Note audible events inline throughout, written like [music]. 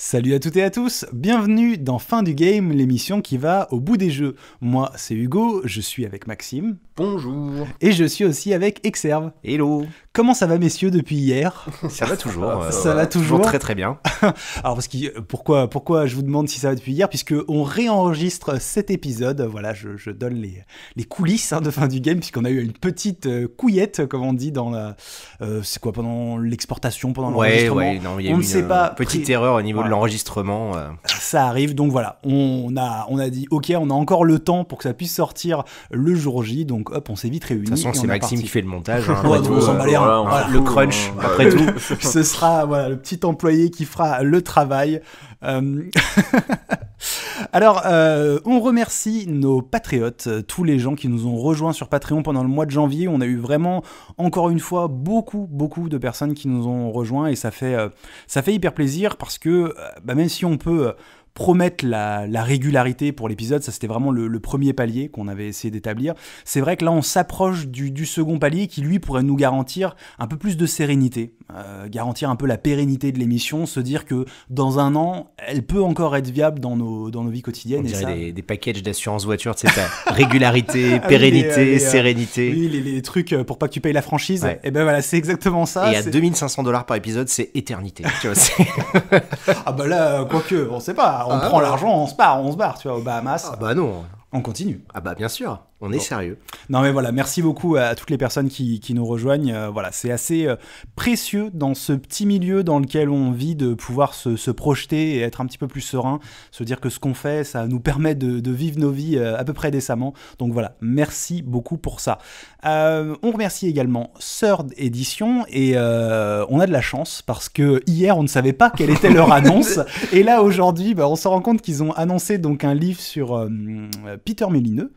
Salut à toutes et à tous, bienvenue dans Fin du Game, l'émission qui va au bout des jeux. Moi, c'est Hugo, je suis avec Maxime. Bonjour. Et je suis aussi avec Exerve. Hello. Comment ça va, messieurs, depuis hier Ça va toujours. ça, euh, va, toujours. Très très bien. [laughs] Alors parce euh, pourquoi pourquoi je vous demande si ça va depuis hier puisque on réenregistre cet épisode. Voilà, je, donne les, les coulisses hein, de fin du game puisqu'on a eu une petite euh, couillette comme on dit dans la c'est quoi pendant l'exportation pendant l'enregistrement. Il on ne sait pas. Petite erreur au niveau l'enregistrement. Euh. Ça arrive, donc voilà, on a, on a dit, ok, on a encore le temps pour que ça puisse sortir le jour J, donc hop, on s'est vite réunis. De toute façon, c'est Maxime qui fait le montage. Hein. [laughs] on euh, Le crunch, [laughs] après tout. [laughs] Ce sera le petit employé qui fera le travail. Euh, [laughs] alors, euh, on remercie nos patriotes, euh, tous les gens qui nous ont rejoints sur Patreon pendant le mois de janvier. On a eu vraiment, encore une fois, beaucoup, beaucoup de personnes qui nous ont rejoints et ça fait, ça fait hyper plaisir parce que, bah, même si on peut promettre la, régularité pour l'épisode. Ça, c'était vraiment le, premier palier qu'on avait essayé d'établir. C'est vrai que là, on s'approche du, second palier qui, lui, pourrait nous garantir un peu plus de sérénité, euh, garantir un peu la pérennité de l'émission, se dire que dans un an, elle peut encore être viable dans nos, dans nos vies quotidiennes. On dirait des, des, packages d'assurance voiture, c'est ça. [laughs] régularité, ah pérennité, sérénité. Oui, les, trucs euh, pour pas que tu payes la franchise. Et eh ben voilà, c'est exactement ça. Et à 2500 dollars par épisode, c'est éternité. [laughs] ah bah là, quoique, on sait pas on ah prend l'argent, on se barre, on se barre, tu vois, aux Bahamas. Ah bah non. On continue. Ah bah bien sûr. On est sérieux. Non mais voilà, merci beaucoup à toutes les personnes qui, nous rejoignent. Euh, voilà, c'est assez euh, précieux dans ce petit milieu dans lequel on vit de pouvoir se, projeter et être un petit peu plus serein, se dire que ce qu'on fait, ça nous permet de, vivre nos vies euh, à peu près décemment. Donc voilà, merci beaucoup pour ça. on remercie également Third Edition et on a de la chance parce que hier on ne savait pas quelle était leur [laughs] annonce et là aujourd'hui bah, on se rend compte qu'ils ont annoncé donc un livre sur Peter Mélineux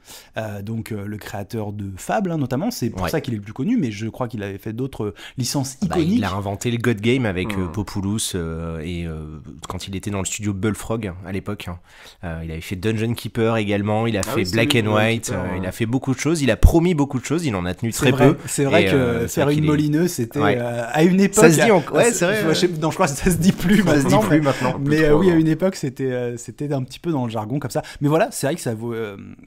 donc euh, le créateur de Fable, hein, notamment. C'est pour ça qu'il est le plus connu, mais je crois qu'il avait fait d'autres licences iconiques. Bah, il a inventé le God Game avec euh, mmh. Populous euh, et quand il était dans le studio Bullfrog hein, à l'époque. Hein. il avait fait Dungeon Keeper également. Il a ah fait Black and White. il a fait beaucoup de choses. Il a promis beaucoup de choses. Il en a tenu très peu. C'est vrai que faire une c'était à une époque. Ça se dit Ouais, c'est vrai. [laughs] non, je crois que ça se dit plus maintenant. mais, oui, à une époque, c'était c'était un petit peu dans le jargon comme ça. Mais voilà, c'est vrai que ça,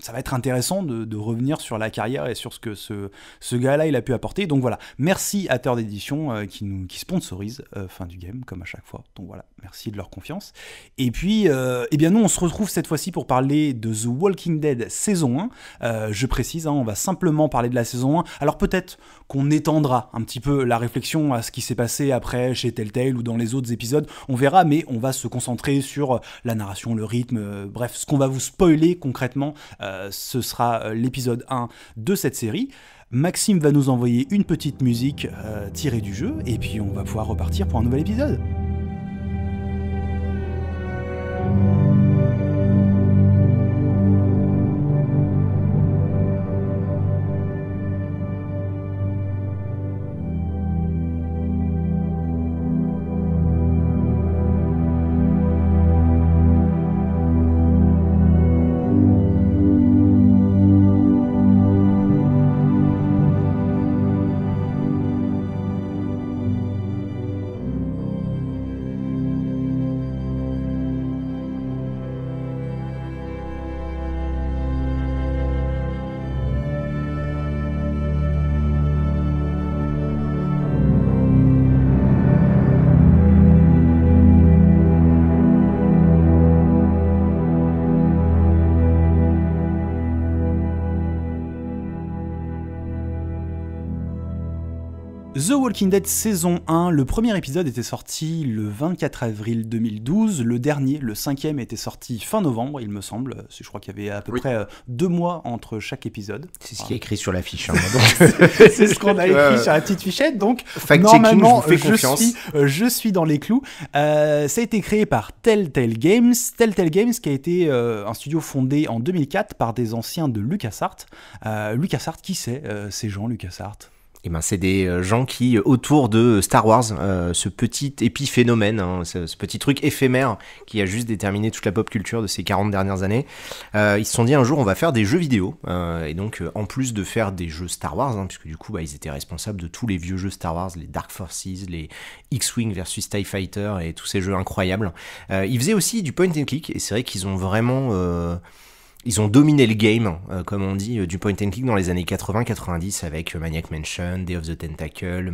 ça va être intéressant de revenir sur la carrière et sur ce que ce, ce gars-là il a pu apporter. Donc voilà, merci à Terre d'édition euh, qui, nous, qui sponsorise euh, Fin du Game, comme à chaque fois. Donc voilà, merci de leur confiance. Et puis, euh, eh bien nous, on se retrouve cette fois-ci pour parler de The Walking Dead saison 1. je précise, hein, on va simplement parler de la saison 1. Alors peut-être qu'on étendra un petit peu la réflexion à ce qui s'est passé après chez Telltale ou dans les autres épisodes. On verra, mais on va se concentrer sur la narration, le rythme, bref, ce qu'on va vous spoiler concrètement, ce sera l'épisode 1 de cette série. Maxime va nous envoyer une petite musique euh, tirée du jeu, et puis on va pouvoir repartir pour un nouvel épisode. Walking Dead saison 1, le premier épisode était sorti le 24 avril 2012, le dernier, le cinquième, était sorti fin novembre, il me semble. Je crois qu'il y avait à peu près euh, deux mois entre chaque épisode. C'est ce qui est écrit sur la fiche. Hein. [laughs] c'est ce qu'on a écrit sur la petite fichette. Donc, normalement, je, confiance. Euh, je, suis, dans les clous. Euh, ça a été créé par Telltale Games. Telltale Games qui a été un studio fondé en 2004 par des anciens de LucasArts. Euh, LucasArts, qui c'est ces gens, LucasArts et eh ben, c'est des euh, gens qui, euh, autour de Star Wars, euh, ce petit épiphénomène, hein, ce, petit truc éphémère qui a juste déterminé toute la pop culture de ces 40 dernières années, ils se sont dit un jour on va faire des jeux vidéo. et donc, en plus de faire des jeux Star Wars, hein, puisque du coup, bah, ils étaient responsables de tous les vieux jeux Star Wars, les Dark Forces, les X-Wing versus TIE Fighter et tous ces jeux incroyables, ils faisaient aussi du point and click. Et c'est vrai qu'ils ont vraiment ils ont dominé le game, euh, comme on dit, euh, du point and click dans les années 80-90 avec euh, Maniac Mansion, Day of the Tentacle,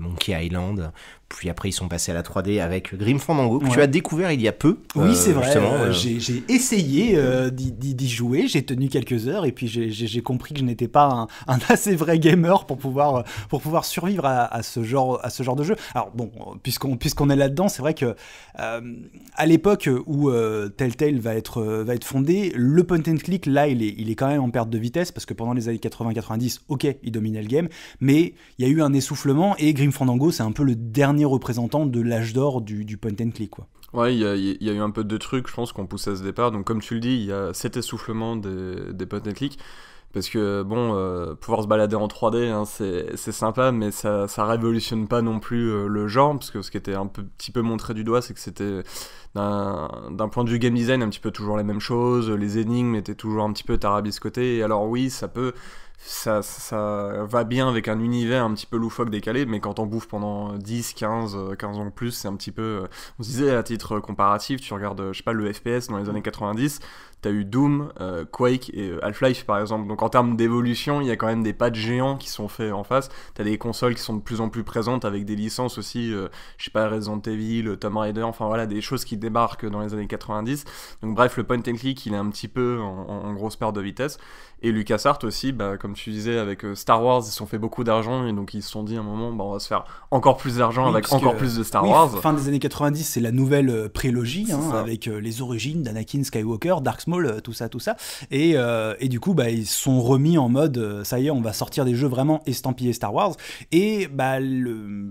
Monkey Island puis après ils sont passés à la 3D avec Grim Fandango que tu as découvert il y a peu. Oui, c'est euh, vrai. Euh, euh. j'ai essayé d'y jouer, j'ai tenu quelques heures et puis j'ai compris que je n'étais pas un, [laughs] assez vrai gamer pour pouvoir pour pouvoir survivre à, ce genre à ce genre de jeu. Alors bon, puisqu'on puisqu'on est là-dedans, c'est vrai que à l'époque où Telltale va être va être fondé, le point and click là, il est il est quand même en perte de vitesse parce que pendant les années 80-90, OK, il dominait le game, mais il y a eu un essoufflement et Grim Fandango, c'est un peu le dernier représentant de l'âge d'or du, point and click. Quoi. Ouais, il y, a eu un peu de trucs, je pense, qu'on poussait à ce départ. Donc, comme tu le dis, il y a cet essoufflement des, des point and click. Parce que, bon, euh, pouvoir se balader en 3D, hein, c'est sympa, mais ça, révolutionne pas non plus euh, le genre. Parce que ce qui était un petit peu montré du doigt, c'est que c'était d'un point de vue game design un petit peu toujours les mêmes choses. Les énigmes étaient toujours un petit peu tarabiscotées. Et alors, oui, ça peut ça, ça, va bien avec un univers un petit peu loufoque décalé, mais quand on bouffe pendant 10, 15, 15 ans plus, c'est un petit peu. Euh, on se disait à titre comparatif, tu regardes, euh, je sais pas, le FPS dans les années 90, t'as eu Doom, euh, Quake et Half-Life par exemple. Donc en termes d'évolution, il y a quand même des pas de géants qui sont faits en face. T'as des consoles qui sont de plus en plus présentes avec des licences aussi, je sais pas, Resident Evil, Tomb Raider, enfin voilà, des choses qui débarquent dans les années 90. Donc bref, le point and click, il est un petit peu en grosse perte de vitesse. Et LucasArts aussi, bah, comme tu disais, avec euh, Star Wars, ils se sont fait beaucoup d'argent et donc ils se sont dit à un moment, bah, on va se faire encore plus d'argent avec encore plus de Star Wars. Fin des années 90, c'est la nouvelle euh, prélogie, hein, avec euh, les origines d'Anakin Skywalker, Dark Maul, tout ça, tout ça. Et, du coup, bah, ils se sont remis en mode, ça y est, on va sortir des jeux vraiment estampillés Star Wars. Et le,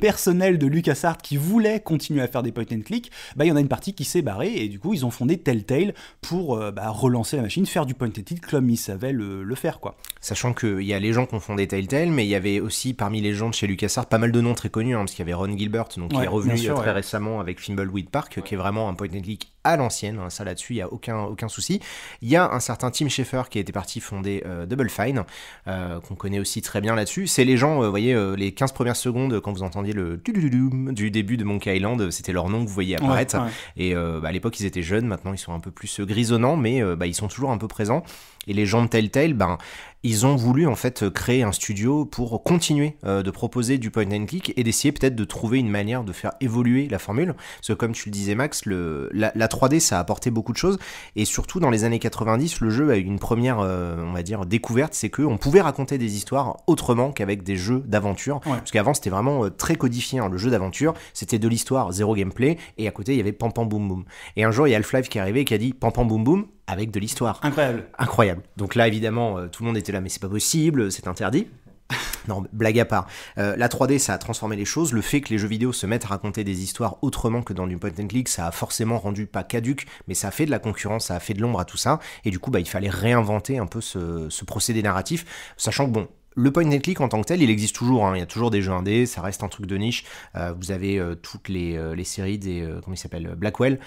personnel de LucasArts qui voulait continuer à faire des point and click, il y en a une partie qui s'est barrée et du coup, ils ont fondé Telltale pour relancer la machine, faire du point and click Club savait le, faire. quoi. Sachant qu'il y a les gens qui ont fondé Telltale, mais il y avait aussi parmi les gens de chez LucasArts pas mal de noms très connus, hein, parce qu'il y avait Ron Gilbert, donc qui est revenu très récemment avec Fimbleweed Park, qui est vraiment un point and à l'ancienne, ça là-dessus, il n'y a aucun, aucun souci. Il y a un certain Tim Schafer qui était parti fonder Double Fine, qu'on connaît aussi très bien là-dessus. C'est les gens, vous voyez, les 15 premières secondes, quand vous entendiez le du début de Monkey Island, c'était leur nom que vous voyez apparaître. Et à l'époque, ils étaient jeunes, maintenant ils sont un peu plus grisonnants, mais ils sont toujours un peu présents. Et les gens de Telltale, ben, ils ont voulu en fait créer un studio pour continuer euh, de proposer du point and click et d'essayer peut-être de trouver une manière de faire évoluer la formule. Parce que comme tu le disais Max, la, 3D ça a apporté beaucoup de choses et surtout dans les années 90, le jeu a eu une première, euh, on va dire, découverte, c'est qu'on pouvait raconter des histoires autrement qu'avec des jeux d'aventure. Parce qu'avant c'était vraiment euh, très codifié, hein, le jeu d'aventure c'était de l'histoire, zéro gameplay et à côté il y avait pam pam boum boum. Et un jour il y a Half-Life qui est arrivé et qui a dit pam pam boum boum, avec de l'histoire. Incroyable. Incroyable. Donc là, évidemment, euh, tout le monde était là, mais c'est pas possible, euh, c'est interdit. [laughs] Non, blague à part. Euh, la 3D, ça a transformé les choses. Le fait que les jeux vidéo se mettent à raconter des histoires autrement que dans du point and click, ça a forcément rendu pas caduque, mais ça a fait de la concurrence, ça a fait de l'ombre à tout ça. Et du coup, bah, il fallait réinventer un peu ce procédé narratif, sachant que bon, le point and click en tant que tel, il existe toujours. Hein. Il y a toujours des jeux indés, ça reste un truc de niche. Euh, vous avez euh, toutes euh, les, séries des. comment il s'appelle Blackwell,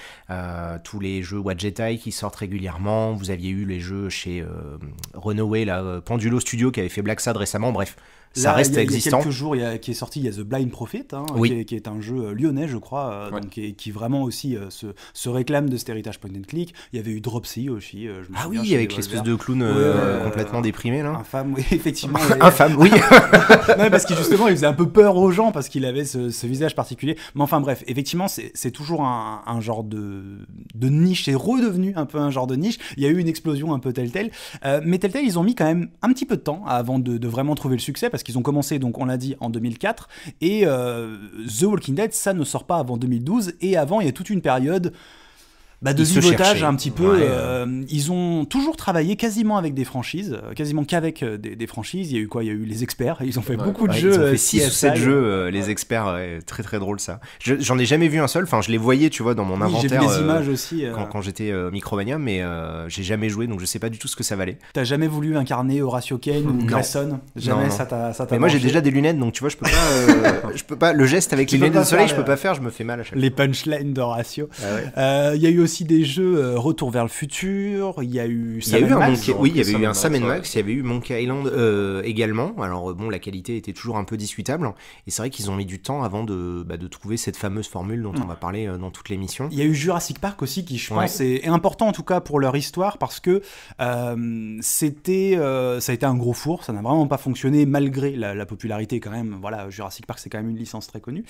tous les jeux Wadjetai qui sortent régulièrement. Vous aviez eu les jeux chez Runaway, la Pendulo Studio qui avait fait Black Sad récemment. Bref, ça reste existant. Il y a quelques jours, il y a, qui est sorti, il y a The Blind Prophet, hein, qui, est, un jeu euh, lyonnais, je crois, euh, donc, qui vraiment aussi euh, se, réclame de cet héritage point and click. Il y avait eu Dropsy aussi. Je ah oui, avec, l'espèce de clown complètement déprimé, là. Infâme, oui, [laughs] effectivement. [laughs] infâme, oui. [laughs] non, parce que justement, il faisait un peu peur aux gens parce qu'il avait ce, visage particulier. Mais enfin, bref, effectivement, c'est toujours un, genre de, de niche. C'est redevenu un peu un genre de niche. Il y a eu une explosion un peu telle telle. mais telle telle, ils ont mis quand même un petit peu de temps avant de, de vraiment trouver le succès parce qu'ils ont commencé, donc on l'a dit, en 2004. Et euh, The Walking Dead, ça ne sort pas avant 2012. Et avant, il y a toute une période bah de vivotage un petit peu. Euh, ils ont toujours travaillé quasiment avec des franchises, euh, quasiment qu'avec euh, des, franchises. Il y a eu quoi Il y a eu les experts. Ils ont fait beaucoup de jeux. Ils ont 6 ou 7 jeux, les experts. très très drôle ça. J'en ai jamais vu un seul. Enfin, je les voyais, tu vois, dans mon inventaire. J'ai vu images aussi. Quand, j'étais Micromania, mais j'ai jamais joué, donc je sais pas du tout ce que ça valait. T'as jamais voulu incarner Horatio Kane ou Grayson Jamais ça t'a. Mais moi j'ai déjà des lunettes, donc tu vois, je peux pas. je peux pas. Le geste avec les lunettes de soleil, je peux pas faire. Je me fais mal à chaque fois. Les punchlines d'Horatio. Ah il y a eu aussi des jeux euh, Retour vers le futur, il y a eu Sam un il y avait eu Sam Max, il y avait eu Monkey Island euh, également. Alors euh, bon, la qualité était toujours un peu discutable. Et c'est vrai qu'ils ont mis du temps avant de, bah, trouver cette fameuse formule dont on mm. va parler dans toute l'émission. Il y a eu Jurassic Park aussi qui, je pense, est, important en tout cas pour leur histoire parce que c'était, ça a été un gros four, ça n'a vraiment pas fonctionné malgré la, popularité quand même. Voilà, Jurassic Park c'est quand même une licence très connue.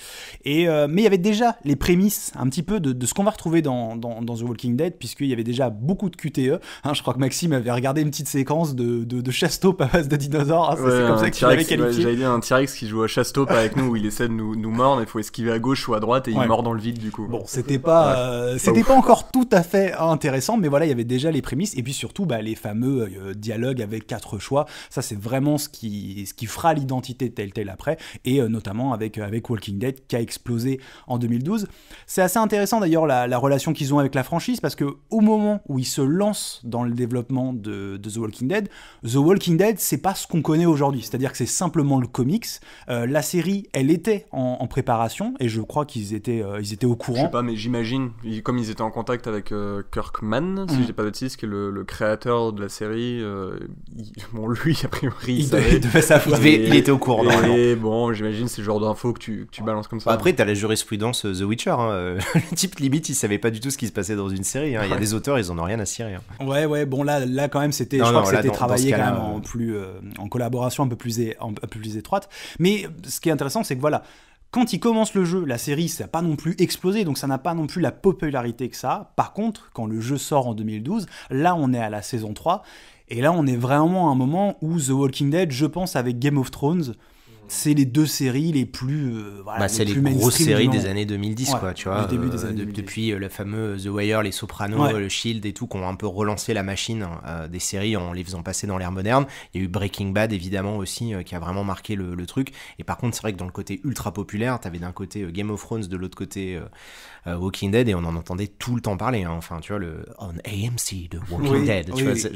Et, mais il y avait déjà les prémices un petit peu de, ce qu'on va retrouver dans dans The Walking Dead, puisqu'il y avait déjà beaucoup de QTE. Hein, je crois que Maxime avait regardé une petite séquence de, de, de chasse-taupe à base de dinosaures. Hein, c'est comme ça qu'il avait qualifié. j'allais dire un T-Rex qui joue à chasse-taupe avec nous, où il essaie de nous, nous mordre, il faut esquiver à gauche ou à droite, et il mord dans le vide, du coup. Bon, c'était pas, euh, c'était pas encore tout à fait intéressant, mais voilà, il y avait déjà les prémices, et puis surtout bah, les fameux euh, dialogues avec quatre choix. Ça, c'est vraiment ce qui, ce qui fera l'identité de Telltale après, et euh, notamment avec, avec Walking Dead qui a explosé en 2012. C'est assez intéressant d'ailleurs la relation qu'ils ont avec la franchise parce que au moment où il se lance dans le développement de, The Walking Dead, The Walking Dead c'est pas ce qu'on connaît aujourd'hui, c'est-à-dire que c'est simplement le comics. Euh, la série, elle était en, préparation et je crois qu'ils étaient, euh, ils étaient au courant. Je sais pas, mais j'imagine comme ils étaient en contact avec euh, Kirkman, si mm. j'ai pas de bêtises, qui est le, créateur de la série. [laughs] lui a priori, il, il, devait, savoir. Il, était au courant. Et, bon, j'imagine c'est le genre d'info que tu, balances comme ça. Après, t'as la jurisprudence The Witcher. Hein, [laughs] le type limite, il savait pas du tout ce qui se passait dans une série. Hein. Il y a des auteurs, ils en ont rien à cirer. Hein. Ouais, ouais, bon, là, là quand même, c'était, je crois que c'était travaillé quand même en, euh, plus, euh, en collaboration un peu, plus un peu plus étroite. Mais ce qui est intéressant, c'est que voilà, quand il commence le jeu, la série, ça n'a pas non plus explosé, donc ça n'a pas non plus la popularité que ça. Par contre, quand le jeu sort en 2012, là, on est à la saison 3. Et là, on est vraiment à un moment où The Walking Dead, je pense, avec Game of Thrones, c'est les deux séries les plus. Euh, bah, c'est les, plus grosses séries des années 2010, quoi, tu vois. Euh, depuis euh, le fameux The Wire, Les Sopranos, le Shield et tout, qui ont un peu relancé la machine des séries en les faisant passer dans l'ère moderne. Il y a eu Breaking Bad, évidemment, aussi, qui a vraiment marqué le, truc. Et par contre, c'est vrai que dans le côté ultra populaire, tu avais d'un côté Game of Thrones, de l'autre côté Walking Dead, et on en entendait tout le temps parler. Hein. Enfin, tu vois, le On AMC de Walking Dead.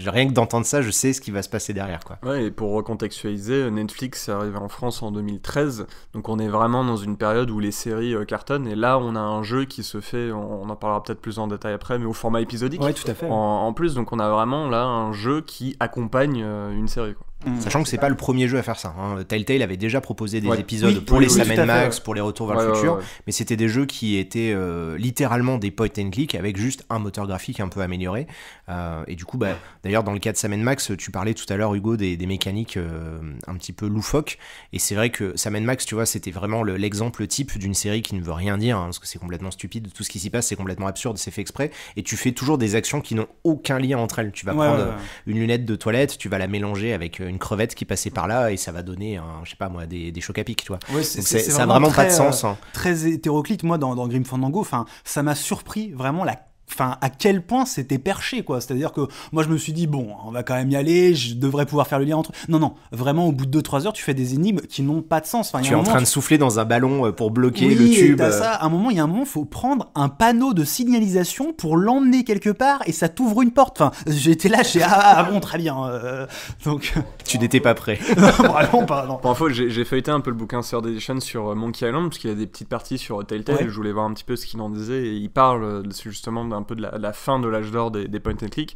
rien que d'entendre ça, je sais ce qui va se passer derrière, quoi. Ouais, et pour recontextualiser, Netflix est arrivé en France en en 2013. Donc on est vraiment dans une période où les séries euh, cartonnent. Et là, on a un jeu qui se fait, on, en parlera peut-être plus en détail après, mais au format épisodique. En, plus, donc on a vraiment là un jeu qui accompagne euh, une série. Mm. Sachant que c'est pas le premier jeu à faire ça. Hein. Telltale avait déjà proposé des épisodes pour les oui, Max, pour les retours vers le futur, mais c'était des jeux qui étaient euh, littéralement des point and click avec juste un moteur graphique un peu amélioré. Euh, et du coup, bah, d'ailleurs, dans le cas de Sam Max, tu parlais tout à l'heure, Hugo, des, mécaniques euh, un petit peu loufoques. Et c'est vrai que Sam Max, tu vois, c'était vraiment l'exemple type d'une série qui ne veut rien dire, hein, parce que c'est complètement stupide. Tout ce qui s'y passe, c'est complètement absurde, c'est fait exprès. Et tu fais toujours des actions qui n'ont aucun lien entre elles. Tu vas prendre une lunette de toilette, tu vas la mélanger avec une crevette qui passait par là et ça va donner, je sais pas moi, des, chocs à pic, tu vois. ça n'a vraiment, pas de sens. Hein. Euh, très hétéroclite, moi, dans, dans Grim Fandango, ça m'a surpris vraiment la enfin à quel point c'était perché quoi c'est à dire que moi je me suis dit bon on va quand même y aller je devrais pouvoir faire le lien entre non non vraiment au bout de 2-3 heures tu fais des énigmes qui n'ont pas de sens tu es en train de souffler dans un ballon euh, pour bloquer le tube euh. ça à un moment il y a un moment faut prendre un panneau de signalisation pour l'emmener quelque part et ça t'ouvre une porte enfin j'étais là j'ai ah, ah bon très bien euh, donc tu n'étais pas prêt [laughs] Parfois, j'ai feuilleté un peu le bouquin Edition sur Monkey Island parce qu'il y a des petites parties sur Telltale et je voulais voir un petit peu ce qu'il en disait et il parle justement un peu de la, fin de l'âge d'or des, des, point and click.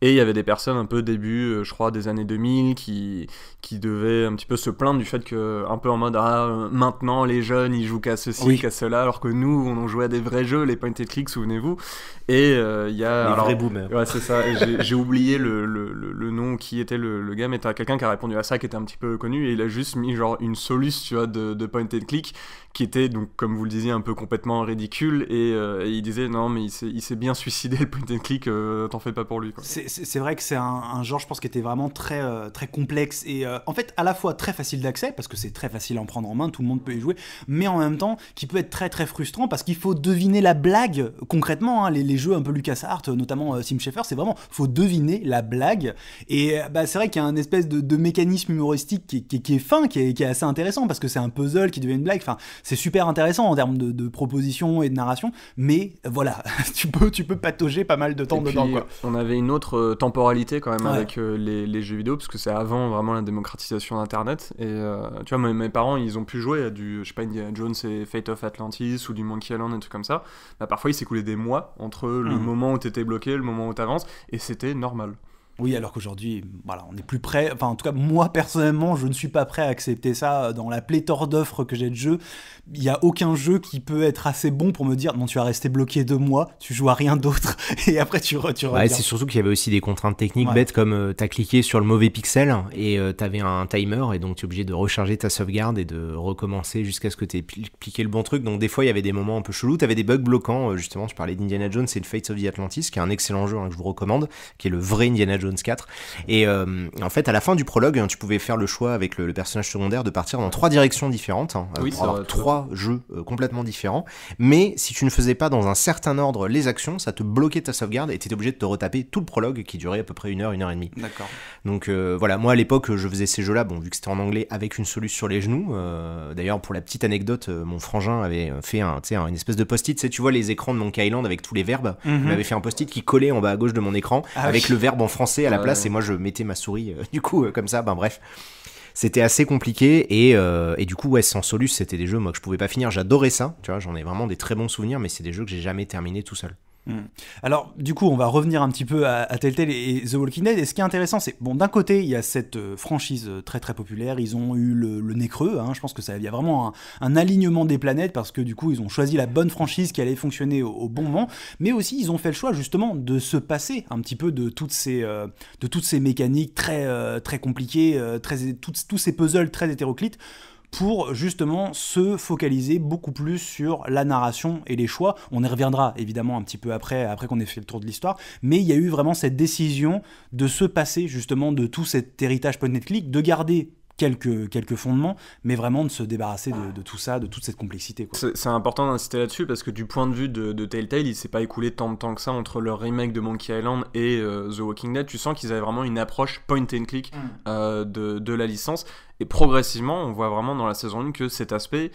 Et il y avait des personnes un peu début, euh, je crois, des années 2000 qui, qui devaient un petit peu se plaindre du fait que, un peu en mode, ah, euh, maintenant les jeunes ils jouent qu'à ceci, qu'à cela, alors que nous on jouait à des vrais jeux, les point and click, souvenez-vous. Et euh, il y a. Les alors, vrais boomers. Ouais, c'est ça. [laughs] J'ai oublié le, le, le, nom qui était le, gars, mais t'as quelqu'un qui a répondu à ça qui était un petit peu connu et il a juste mis genre une soluce, tu vois, de, de point and click qui était donc, comme vous le disiez, un peu complètement ridicule et, et il disait non, mais il s'est bien suicidé le point and click, euh, t'en fais pas pour lui. C'est vrai que c'est un, genre, je pense, qui était vraiment très, euh, très complexe et euh, en fait à la fois très facile d'accès parce que c'est très facile à en prendre en main, tout le monde peut y jouer, mais en même temps qui peut être très très frustrant parce qu'il faut deviner la blague concrètement. Hein, les, jeux un peu LucasArts, notamment Sim Schaeffer, c'est vraiment faut deviner la blague et bah, c'est vrai qu'il y a un espèce de, mécanisme humoristique qui, est fin, qui est, assez intéressant parce que c'est un puzzle qui devient une blague. Enfin, c'est super intéressant en termes de, de proposition et de narration, mais voilà, [laughs] tu peux tu peux patauger pas mal de temps dedans. On avait une autre euh, temporalité quand même avec euh, les, jeux vidéo, parce que c'est avant vraiment la démocratisation d'Internet. Et euh, tu vois, mes, parents, ils ont pu jouer à du, je sais pas, Indiana Jones et Fate of Atlantis ou du Monkey Island et trucs comme ça. Bah, parfois, il s'écoulait des mois entre le mm. moment où t'étais bloqué, le moment où t'avances, et c'était normal. Oui, alors qu'aujourd'hui, voilà, on est plus prêt. Enfin, en tout cas, moi personnellement, je ne suis pas prêt à accepter ça dans la pléthore d'offres que j'ai de jeux. Il n'y a aucun jeu qui peut être assez bon pour me dire non, tu vas resté bloqué deux mois, tu joues à rien d'autre, [laughs] et après tu, re, C'est surtout qu'il y avait aussi des contraintes techniques bêtes comme euh, tu as cliqué sur le mauvais pixel et euh, tu avais un timer, et donc tu es obligé de recharger ta sauvegarde et de recommencer jusqu'à ce que tu aies cliqué le bon truc. Donc, des fois, il y avait des moments un peu chelous. Tu avais des bugs bloquants. Euh, justement, je parlais d'Indiana Jones c'est de Fates of the Atlantis, qui est un excellent jeu hein, que je vous recommande, qui est le vrai Indiana Jones 4. Et euh, en fait, à la fin du prologue, hein, tu pouvais faire le choix avec le, personnage secondaire de partir dans trois directions différentes, hein. oui, euh, avoir trois jeux euh, complètement différents. Mais si tu ne faisais pas dans un certain ordre les actions, ça te bloquait ta sauvegarde et tu étais obligé de te retaper tout le prologue qui durait à peu près une heure, une heure et demie. D'accord. Donc voilà, moi à l'époque, je faisais ces jeux-là, bon, vu que c'était en anglais, avec une solution sur les genoux. D'ailleurs, pour la petite anecdote, mon frangin avait fait un, un une espèce de post-it, tu vois les écrans de mon Island avec tous les verbes. Mhm. Il m'avait fait un post-it qui collait en bas à gauche de mon écran ah avec le verbe en français à la ah place et moi je mettais ma souris euh, [laughs] du coup euh, comme ça. Ben bref c'était assez compliqué et, euh, et, du coup ouais sans Solus c'était des jeux moi que je pouvais pas finir j'adorais ça tu vois j'en ai vraiment des très bons souvenirs mais c'est des jeux que j'ai jamais terminé tout seul Mm. Alors, du coup, on va revenir un petit peu à, Telltale et The Walking Dead. Et ce qui est intéressant, c'est bon, d'un côté, il y a cette euh, franchise euh, très très populaire. Ils ont eu le, nez creux. Hein. Je pense que ça, il y a vraiment un, alignement des planètes parce que du coup, ils ont choisi la bonne franchise qui allait fonctionner au, bon moment. Mais aussi, ils ont fait le choix justement de se passer un petit peu de toutes ces euh, de toutes ces mécaniques très très compliquées, tous ces puzzles très hétéroclites pour justement se focaliser beaucoup plus sur la narration et les choix. On y reviendra évidemment un petit peu après, après qu'on ait fait le tour de l'histoire, mais il y a eu vraiment cette décision de se passer justement de tout cet héritage point de garder quelques, quelques fondements, mais vraiment de se débarrasser de, tout ça, de toute cette complexité. C'est important d'insister là-dessus parce que du point de vue de, Telltale, il s'est pas écoulé tant de temps que ça entre leur remake de Monkey Island et euh, The Walking Dead. Tu sens qu'ils avaient vraiment une approche point and click mm. euh, de, de la licence. Et progressivement, on voit vraiment dans la saison 1 que cet aspect,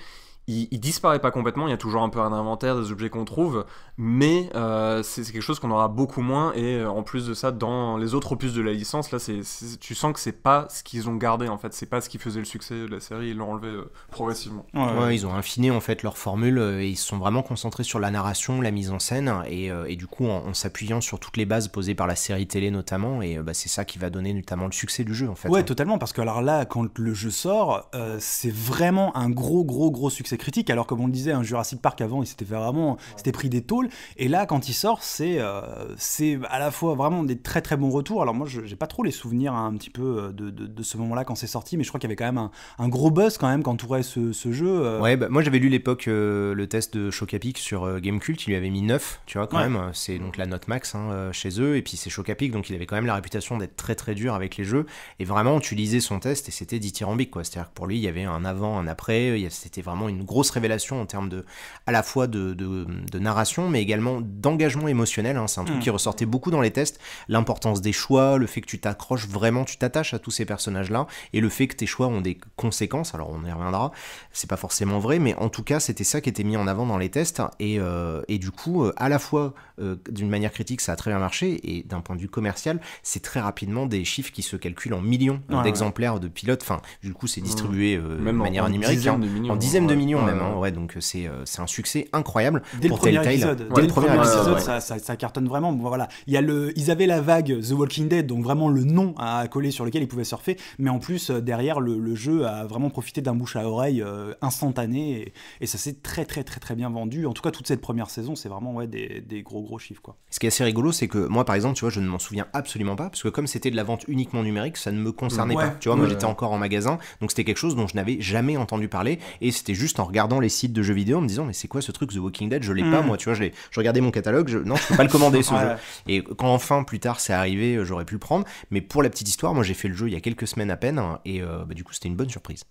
il, il, disparaît pas complètement, il y a toujours un peu un inventaire des objets qu'on trouve, mais euh, c'est quelque chose qu'on aura beaucoup moins, et euh, en plus de ça, dans les autres opus de la licence, là, c'est, tu sens que c'est pas ce qu'ils ont gardé, en fait, c'est pas ce qui faisait le succès de la série, ils l'ont enlevé euh, progressivement. ils ont affiné, en fait, leur formule, et ils se sont vraiment concentrés sur la narration, la mise en scène, et, du coup, en, s'appuyant sur toutes les bases posées par la série télé, notamment, et bah, c'est ça qui va donner notamment le succès du jeu, en fait. Ouais, hein. totalement, parce que alors là, quand le jeu sort, c'est vraiment un gros, gros, gros succès critique Alors, comme on le disait, un hein, Jurassic Park avant, il s'était vraiment, c'était pris des tôles. Et là, quand il sort, c'est euh, c'est à la fois vraiment des très très bons retours. Alors, moi, j'ai pas trop les souvenirs hein, un petit peu euh, de, ce moment-là quand c'est sorti, mais je crois qu'il y avait quand même un, gros buzz quand même qu'entourait ce, ce jeu. Euh. Ouais, bah, moi j'avais lu l'époque le test de Chocapic sur Game Gamecult, il lui avait mis 9, tu vois, quand même. C'est donc la note max hein, chez eux, et puis c'est Chocapic, donc il avait quand même la réputation d'être très très dur avec les jeux. Et vraiment, tu lisais son test et c'était dithyrambique, quoi. C'est-à-dire que pour lui, il y avait un avant, un après, c'était vraiment une grosse révélation en termes de, à la fois de, de, narration, mais également d'engagement émotionnel. Hein. C'est un truc mm. qui ressortait beaucoup dans les tests. L'importance des choix, le fait que tu t'accroches vraiment, tu t'attaches à tous ces personnages-là, et le fait que tes choix ont des conséquences. Alors on y reviendra, c'est pas forcément vrai, mais en tout cas, c'était ça qui était mis en avant dans les tests. Et, euh, et du coup, euh, à la fois euh, d'une manière critique, ça a très bien marché, et d'un point de vue commercial, c'est très rapidement des chiffres qui se calculent en millions d'exemplaires de pilotes. Enfin, du coup, c'est mm. distribué de manière numérique. Hein. en dizaines de millions même. Hein. Ouais, donc euh, euh, c'est un succès incroyable dès pour le premier Épisode. Dès, le premier, épisode, ça, cartonne vraiment. voilà. Il y a le, ils avaient la vague The Walking Dead, donc vraiment le nom à coller sur lequel ils pouvaient surfer. Mais en plus, euh, derrière, le, jeu a vraiment profité d'un bouche à oreille instantané et, ça s'est très, très, très, très bien vendu. En tout cas, toute cette première saison, c'est vraiment ouais, des, des, gros, gros chiffres. Quoi. Ce qui est assez rigolo, c'est que moi, par exemple, tu vois, je ne m'en souviens absolument pas parce que comme c'était de la vente uniquement numérique, ça ne me concernait pas. Tu vois, moi, j'étais encore en magasin, donc c'était quelque chose dont je n'avais jamais entendu parler et c'était juste en regardant les sites de jeux vidéo en me disant mais c'est quoi ce truc The Walking Dead je l'ai pas mm. moi tu vois je, je regardais mon catalogue je, non je peux pas le [laughs] commander ce jeu et quand enfin plus tard c'est arrivé euh, j'aurais pu le prendre mais pour la petite histoire moi j'ai fait le jeu il y a quelques semaines à peine hein, et euh, bah, du coup c'était une bonne surprise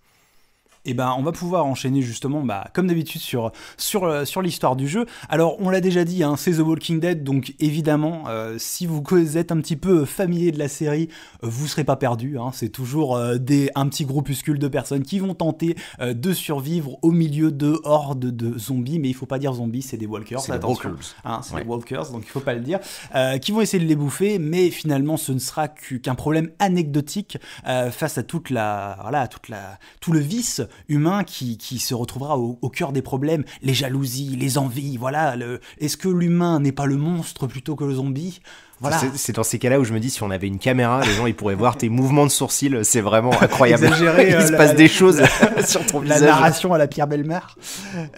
et ben on va pouvoir enchaîner justement, bah, comme d'habitude, sur, sur, euh, sur l'histoire du jeu. Alors, on l'a déjà dit, hein, c'est The Walking Dead, donc évidemment, euh, si vous êtes un petit peu familier de la série, euh, vous serez pas perdu. Hein. c'est toujours des, un petit groupuscule de personnes qui vont tenter de survivre au milieu de hordes de zombies, mais il faut pas dire zombies, c'est des walkers. C'est attention, walkers. Hein, c'est des walkers, donc il faut pas le dire, qui vont essayer de les bouffer, mais finalement, ce ne sera qu'un problème anecdotique face à toute la, voilà, toute la, tout le vice humain qui, se retrouvera au, cœur des problèmes, les jalousies, les envies, voilà. Le... Est-ce que l'humain n'est pas le monstre plutôt que le zombie c'est dans ces cas-là où je me dis si on avait une caméra, les gens ils pourraient voir tes mouvements de sourcils, c'est vraiment incroyable. Exagéré, [laughs] Il euh, se passe des choses [laughs] sur ton la visage. La narration à la Pierre belle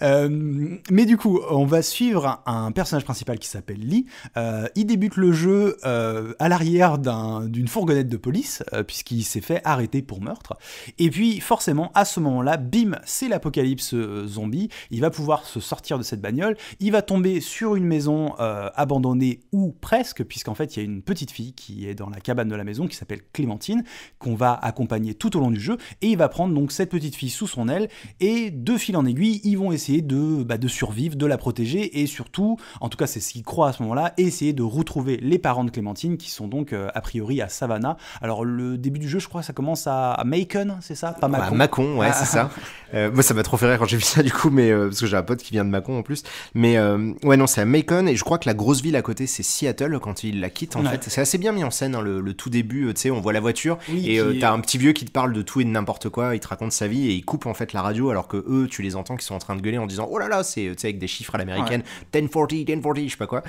Euh, mais du coup, on va suivre un, personnage principal qui s'appelle Lee. Euh, il débute le jeu euh, à l'arrière d'une fourgonnette de police puisqu'il s'est fait arrêter pour meurtre. Et puis forcément, à ce moment-là, bim, c'est l'apocalypse zombie. Il va pouvoir se sortir de cette bagnole. Il va tomber sur une maison abandonnée ou presque puisque en fait, il y a une petite fille qui est dans la cabane de la maison, qui s'appelle Clémentine, qu'on va accompagner tout au long du jeu, et il va prendre donc cette petite fille sous son aile, et de fil en aiguille, ils vont essayer de, bah, de survivre, de la protéger, et surtout, en tout cas c'est ce qu'ils croient à ce moment-là, essayer de retrouver les parents de Clémentine, qui sont donc euh, a priori à Savannah. Alors le début du jeu, je crois, ça commence à, Macon, c'est ça Pas ah, Macon. Macon, ouais, c'est ça. Ah. [laughs] Euh, moi, ça m'a trop fait rire quand j'ai vu ça, du coup, mais euh, parce que j'ai un pote qui vient de Macon en plus. Mais ouais, non, c'est à Macon, et je crois que la grosse ville à côté, c'est Seattle, quand il la quitte en fait. C'est assez bien mis en scène hein, le, tout début, euh, tu sais, on voit la voiture et euh, t'as un petit vieux qui te parle de tout et de n'importe quoi, il te raconte sa vie et il coupe en fait la radio alors que eux, tu les entends qui sont en train de gueuler en disant oh là là, c'est euh, tu sais, avec des chiffres à l'américaine, 1040, 1040, je sais pas quoi.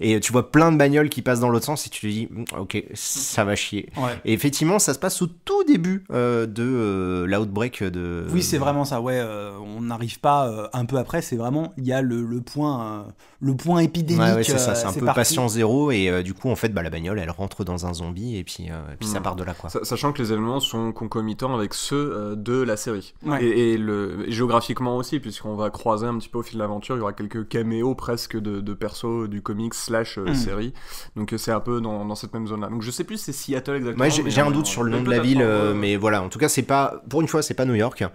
Et tu vois plein de bagnoles qui passent dans l'autre sens et tu te dis mm, ok, ça va chier. Et effectivement, ça se passe au tout début de l'outbreak de. Oui, c'est vraiment ça, ouais, on n'arrive pas un peu après, c'est vraiment, il y a le, le point le point épidémique. c'est ça, euh, c'est un peu patient zéro et euh, du coup en fait bah, la bagnole elle rentre dans un zombie et puis, euh, puis ça hmm. part de là quoi. Sachant que les événements sont concomitants avec ceux de la série et, le, géographiquement aussi puisqu'on va croiser un petit peu au fil de l'aventure, il y aura quelques caméos presque de, de persos du comics slash hmm. série donc c'est un peu dans, cette même zone là. Donc je sais plus c'est Seattle exactement. j'ai un doute sur le nom de la ville mais voilà en tout cas c'est pas pour une fois c'est pas New York hein.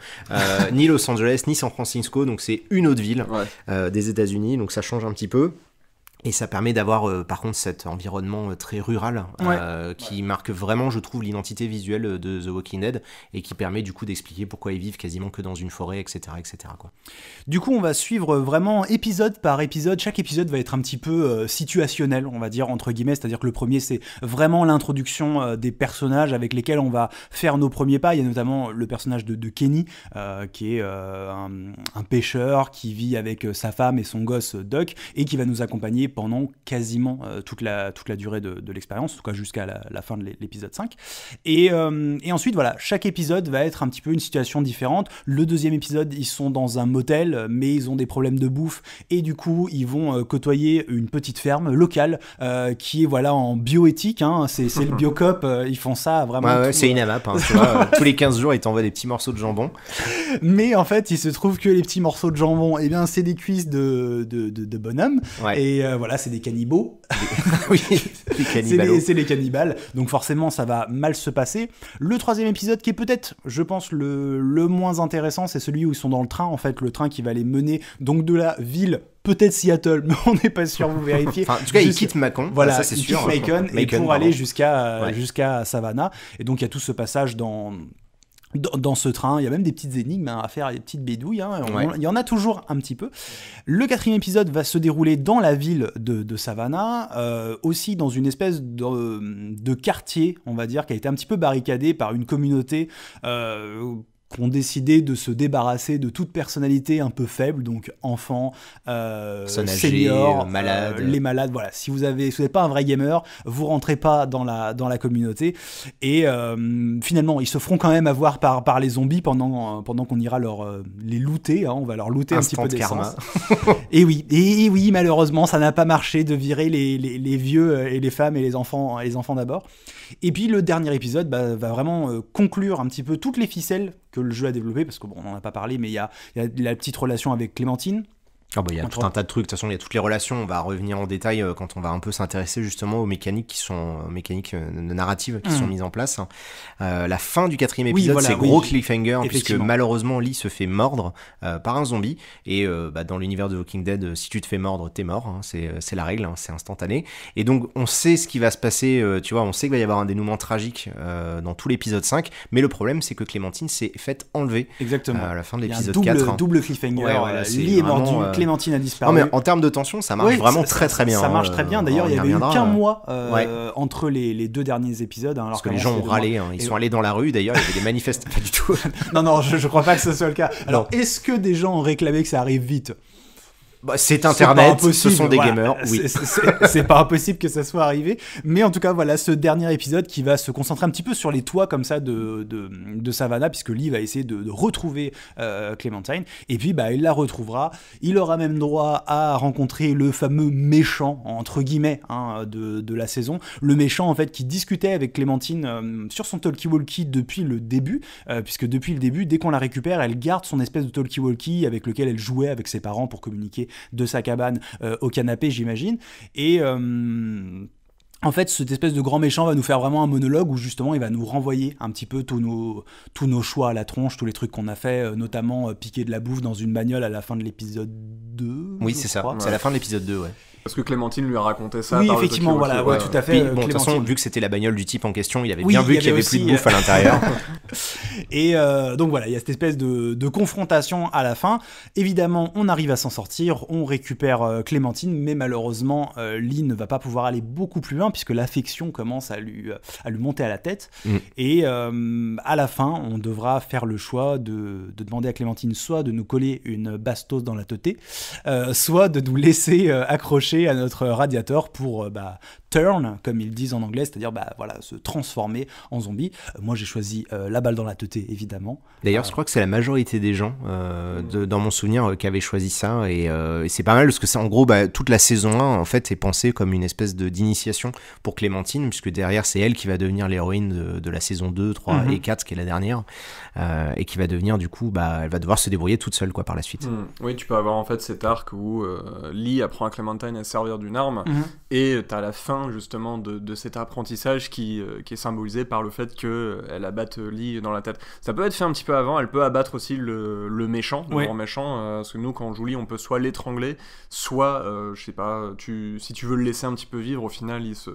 [laughs] ni Los Angeles ni San Francisco donc c'est une autre ville des États-Unis donc ça change un petit petit peu, et ça permet d'avoir euh, par contre cet environnement euh, très rural euh, qui marque vraiment, je trouve, l'identité visuelle de The Walking Dead et qui permet du coup d'expliquer pourquoi ils vivent quasiment que dans une forêt, etc. etc. Quoi. Du coup, on va suivre vraiment épisode par épisode. Chaque épisode va être un petit peu situationnel, on va dire, entre guillemets. C'est-à-dire que le premier, c'est vraiment l'introduction des personnages avec lesquels on va faire nos premiers pas. Il y a notamment le personnage de, Kenny, qui est un, un pêcheur qui vit avec sa femme et son gosse Doc et qui va nous accompagner pendant quasiment euh, toute, la, toute la durée de, l'expérience, en tout cas jusqu'à la, fin de l'épisode 5. Et, euh, et, ensuite, voilà, chaque épisode va être un petit peu une situation différente. Le deuxième épisode, ils sont dans un motel, mais ils ont des problèmes de bouffe, et du coup, ils vont euh, côtoyer une petite ferme locale qui est voilà en bioéthique, hein. c'est le biocop, ils font ça vraiment. c'est une AMAP, hein, [laughs] tous les 15 jours, ils t'envoient des petits morceaux de jambon. Mais en fait, il se trouve que les petits morceaux de jambon, et eh bien, c'est des cuisses de, de, bonhomme. Et voilà voilà, c'est des cannibaux. [laughs] oui, [laughs] c'est les, cannibales. Donc forcément, ça va mal se passer. Le troisième épisode, qui est peut-être, je pense, le, le moins intéressant, c'est celui où ils sont dans le train, en fait, le train qui va les mener donc de la ville peut-être Seattle, [laughs] mais on n'est pas sûr, vous vérifiez. enfin, en tout cas, il Macon. Voilà, ça c'est Macon, pour aller jusqu'à euh, jusqu'à Savannah. Et donc, il y a tout ce passage dans dans, ce train, il y a même des petites énigmes hein, à faire, des petites bédouilles. Hein, il y en a toujours un petit peu. Le quatrième épisode va se dérouler dans la ville de, Savannah, euh, aussi dans une espèce de, quartier, on va dire, qui a été un petit peu barricadé par une communauté. Euh, qui ont décidé de se débarrasser de toute personnalité un peu faible, donc enfants, euh, seniors, euh, malades. Euh, les malades. Voilà, si vous avez, n'êtes pas un vrai gamer, vous rentrez pas dans la dans la communauté. Et finalement, ils se feront quand même avoir par par les zombies pendant pendant qu'on ira leur les looter. Hein. on va leur looter un petit peu d'essence. [laughs] et oui, et oui, malheureusement, ça n'a pas marché de virer les, vieux et les femmes et les enfants et les enfants d'abord. Et puis le dernier épisode bah, va vraiment euh, conclure un petit peu toutes les ficelles que le jeu a développées, parce que bon, on n'en a pas parlé, mais il y a la petite relation avec Clémentine ah bah, il y a tout un tas de trucs. De toute façon, il y a toutes les relations. On va revenir en détail euh, quand on va un peu s'intéresser justement aux mécaniques qui sont aux euh, mécaniques euh, narratives qui sont hmm. mises en place. Euh, la fin du quatrième épisode, c'est gros cliffhanger hein, puisque malheureusement Lee se fait mordre par un zombie et bah, dans l'univers de Walking Dead, si tu te fais mordre, t'es mort. Hein, c'est la règle, hein, c'est instantané. Et donc on sait ce qui va se passer. tu vois, on sait qu'il va y avoir un dénouement tragique dans tout l'épisode 5. Mais le problème, c'est que Clémentine s'est faite enlever. Exactement. à la fin de l'épisode 4. Double, hein. double cliffhanger. Lee est mordu Clémentine a disparu. Non, mais en termes de tension, ça marche vraiment très très bien. Ça, hein. marche très bien. D'ailleurs, il y avait eu qu'un euh, mois euh, entre les, deux derniers épisodes. Hein, alors Parce que les gens ont râlé, hein. ils sont allés dans la rue d'ailleurs, il y avait des manifestes [laughs] pas du tout. non, non, je, ne crois pas que ce soit le cas. Alors, est-ce que des gens ont réclamé que ça arrive vite bah, c'est internet, ce sont des gamers. Oui. [laughs] C'est pas impossible que ça soit arrivé. Mais en tout cas, voilà ce dernier épisode qui va se concentrer un petit peu sur les toits comme ça de, de, Savannah, puisque Lee va essayer de, retrouver euh, Clémentine. Et puis, bah, il la retrouvera. Il aura même droit à rencontrer le fameux méchant, entre guillemets, hein, de, de, la saison. Le méchant, en fait, qui discutait avec Clémentine euh, sur son talkie-walkie depuis le début, euh, puisque depuis le début, dès qu'on la récupère, elle garde son espèce de talkie-walkie avec lequel elle jouait avec ses parents pour communiquer de sa cabane euh, au canapé, j'imagine. Et. Euh, en fait, cette espèce de grand méchant va nous faire vraiment un monologue où justement il va nous renvoyer un petit peu tous nos, tous nos choix à la tronche, tous les trucs qu'on a fait, euh, notamment piquer de la bouffe dans une bagnole à la fin de l'épisode 2. Oui, c'est ça, c'est à la fin de l'épisode 2, ouais. Parce que Clémentine lui a raconté ça. Oui, effectivement, voilà, tout à fait. Euh, bon, de toute façon, vu que c'était la bagnole du type en question, il avait bien vu qu'il y avait, plus de bouffe à euh, l'intérieur. [laughs] [laughs] et euh, donc voilà, il y a cette espèce de, confrontation à la fin. Évidemment, on arrive à s'en sortir, on récupère Clémentine, mais malheureusement, Lee ne va pas pouvoir aller beaucoup plus loin puisque l'affection commence à lui, à lui monter à la tête. Mm. Et à la fin, on devra faire le choix de, de, demander à Clémentine soit de nous coller une bastos dans la teuté, soit de nous laisser accrocher à notre radiateur pour euh, bah, turn, comme ils disent en anglais, c'est-à-dire bah, voilà, se transformer en zombie. Euh, moi, j'ai choisi euh, la balle dans la tête évidemment. D'ailleurs, je euh, crois que c'est la majorité des gens, dans mon souvenir, qui avaient choisi ça. Et, c'est pas mal, parce que c'est en gros, bah, toute la saison 1, en fait, est pensée comme une espèce d'initiation pour Clémentine, puisque derrière, c'est elle qui va devenir l'héroïne de, la saison 2, 3 mhm. et 4, qui est la dernière, et qui va devenir, du coup, bah, elle va devoir se débrouiller toute seule quoi, par la suite. Hmm. Oui, tu peux avoir en fait cet arc où Lee apprend à Clémentine à servir d'une arme, mhm. et t'as la fin justement de, cet apprentissage euh, qui, est symbolisé par le fait qu'elle euh, abatte euh, Lee dans la tête. Ça peut être fait un petit peu avant, elle peut abattre aussi le, méchant, le grand méchant, parce que nous quand on joue on peut soit l'étrangler, soit, je sais pas, tu, si tu veux le laisser un petit peu vivre, au final il se,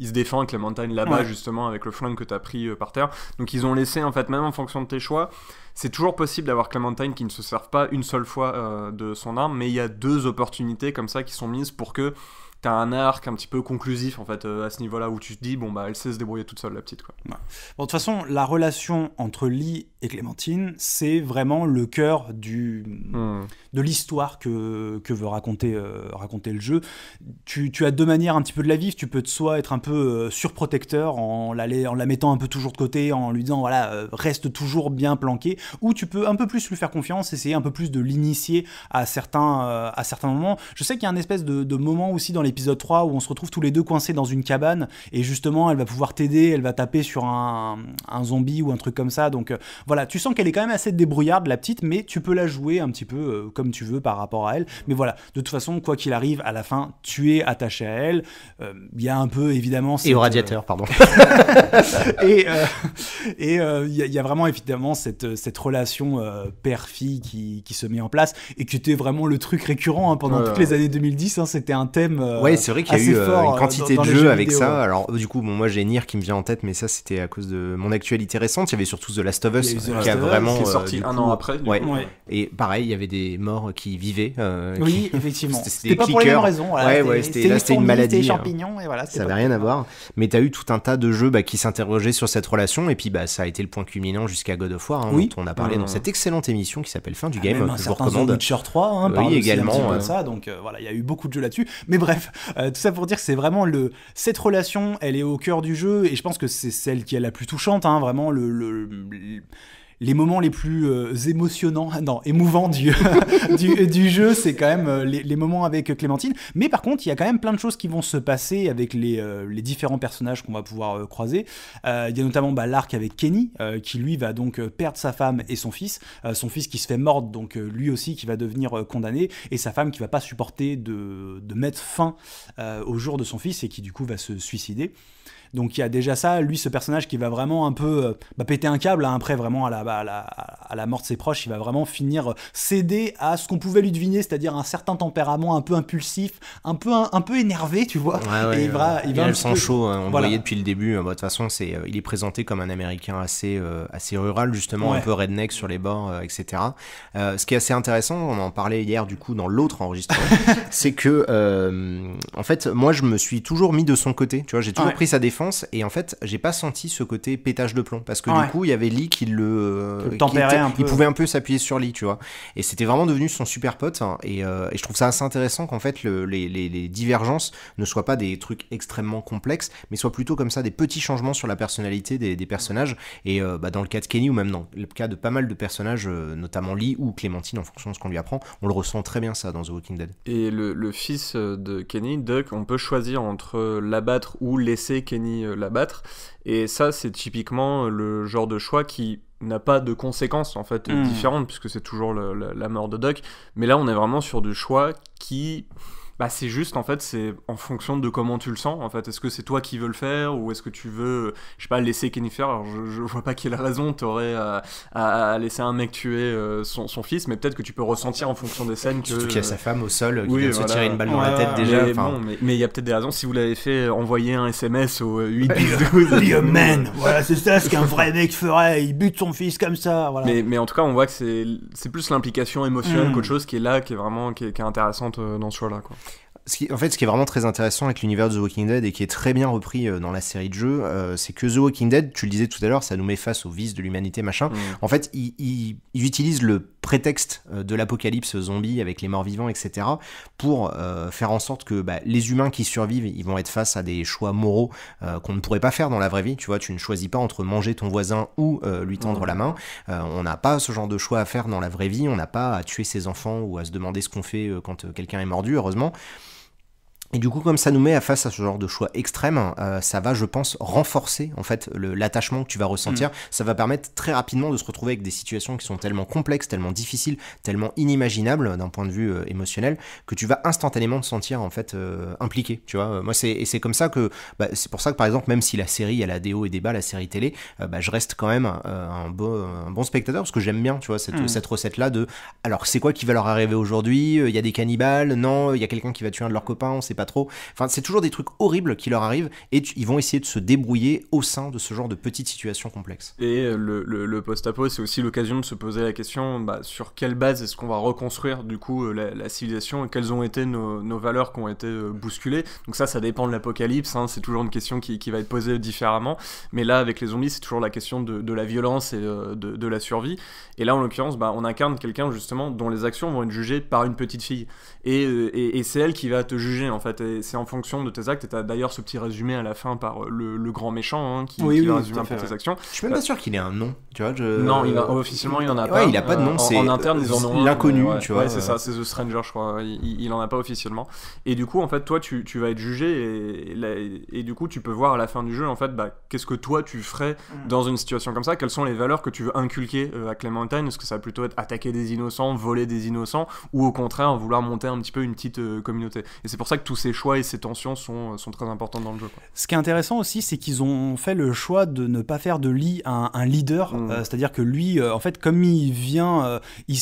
il défend avec là-bas justement avec le flingue que t'as pris par terre. Donc ils ont laissé en fait, même en fonction de tes choix, c'est toujours possible d'avoir Clementine qui ne se serve pas une seule fois de son arme, mais il y a deux opportunités comme ça qui sont mises pour que t'as un arc un petit peu conclusif en fait euh, à ce niveau-là où tu te dis bon bah elle sait se débrouiller toute seule la petite quoi. Bon de toute façon la relation entre Lee et Clémentine c'est vraiment le cœur du hmm. de l'histoire que, que veut raconter euh, raconter le jeu. Tu, tu, as deux manières un petit peu de la vivre. Tu peux de soi être un peu euh, surprotecteur en la en la mettant un peu toujours de côté en lui disant voilà reste toujours bien planqué ou tu peux un peu plus lui faire confiance essayer un peu plus de l'initier à certains à certains moments. Je sais qu'il y a un espèce de, de moment aussi dans les épisode 3 où on se retrouve tous les deux coincés dans une cabane et justement elle va pouvoir t'aider, elle va taper sur un, zombie ou un truc comme ça. Donc euh, voilà, tu sens qu'elle est quand même assez débrouillarde la petite, mais tu peux la jouer un petit peu euh, comme tu veux par rapport à elle. Mais voilà, de toute façon, quoi qu'il arrive, à la fin, tu es attaché à elle. Euh, il y a un peu évidemment. Et au radiateur, pardon. [laughs] et et il y, a vraiment évidemment cette, cette relation père-fille qui, se met en place et qui était vraiment le truc récurrent hein, pendant toutes les années 2010. Hein. C'était un thème euh, ouais, c'est vrai qu'il y a eu euh, une euh, quantité de jeux, avec ça. Alors, du coup, bon, moi j'ai Nier qui me vient en tête, mais ça c'était à cause de mon actualité récente. Il y avait surtout The Last of Us qui a, vraiment. Qui est sorti un an après. Et pareil, il y avait des morts qui vivaient. oui, [laughs] effectivement. C'était pas pour les mêmes raisons. c'était une maladie. Hein. champignons, Ça avait rien à voir. Mais t'as eu tout un tas de jeux bah, qui s'interrogeaient sur cette relation, et puis bah, ça a été le point culminant jusqu'à God of War, hein, dont on a parlé mmh. dans cette excellente émission qui s'appelle Fin du ah, Game. Je vous recommande. Witcher 3, hein, également. Ça, donc voilà, il y a eu beaucoup de jeux là-dessus. Mais bref, euh, tout ça pour dire que c'est vraiment le cette relation, elle est au cœur du jeu et je pense que c'est celle qui est la plus touchante, hein, vraiment le les moments les plus euh, émotionnants, [laughs] non, émouvants [laughs] du, du, jeu, c'est quand même euh, les, moments avec Clémentine. Mais par contre, il y a quand même plein de choses qui vont se passer avec les, euh, les différents personnages qu'on va pouvoir croiser. Il y a notamment bah, l'arc avec Kenny, qui lui va donc perdre sa femme et son fils. son fils qui se fait mordre, donc lui aussi qui va devenir condamné, et sa femme qui va pas supporter de, de mettre fin au jour de son fils et qui du coup va se suicider. Donc il y a déjà ça, lui ce personnage qui va vraiment un peu euh, bah, péter un câble, hein. après vraiment à la, à, la, à la, mort de ses proches, il va vraiment finir euh, céder à ce qu'on pouvait lui deviner, c'est-à-dire un certain tempérament un peu impulsif, un peu, un, peu énervé, tu vois. il va, il, va le sang chaud, on le voyait depuis le début, hein. bah, de toute façon c'est, euh, il est présenté comme un Américain assez, assez rural, justement, un peu redneck sur les bords, etc. ce qui est assez intéressant, on en parlait hier du coup dans l'autre enregistrement, [laughs] c'est que en fait moi je me suis toujours mis de son côté, tu vois, j'ai toujours pris sa défense et en fait, j'ai pas senti ce côté pétage de plomb. Parce que du coup, il y avait Lee qui le. tempérait un peu. Il pouvait un peu s'appuyer sur Lee, tu vois. Et c'était vraiment devenu son super pote. Hein, euh, et, je trouve ça assez intéressant qu'en fait, les, divergences ne soient pas des trucs extrêmement complexes, mais soient plutôt comme ça des petits changements sur la personnalité des, personnages. Et euh, bah, dans le cas de Kenny, ou même dans le cas de pas mal de personnages, euh, notamment Lee ou Clémentine, en fonction de ce qu'on lui apprend, on le ressent très bien ça dans The Walking Dead. Et le, le fils de Kenny, Duck, on peut choisir entre l'abattre ou laisser Kenny euh, l'abattre. Et ça, c'est typiquement euh, le genre de choix qui n'a pas de conséquences en fait hmm. différentes puisque c'est toujours la mort de Doc. Mais là, on est vraiment sur du choix qui bah c'est juste en fait c'est en fonction de comment tu le sens en fait est-ce que c'est toi qui veux le faire ou est-ce que tu veux je sais pas laisser Kenny alors je, vois pas quelle raison t'aurais à, à laisser un mec tuer euh, son, son, fils mais peut-être que tu peux ressentir en fonction des scènes que qu'il y a sa femme au sol euh, qui se tirer une balle dans la tête déjà mais il y a peut-être des raisons si vous l'avez fait envoyer un SMS au 8 10 man voilà c'est ça ce qu'un vrai mec ferait il bute son fils comme ça voilà. mais, mais en tout cas on voit que c'est plus l'implication émotionnelle mm. qu'autre chose qui est là qui est vraiment qui est, intéressante euh, dans ce choix là quoi en fait, ce qui est vraiment très intéressant avec l'univers de The Walking Dead et qui est très bien repris euh, dans la série de jeux, euh, c'est que The Walking Dead, tu le disais tout à l'heure, ça nous met face aux vices de l'humanité, machin. Mm. En fait, ils utilisent le prétexte euh, de l'apocalypse zombie avec les morts vivants, etc., pour faire en sorte que bah, les humains qui survivent, ils vont être face à des choix moraux qu'on ne pourrait pas faire dans la vraie vie. Tu vois, tu ne choisis pas entre manger ton voisin ou lui tendre la main. on n'a pas ce genre de choix à faire dans la vraie vie. On n'a pas à tuer ses enfants ou à se demander ce qu'on fait quand quelqu'un est mordu, heureusement. Et du coup, comme ça nous met à face à ce genre de choix extrême, euh, ça va, je pense, renforcer en fait l'attachement que tu vas ressentir. Mm. Ça va permettre très rapidement de se retrouver avec des situations qui sont tellement complexes, tellement difficiles, tellement inimaginables d'un point de vue euh, émotionnel que tu vas instantanément te sentir en fait euh, impliqué. Tu vois, moi c'est et c'est comme ça que bah, c'est pour ça que par exemple, même si la série elle a des hauts et des bas, la série télé, bah, je reste quand même un, beau, un, bon spectateur parce que j'aime bien, tu vois, cette, mm. cette recette là de alors c'est quoi qui va leur arriver aujourd'hui Il y a des cannibales Non, il y a quelqu'un qui va tuer un de leurs copains On pas trop. Enfin, c'est toujours des trucs horribles qui leur arrivent et ils vont essayer de se débrouiller au sein de ce genre de petites situations complexes. Et le, post-apo, c'est aussi l'occasion de se poser la question bah, sur quelle base est-ce qu'on va reconstruire du coup euh, la, civilisation et quelles ont été nos, valeurs qui ont été euh, bousculées. Donc ça, ça dépend de l'apocalypse, hein, c'est toujours une question qui, va être posée différemment. Mais là, avec les zombies, c'est toujours la question de, la violence et euh, de, la survie. Et là, en l'occurrence, bah, on incarne quelqu'un justement dont les actions vont être jugées par une petite fille. Et, et c'est elle qui va te juger en fait c'est en fonction de tes actes. Et t'as d'ailleurs ce petit résumé à la fin par euh, le, grand méchant hein, qui, résume un peu tes actions. Je suis même pas euh, sûr qu'il ait un nom, tu vois. Non, officiellement il en a ouais, pas. il a pas de nom. Euh, c'est en, interne ils ont l'inconnu, tu vois. c'est ça, c'est The Stranger, je crois. Il, n'en en a pas officiellement. Et du coup, en fait, toi, tu, vas être jugé et, du coup, tu peux voir à la fin du jeu, en fait, bah, qu'est-ce que toi tu ferais mm. dans une situation comme ça Quelles sont les valeurs que tu veux inculquer à Clementine Est-ce que ça va plutôt être attaquer des innocents, voler des innocents, ou au contraire vouloir monter un petit peu une petite communauté Et c'est pour ça que tout ces choix et ces tensions sont, euh, sont très importantes dans le jeu. Ce qui est intéressant aussi, c'est qu'ils ont fait le choix de ne pas faire de Lee un, un leader, mm. euh, c'est-à-dire que lui, euh, en fait, comme il vient, il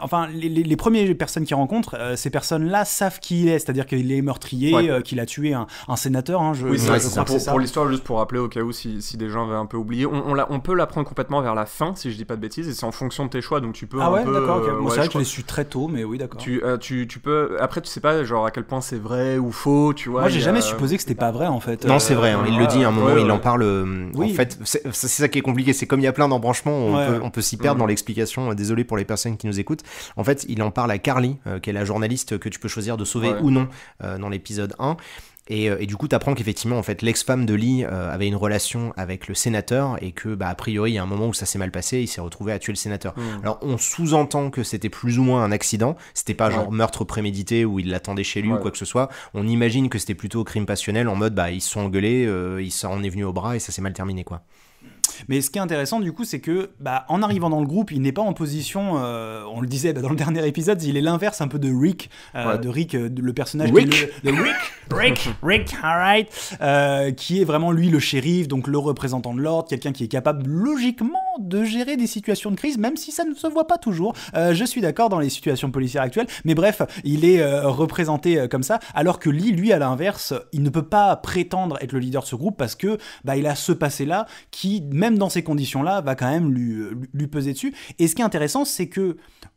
enfin, les, premières personnes qu'il rencontre, ces personnes-là savent qui il est, c'est-à-dire qu'il est meurtrier, qu'il a tué un, sénateur. Hein, je, oui, c'est ça. Pour, l'histoire, juste pour rappeler au cas où si, des gens avaient un peu oublié, on, la, on peut l'apprendre complètement vers la fin, si je dis pas de bêtises, et c'est en fonction de tes choix, donc tu peux. Ah ouais, d'accord. moi c'est vrai que je l'ai su très tôt, mais oui, d'accord. Tu, tu, tu peux. Après, tu sais pas, genre à quel point c'est vrai ou faux, tu vois. Moi, j'ai jamais euh, supposé que c'était pas vrai en fait. Non, c'est vrai. Hein, il le dit à un moment, il en parle. Euh, en fait, c'est ça qui est compliqué. C'est comme il y a plein d'embranchements, on peut, s'y perdre dans mm. l'explication. Euh, désolé pour les personnes qui nous écoutent. En fait, il en parle à Carly, qui est la journaliste que tu peux choisir de sauver ou non dans l'épisode 1. Euh, et, du coup, tu apprends qu'effectivement, en fait, l'ex-femme de Lee euh, avait une relation avec le sénateur et que, bah, a priori, il y a un moment où ça s'est mal passé, il s'est retrouvé à tuer le sénateur. Hmm. Alors, on sous-entend que c'était plus ou moins un accident, c'était pas genre meurtre prémédité où il l'attendait chez lui ou quoi que ce soit. On imagine que c'était plutôt crime passionnel en mode, bah, ils se sont engueulés, euh, il est venu au bras et ça s'est mal terminé, quoi. Mais ce qui est intéressant du coup, c'est que bah, en arrivant dans le groupe, il n'est pas en position, euh, on le disait bah, dans le [laughs] dernier épisode, il est l'inverse un peu de Rick, euh, de Rick, euh, le personnage de Rick, Rick, [laughs] Rick, qui est vraiment lui le shérif, donc le représentant de l'ordre, quelqu'un qui est capable logiquement de gérer des situations de crise, même si ça ne se voit pas toujours. je suis d'accord dans les situations policières actuelles, mais bref, il est représenté comme ça, alors que Lee, lui, à l'inverse, il ne peut pas prétendre être le leader de ce groupe parce que bah, il a ce passé-là qui même dans ces conditions-là, va quand même euh, lui, peser dessus. Et ce qui est intéressant, c'est que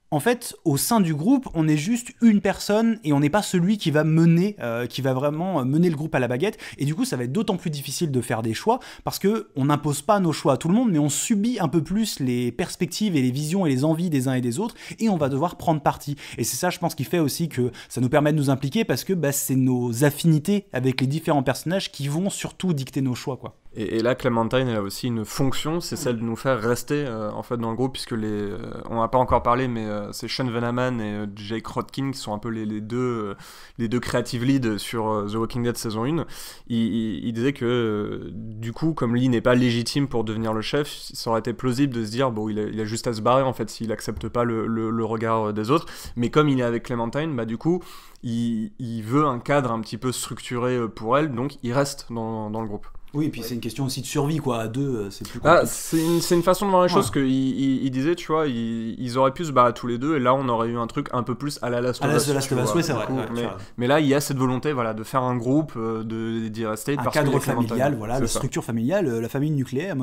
en fait, au sein du groupe, on est juste une personne et on n'est pas celui qui va mener, euh, qui va vraiment euh, mener le groupe à la baguette. Et du coup, ça va être d'autant plus difficile de faire des choix parce que on n'impose pas nos choix à tout le monde, mais on subit un peu plus les perspectives et les visions et les envies des uns et des autres, et on va devoir prendre parti. Et c'est ça, je pense, qui fait aussi que ça nous permet de nous impliquer parce que bah, c'est nos affinités avec les différents personnages qui vont surtout dicter nos choix, quoi. Et, là, Clementine, elle a aussi une fonction, c'est celle de nous faire rester euh, en fait dans le groupe, puisque les, euh, on n'a pas encore parlé, mais euh, c'est Sean Venaman et Jake Rodkin qui sont un peu les, deux, les deux creative leads sur The Walking Dead saison 1. Il, disait que du coup, comme Lee n'est pas légitime pour devenir le chef, ça aurait été plausible de se dire bon, il a, il a juste à se barrer en fait s'il accepte pas le, le, le, regard des autres. Mais comme il est avec Clementine, bah du coup, il, veut un cadre un petit peu structuré pour elle, donc il reste dans, dans le groupe. Oui, et puis c'est une question aussi de survie, quoi. À deux, euh, c'est plus ah, compliqué. c'est une, façon de voir les choses qu'ils que tu vois, ils auraient pu se battre tous les deux, et là, on aurait eu un truc un peu plus à la Last of Us. La c'est mais, là, il y a cette volonté, voilà, de faire un groupe, euh, de d'y rester, un cadre familial, voilà, la structure familiale, euh, la famille nucléaire,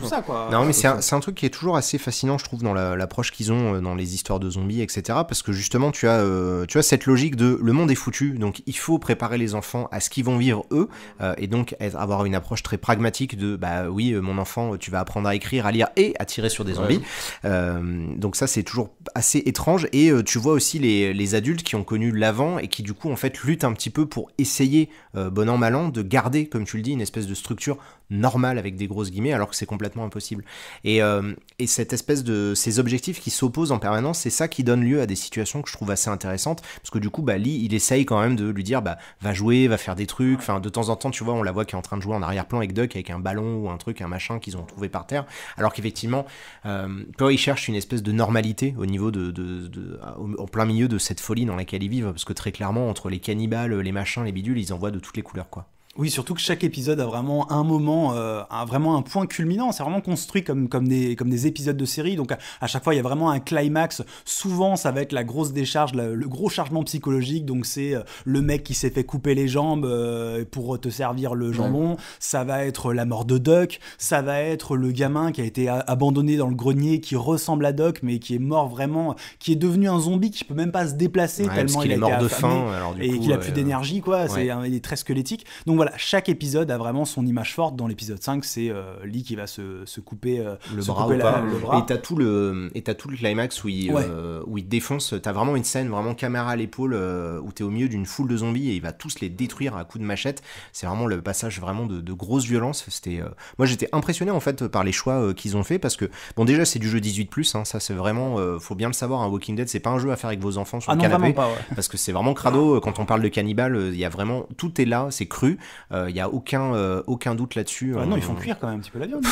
tout ça, quoi. Non, mais c'est un, un, truc qui est toujours assez fascinant, je trouve, dans l'approche qu'ils ont dans les histoires de zombies, etc. Parce que justement, tu as, tu as cette logique de le monde est foutu, donc il faut préparer les enfants à ce qu'ils vont vivre eux, et donc avoir une approche approche très pragmatique de bah oui, euh, mon enfant, euh, tu vas apprendre à écrire, à lire et à tirer sur des zombies. Euh, donc ça, c'est toujours assez étrange. Et tu vois aussi les, adultes qui ont connu l'avant et qui du coup en fait luttent un petit peu pour essayer, bon an mal an, de garder, comme tu le dis, une espèce de structure normal avec des grosses guillemets, alors que c'est complètement impossible. Et, euh, et, cette espèce de ces objectifs qui s'opposent en permanence, c'est ça qui donne lieu à des situations que je trouve assez intéressantes, parce que du coup, bah, Lee, il essaye quand même de lui dire, bah, va jouer, va faire des trucs. Enfin, de temps en temps, tu vois, on la voit qui est en train de jouer en arrière-plan avec Duck, avec un ballon ou un truc, un machin qu'ils ont trouvé par terre. Alors qu'effectivement, euh, quand il cherche une espèce de normalité au niveau de, de, de, en plein milieu de cette folie dans laquelle ils vivent, parce que très clairement, entre les cannibales, les machins, les bidules, ils en voient de toutes les couleurs, quoi. Oui, surtout que chaque épisode a vraiment un moment, euh, vraiment un point culminant. C'est vraiment construit comme, comme, des, comme des épisodes de série. Donc à, chaque fois, il y a vraiment un climax. Souvent, ça va être la grosse décharge, le gros chargement psychologique. Donc c'est euh, le mec qui s'est fait couper les jambes euh, pour te servir le jambon. Ça va être la mort de Doc. Ça va être le gamin qui a été abandonné dans le grenier, qui ressemble à Doc, mais qui est mort vraiment, qui est devenu un zombie, qui peut même pas se déplacer tellement il, est a mort de faim. Alors, du et qu'il a plus d'énergie, quoi. C'est, il est très squelettique. Donc chaque épisode a vraiment son image forte. Dans l'épisode 5, c'est euh, Lee qui va se, couper euh, le, bras Et t'as tout le, tout le climax où il, te euh, où défonce. T'as vraiment une scène, vraiment caméra à l'épaule, où t'es au milieu d'une foule de zombies et il va tous les détruire à coups de machette. C'est vraiment le passage vraiment de, grosses grosse violence. C'était, moi j'étais impressionné en fait par les choix qu'ils ont fait parce que bon déjà c'est du jeu 18 plus. Hein. ça c'est vraiment, faut bien le savoir. un hein. Walking Dead c'est pas un jeu à faire avec vos enfants sur ah le canapé parce que c'est vraiment crado. Quand on parle de cannibale, il y a vraiment tout est là, c'est cru. Il euh, n'y a aucun, euh, aucun doute là-dessus. Ah non, ils font euh, cuire quand même un petit peu la viande.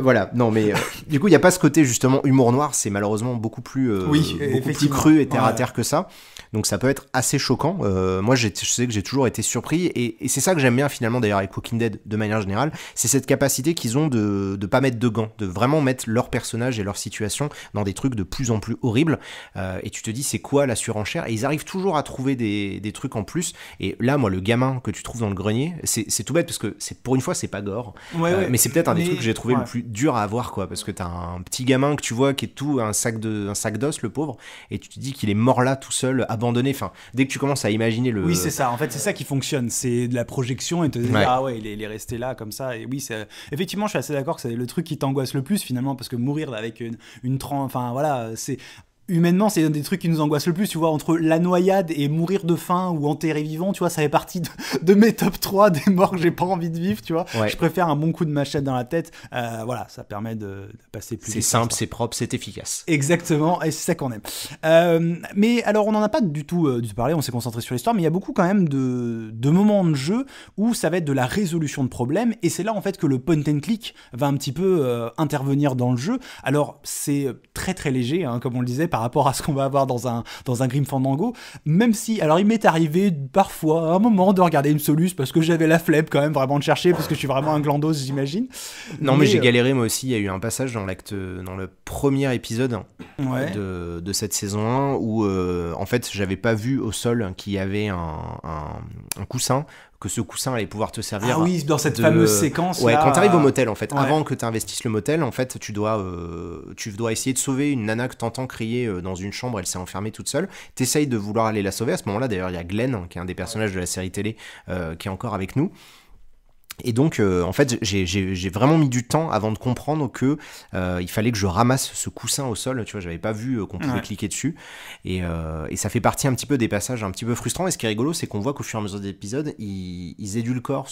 [laughs] voilà, non, mais du coup, il n'y a pas ce côté justement humour noir. C'est malheureusement beaucoup plus, oui, beaucoup plus cru et terre à terre que ça. Donc ça peut être assez choquant. moi, je sais que j'ai toujours été surpris. Et, c'est ça que j'aime bien finalement d'ailleurs avec Walking Dead de manière générale. C'est cette capacité qu'ils ont de ne pas mettre de gants, de vraiment mettre leur personnage et leur situation dans des trucs de plus en plus horribles. et tu te dis, c'est quoi la surenchère Et ils arrivent toujours à trouver des, des trucs en plus. Et là, moi, le gamin que tu trouves dans le grenier. C'est tout bête parce que c'est pour une fois c'est pas gore. Euh, mais c'est peut-être un des trucs que j'ai trouvé le plus dur à avoir quoi parce que t'as un petit gamin que tu vois qui est tout un sac de sac d'os le pauvre et tu te dis qu'il est mort là tout seul abandonné. Enfin dès que tu commences à imaginer le. Oui c'est ça. En fait c'est ça qui fonctionne. C'est de la projection et te dire ah ouais il est, resté là comme ça et oui c'est effectivement je suis assez d'accord que c'est le truc qui t'angoisse le plus finalement parce que mourir avec une, une enfin voilà c'est humainement, c'est un des trucs qui nous angoisse le plus, tu vois, entre la noyade et mourir de faim ou enterrer vivant, tu vois, ça fait partie de, mes top 3 des morts que j'ai pas envie de vivre, tu vois. Je préfère un bon coup de machette dans la tête. Euh, voilà, ça permet de, passer plus. C'est simple, c'est propre, c'est efficace. Exactement, et c'est ça qu'on aime. Euh, mais alors, on n'en a pas du tout euh, du parler, on s'est concentré sur l'histoire, mais il y a beaucoup quand même de, moments de jeu où ça va être de la résolution de problèmes, et c'est là en fait que le point and click va un petit peu intervenir dans le jeu. Alors, c'est très très léger, hein, comme on le disait, par rapport à ce qu'on va avoir dans un, dans un Grim Fandango. Même si, alors il m'est arrivé parfois, à un moment, de regarder une Solus parce que j'avais la flemme quand même vraiment de chercher, parce que je suis vraiment un glandos, j'imagine. Non, mais, j'ai euh, galéré moi aussi. Il y a eu un passage dans l'acte, dans le premier épisode de, de, cette saison 1 où euh, en fait j'avais pas vu au sol qu'il y avait un, un coussin que ce coussin allait pouvoir te servir. Ah oui, dans cette fameuse séquence. Ouais, quand tu arrives au motel, en fait, avant que tu investisses le motel, en fait, tu dois, euh, tu dois essayer de sauver une nana que t'entends crier euh, dans une chambre, elle s'est enfermée toute seule. Tu T'essayes de vouloir aller la sauver. À ce moment-là, d'ailleurs, il y a Glenn, hein, qui est un des personnages de la série télé, euh, qui est encore avec nous. Et donc, euh, en fait, j'ai vraiment mis du temps avant de comprendre que euh, il fallait que je ramasse ce coussin au sol. Tu vois, j'avais pas vu euh, qu'on pouvait cliquer dessus. Et, ça fait partie un petit peu des passages un petit peu frustrants. Et ce qui est rigolo, c'est qu'on voit qu'au fur et à mesure des épisodes, ils, éduquent le corps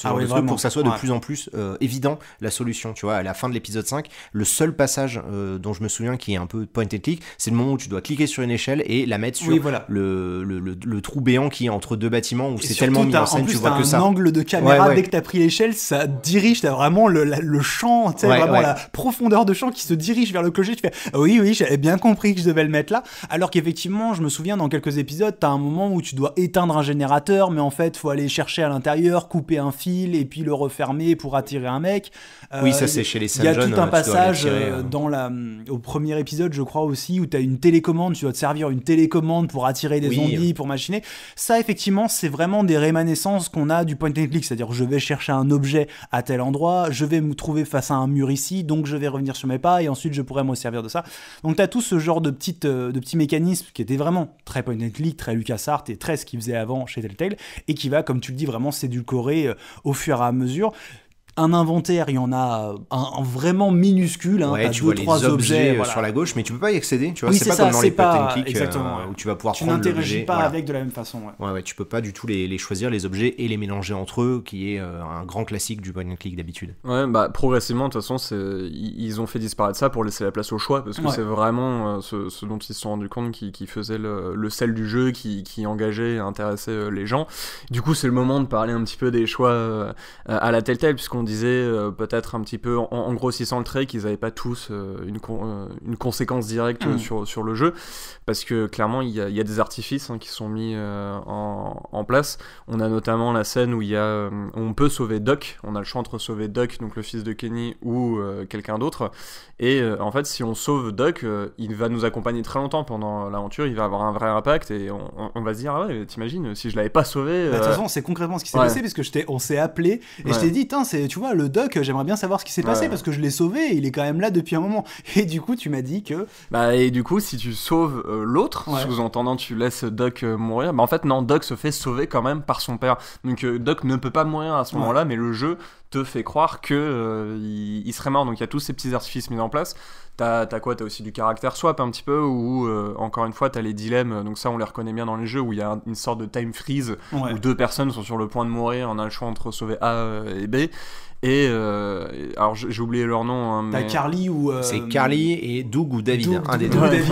pour que ça soit de plus en plus évident la solution. Tu vois, à la fin de l'épisode 5, le seul passage dont je me souviens qui est un peu point and click, c'est le moment où tu dois cliquer sur une échelle et la mettre sur le, le, le, trou béant qui est entre deux bâtiments où c'est tellement mis en, tu vois que un angle de caméra dès que as pris l'échelle ça dirige, t'as vraiment le, chant champ, tu vraiment la profondeur de champ qui se dirige vers le clocher. Tu fais, ah oui, oui, j'avais bien compris que je devais le mettre là. Alors qu'effectivement, je me souviens dans quelques épisodes, t'as un moment où tu dois éteindre un générateur, mais en fait, faut aller chercher à l'intérieur, couper un fil et puis le refermer pour attirer un mec. Euh, oui, ça c'est chez les Il y a tout un hein, passage euh, euh. dans la, au premier épisode, je crois aussi, où t'as une télécommande, tu dois te servir une télécommande pour attirer des zombies, pour machiner. Ça, effectivement, c'est vraiment des rémanescences qu'on a du point and click, c'est-à-dire je vais chercher un objet à tel endroit, je vais me trouver face à un mur ici, donc je vais revenir sur mes pas, et ensuite je pourrais me servir de ça. Donc tu as tout ce genre de, petites, euh, de petits mécanismes qui étaient vraiment très point très art et très ce qu'ils faisaient avant chez Telltale, et qui va, comme tu le dis, vraiment s'édulcorer euh, au fur et à mesure un inventaire, il y en a euh, un, vraiment minuscule, hein, tu vois trois objets, euh, sur la gauche, mais tu peux pas y accéder, tu vois. c'est pas comme dans les click, euh, exactement, où tu vas pouvoir tu prendre pas avec de la même façon. Ouais. ouais, tu peux pas du tout les, choisir les objets et les mélanger entre eux, qui est un grand classique du point and click d'habitude. Ouais, bah progressivement de toute façon, ils ont fait disparaître ça pour laisser la place au choix, parce que c'est vraiment ce, dont ils se sont rendus compte qui, faisait le, sel du jeu, qui, qui engageait et intéressait les gens. Du coup, c'est le moment de parler un petit peu des choix à la telle telle, puisqu'on disait euh, peut-être un petit peu en, grossissant le trait qu'ils n'avaient pas tous euh, une, euh, une conséquence directe mm. sur, sur le jeu, parce que clairement il y a, y a, des artifices hein, qui sont mis en, en, place. On a notamment la scène où il y a, on peut sauver Doc, on a le choix entre sauver Doc, donc le fils de Kenny, ou quelqu'un d'autre. Et euh, en fait, si on sauve Doc, euh, il va nous accompagner très longtemps pendant l'aventure, il va avoir un vrai impact et on, va se dire Ah ouais, t'imagines, si je l'avais pas sauvé. Bah, de toute euh, façon, c'est concrètement ce qui s'est passé parce que je on s'est appelé et je t'ai dit Tiens, tu vois, le Doc, j'aimerais bien savoir ce qui s'est passé parce que je l'ai sauvé il est quand même là depuis un moment. [laughs] Et du coup, tu m'as dit que. Bah, et du coup, si tu sauves l'autre, sous-entendant tu laisses Doc mourir, bah en fait, non, Doc se fait sauver quand même par son père. Donc, Doc ne peut pas mourir à ce moment-là, mais le jeu te fait croire que euh, il, serait mort. Donc il y a tous ces petits artifices mis en place. T'as quoi T'as aussi du caractère swap un petit peu, ou euh, encore une fois, t'as les dilemmes. Donc ça, on les reconnaît bien dans les jeux où il y a une sorte de time freeze où deux personnes sont sur le point de mourir, on a le choix entre sauver A euh, et B. Et alors j'ai oublié leur nom. Hein, t'as Carly ou. C'est Carly et Doug ou David. un des deux. David.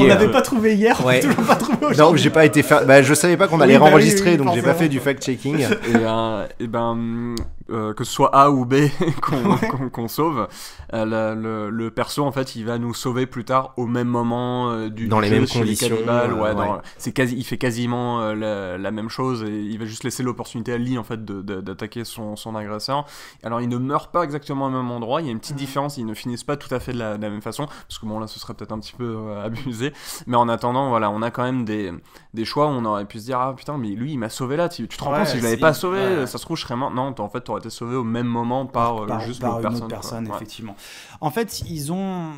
on l'avait pas trouvé hier. On pas trouvé non, j'ai pas été. Bah, je savais pas qu'on allait bah enregistrer, donc j'ai pas fait du fact-checking. [laughs] et, et, ben euh, que ce soit A ou B [laughs] qu'on sauve, euh, le, perso en fait il va nous sauver plus tard au même moment euh, du dans les mêmes conditions. C'est quasi, il fait quasiment la, même chose et il va juste laisser l'opportunité à Lee en fait d'attaquer son, son, agresseur. Alors il ne meurt pas exactement au même endroit, il y a une petite mhm. différence, ils ne finissent pas tout à fait de la, même façon parce que bon là ce serait peut-être un petit peu abusé, mais en attendant voilà on a quand même des, des choix où on aurait pu se dire ah putain mais lui il m'a sauvé là, tu, te rends compte si je l'avais pas sauvé, ça se trouve je serais Non en fait été au même moment par, euh, juste par une personne, autre personne effectivement. En fait, ils ont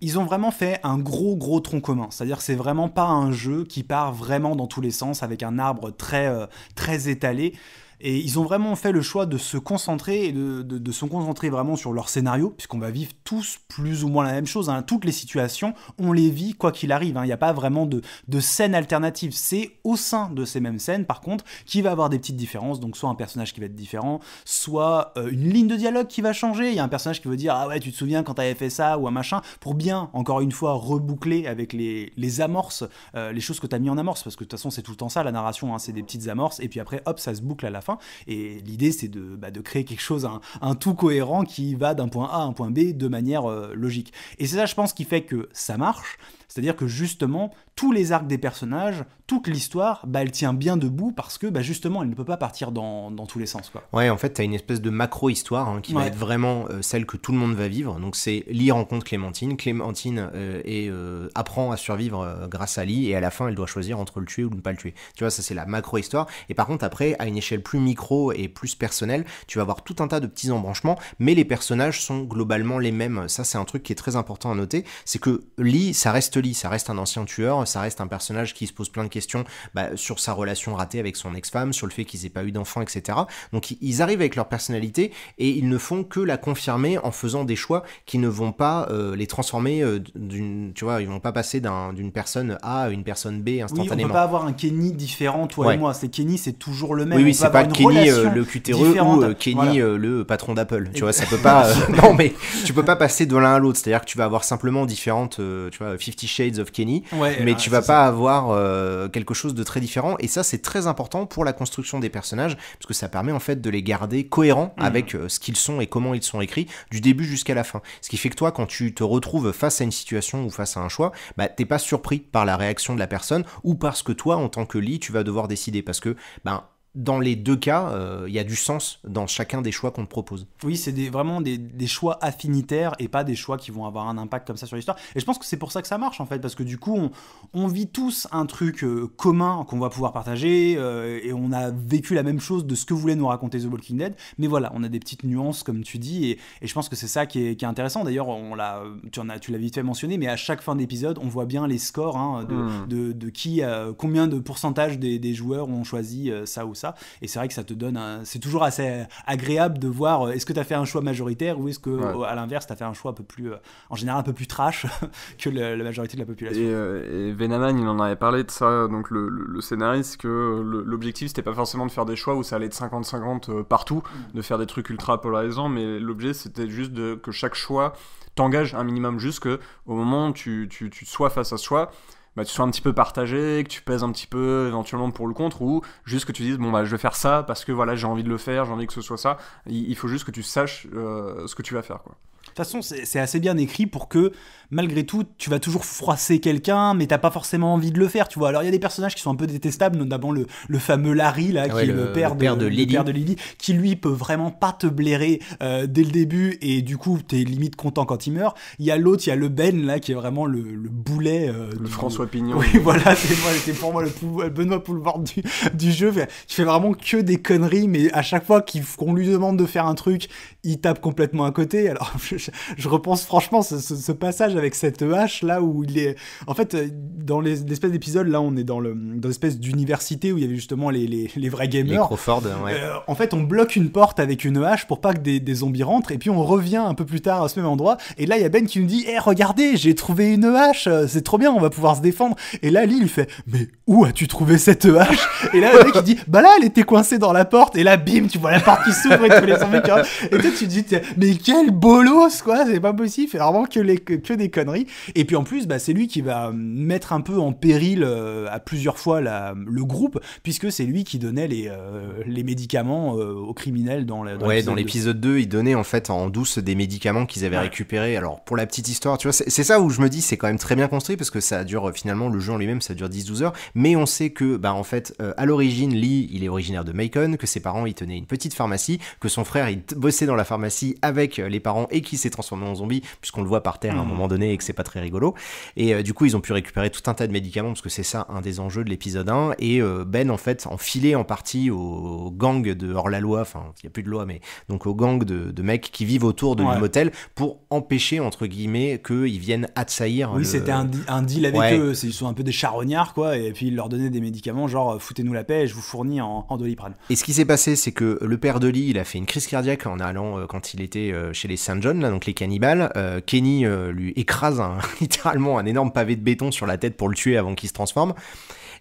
ils ont vraiment fait un gros gros tronc commun. C'est-à-dire c'est vraiment pas un jeu qui part vraiment dans tous les sens avec un arbre très euh, très étalé. Et ils ont vraiment fait le choix de se concentrer et de, de, se concentrer vraiment sur leur scénario, puisqu'on va vivre tous plus ou moins la même chose. Hein. Toutes les situations, on les vit quoi qu'il arrive. Hein. Il n'y a pas vraiment de, de scène alternative. C'est au sein de ces mêmes scènes, par contre, qui va avoir des petites différences. Donc, soit un personnage qui va être différent, soit euh, une ligne de dialogue qui va changer. Il y a un personnage qui veut dire Ah ouais, tu te souviens quand t'avais fait ça ou un machin, pour bien, encore une fois, reboucler avec les, les amorces, euh, les choses que t'as mis en amorce, parce que de toute façon, c'est tout le temps ça, la narration, hein. c'est des petites amorces, et puis après, hop, ça se boucle à la fin. Et l'idée, c'est de, bah, créer quelque chose, un, tout cohérent qui va d'un point A à un point B de manière euh, logique. Et c'est ça, je pense, qui fait que ça marche. C'est-à-dire que justement, tous les arcs des personnages, toute l'histoire, bah, elle tient bien debout parce que bah, justement, elle ne peut pas partir dans, tous les sens. Quoi. Ouais, en fait, tu as une espèce de macro-histoire hein, qui va être vraiment euh, celle que tout le monde va vivre. Donc c'est Lee rencontre Clémentine, Clémentine euh, euh, apprend à survivre grâce à Lee et à la fin, elle doit choisir entre le tuer ou ne pas le tuer. Tu vois, ça c'est la macro-histoire. Et par contre, après, à une échelle plus micro et plus personnelle, tu vas avoir tout un tas de petits embranchements, mais les personnages sont globalement les mêmes. Ça, c'est un truc qui est très important à noter, c'est que Lee, ça reste ça reste un ancien tueur, ça reste un personnage qui se pose plein de questions bah, sur sa relation ratée avec son ex-femme, sur le fait qu'ils n'aient pas eu d'enfants, etc. Donc ils arrivent avec leur personnalité et ils ne font que la confirmer en faisant des choix qui ne vont pas euh, les transformer euh, d'une, tu vois, ils vont pas passer d'une personne A à une personne B instantanément. Oui, on peut pas avoir un Kenny différent toi et moi. C'est Kenny, c'est toujours le même. Oui, oui c'est pas Kenny euh, le cutéreux ou Kenny le patron d'Apple. Tu vois, ça [laughs] peut pas. [laughs] non mais tu peux pas passer de l'un à l'autre. C'est-à-dire que tu vas avoir simplement différentes, tu vois, 50 Shades of Kenny, mais ah, tu vas pas avoir euh, quelque chose de très différent. Et ça, c'est très important pour la construction des personnages, parce que ça permet en fait de les garder cohérents mhm. avec euh, ce qu'ils sont et comment ils sont écrits du début jusqu'à la fin. Ce qui fait que toi, quand tu te retrouves face à une situation ou face à un choix, bah, t'es pas surpris par la réaction de la personne ou parce que toi, en tant que lit, tu vas devoir décider parce que ben dans les deux cas, euh, il y a du sens dans chacun des choix qu'on te propose. Oui, c'est vraiment des, choix affinitaires et pas des choix qui vont avoir un impact comme ça sur l'histoire. Et je pense que c'est pour ça que ça marche en fait, parce que du coup, on, vit tous un truc euh, commun qu'on va pouvoir partager euh, et on a vécu la même chose de ce que voulait nous raconter The Walking Dead. Mais voilà, on a des petites nuances comme tu dis et, je pense que c'est ça qui est, intéressant. D'ailleurs, on l'a, tu en as, tu l'as vite fait mentionné mais à chaque fin d'épisode, on voit bien les scores hein, hmm. de, qui, combien de pourcentage des joueurs ont choisi ça ou ça. Et c'est vrai que ça te donne un... C'est toujours assez agréable de voir euh, est-ce que tu as fait un choix majoritaire ou est-ce que, euh, à l'inverse, tu as fait un choix un peu plus, euh, en général, un peu plus trash [laughs] que la majorité de la population. Et, Venaman, il en avait parlé de ça, donc le, scénariste, que l'objectif, c'était pas forcément de faire des choix où ça allait de 50-50 partout, mm. de faire des trucs ultra polarisants, mais l'objet, c'était juste de, que chaque choix t'engage un minimum juste que au moment où tu, tu, tu sois face à soi, bah, tu sois un petit peu partagé, que tu pèses un petit peu éventuellement pour le contre, ou juste que tu dises bon bah je vais faire ça parce que voilà j'ai envie de le faire, j'ai envie que ce soit ça. Il, faut juste que tu saches euh, ce que tu vas faire quoi façon, c'est assez bien écrit pour que, malgré tout, tu vas toujours froisser quelqu'un, mais t'as pas forcément envie de le faire, tu vois. Alors, il y a des personnages qui sont un peu détestables, notamment le, fameux Larry, là, ah qui est le, père, de, Lily. qui lui peut vraiment pas te blairer euh, dès le début, et du coup, t'es limite content quand il meurt. Il y a l'autre, il y a le Ben, là, qui est vraiment le, boulet. de euh, François Pignon. Oui, [laughs] voilà, c'est pour moi le Benoît Poulvard du, du jeu, qui fait vraiment que des conneries, mais à chaque fois qu'on lui demande de faire un truc, il tape complètement à côté. Alors, [laughs] je, je, repense franchement ce, passage avec cette hache là où il est. En fait, euh, dans l'espèce d'épisode, là, on est dans l'espèce le, d'université où il y avait justement les, vrais gamers. Les ouais. Euh, en fait, on bloque une porte avec une hache pour pas que des, zombies rentrent. Et puis on revient un peu plus tard à ce même endroit. Et là, il y a Ben qui nous dit Hé, eh, regardez, j'ai trouvé une hache. Euh, c'est trop bien, on va pouvoir se défendre. Et là, Lee lui fait Mais où as-tu trouvé cette hache Et là, le mec, il dit Bah là, elle était coincée dans la porte. Et là, bim, tu vois la porte qui s'ouvre et tous les zombies Et toi, tu dis Mais quel bolos quoi. C'est pas possible. C'est vraiment que, les, que, des conneries. Et puis en plus, bah, c'est lui qui va mettre un peu en péril euh, à plusieurs fois la, le groupe, puisque c'est lui qui donnait les, euh, les médicaments euh, aux criminels dans, la, dans l'épisode 2. il donnait en fait en douce des médicaments qu'ils avaient récupéré récupérés. Alors pour la petite histoire, tu vois, c'est ça où je me dis c'est quand même très bien construit parce que ça dure finalement le jeu en lui-même, ça dure 10-12 heures. Mais on sait que, bah, en fait, à l'origine, Lee, il est originaire de Macon, que ses parents, ils tenaient une petite pharmacie, que son frère, il bossait dans la pharmacie avec les parents et qu'ils s'est transformé en zombie, puisqu'on le voit par terre à un mmh. moment donné et que c'est pas très rigolo. Et euh, du coup, ils ont pu récupérer tout un tas de médicaments, parce que c'est ça un des enjeux de l'épisode 1. Et euh, Ben, en fait, enfilé en partie au, gang de hors-la-loi, enfin, il n'y a plus de loi, mais donc au gang de, mecs qui vivent autour de l'hôtel pour empêcher, entre guillemets, qu'ils viennent atsaillir. Oui, c'était un, deal avec eux, ils sont un peu des charognards, quoi, et puis ils leur donnaient des médicaments, genre euh, foutez-nous la paix, je vous fournis en, en doliprane. Et ce qui s'est passé, c'est que le père de Lee, il a fait une crise cardiaque en allant, quand il était chez les Saint John, donc les cannibales, euh, Kenny euh, lui écrase [laughs] littéralement un énorme pavé de béton sur la tête pour le tuer avant qu'il se transforme.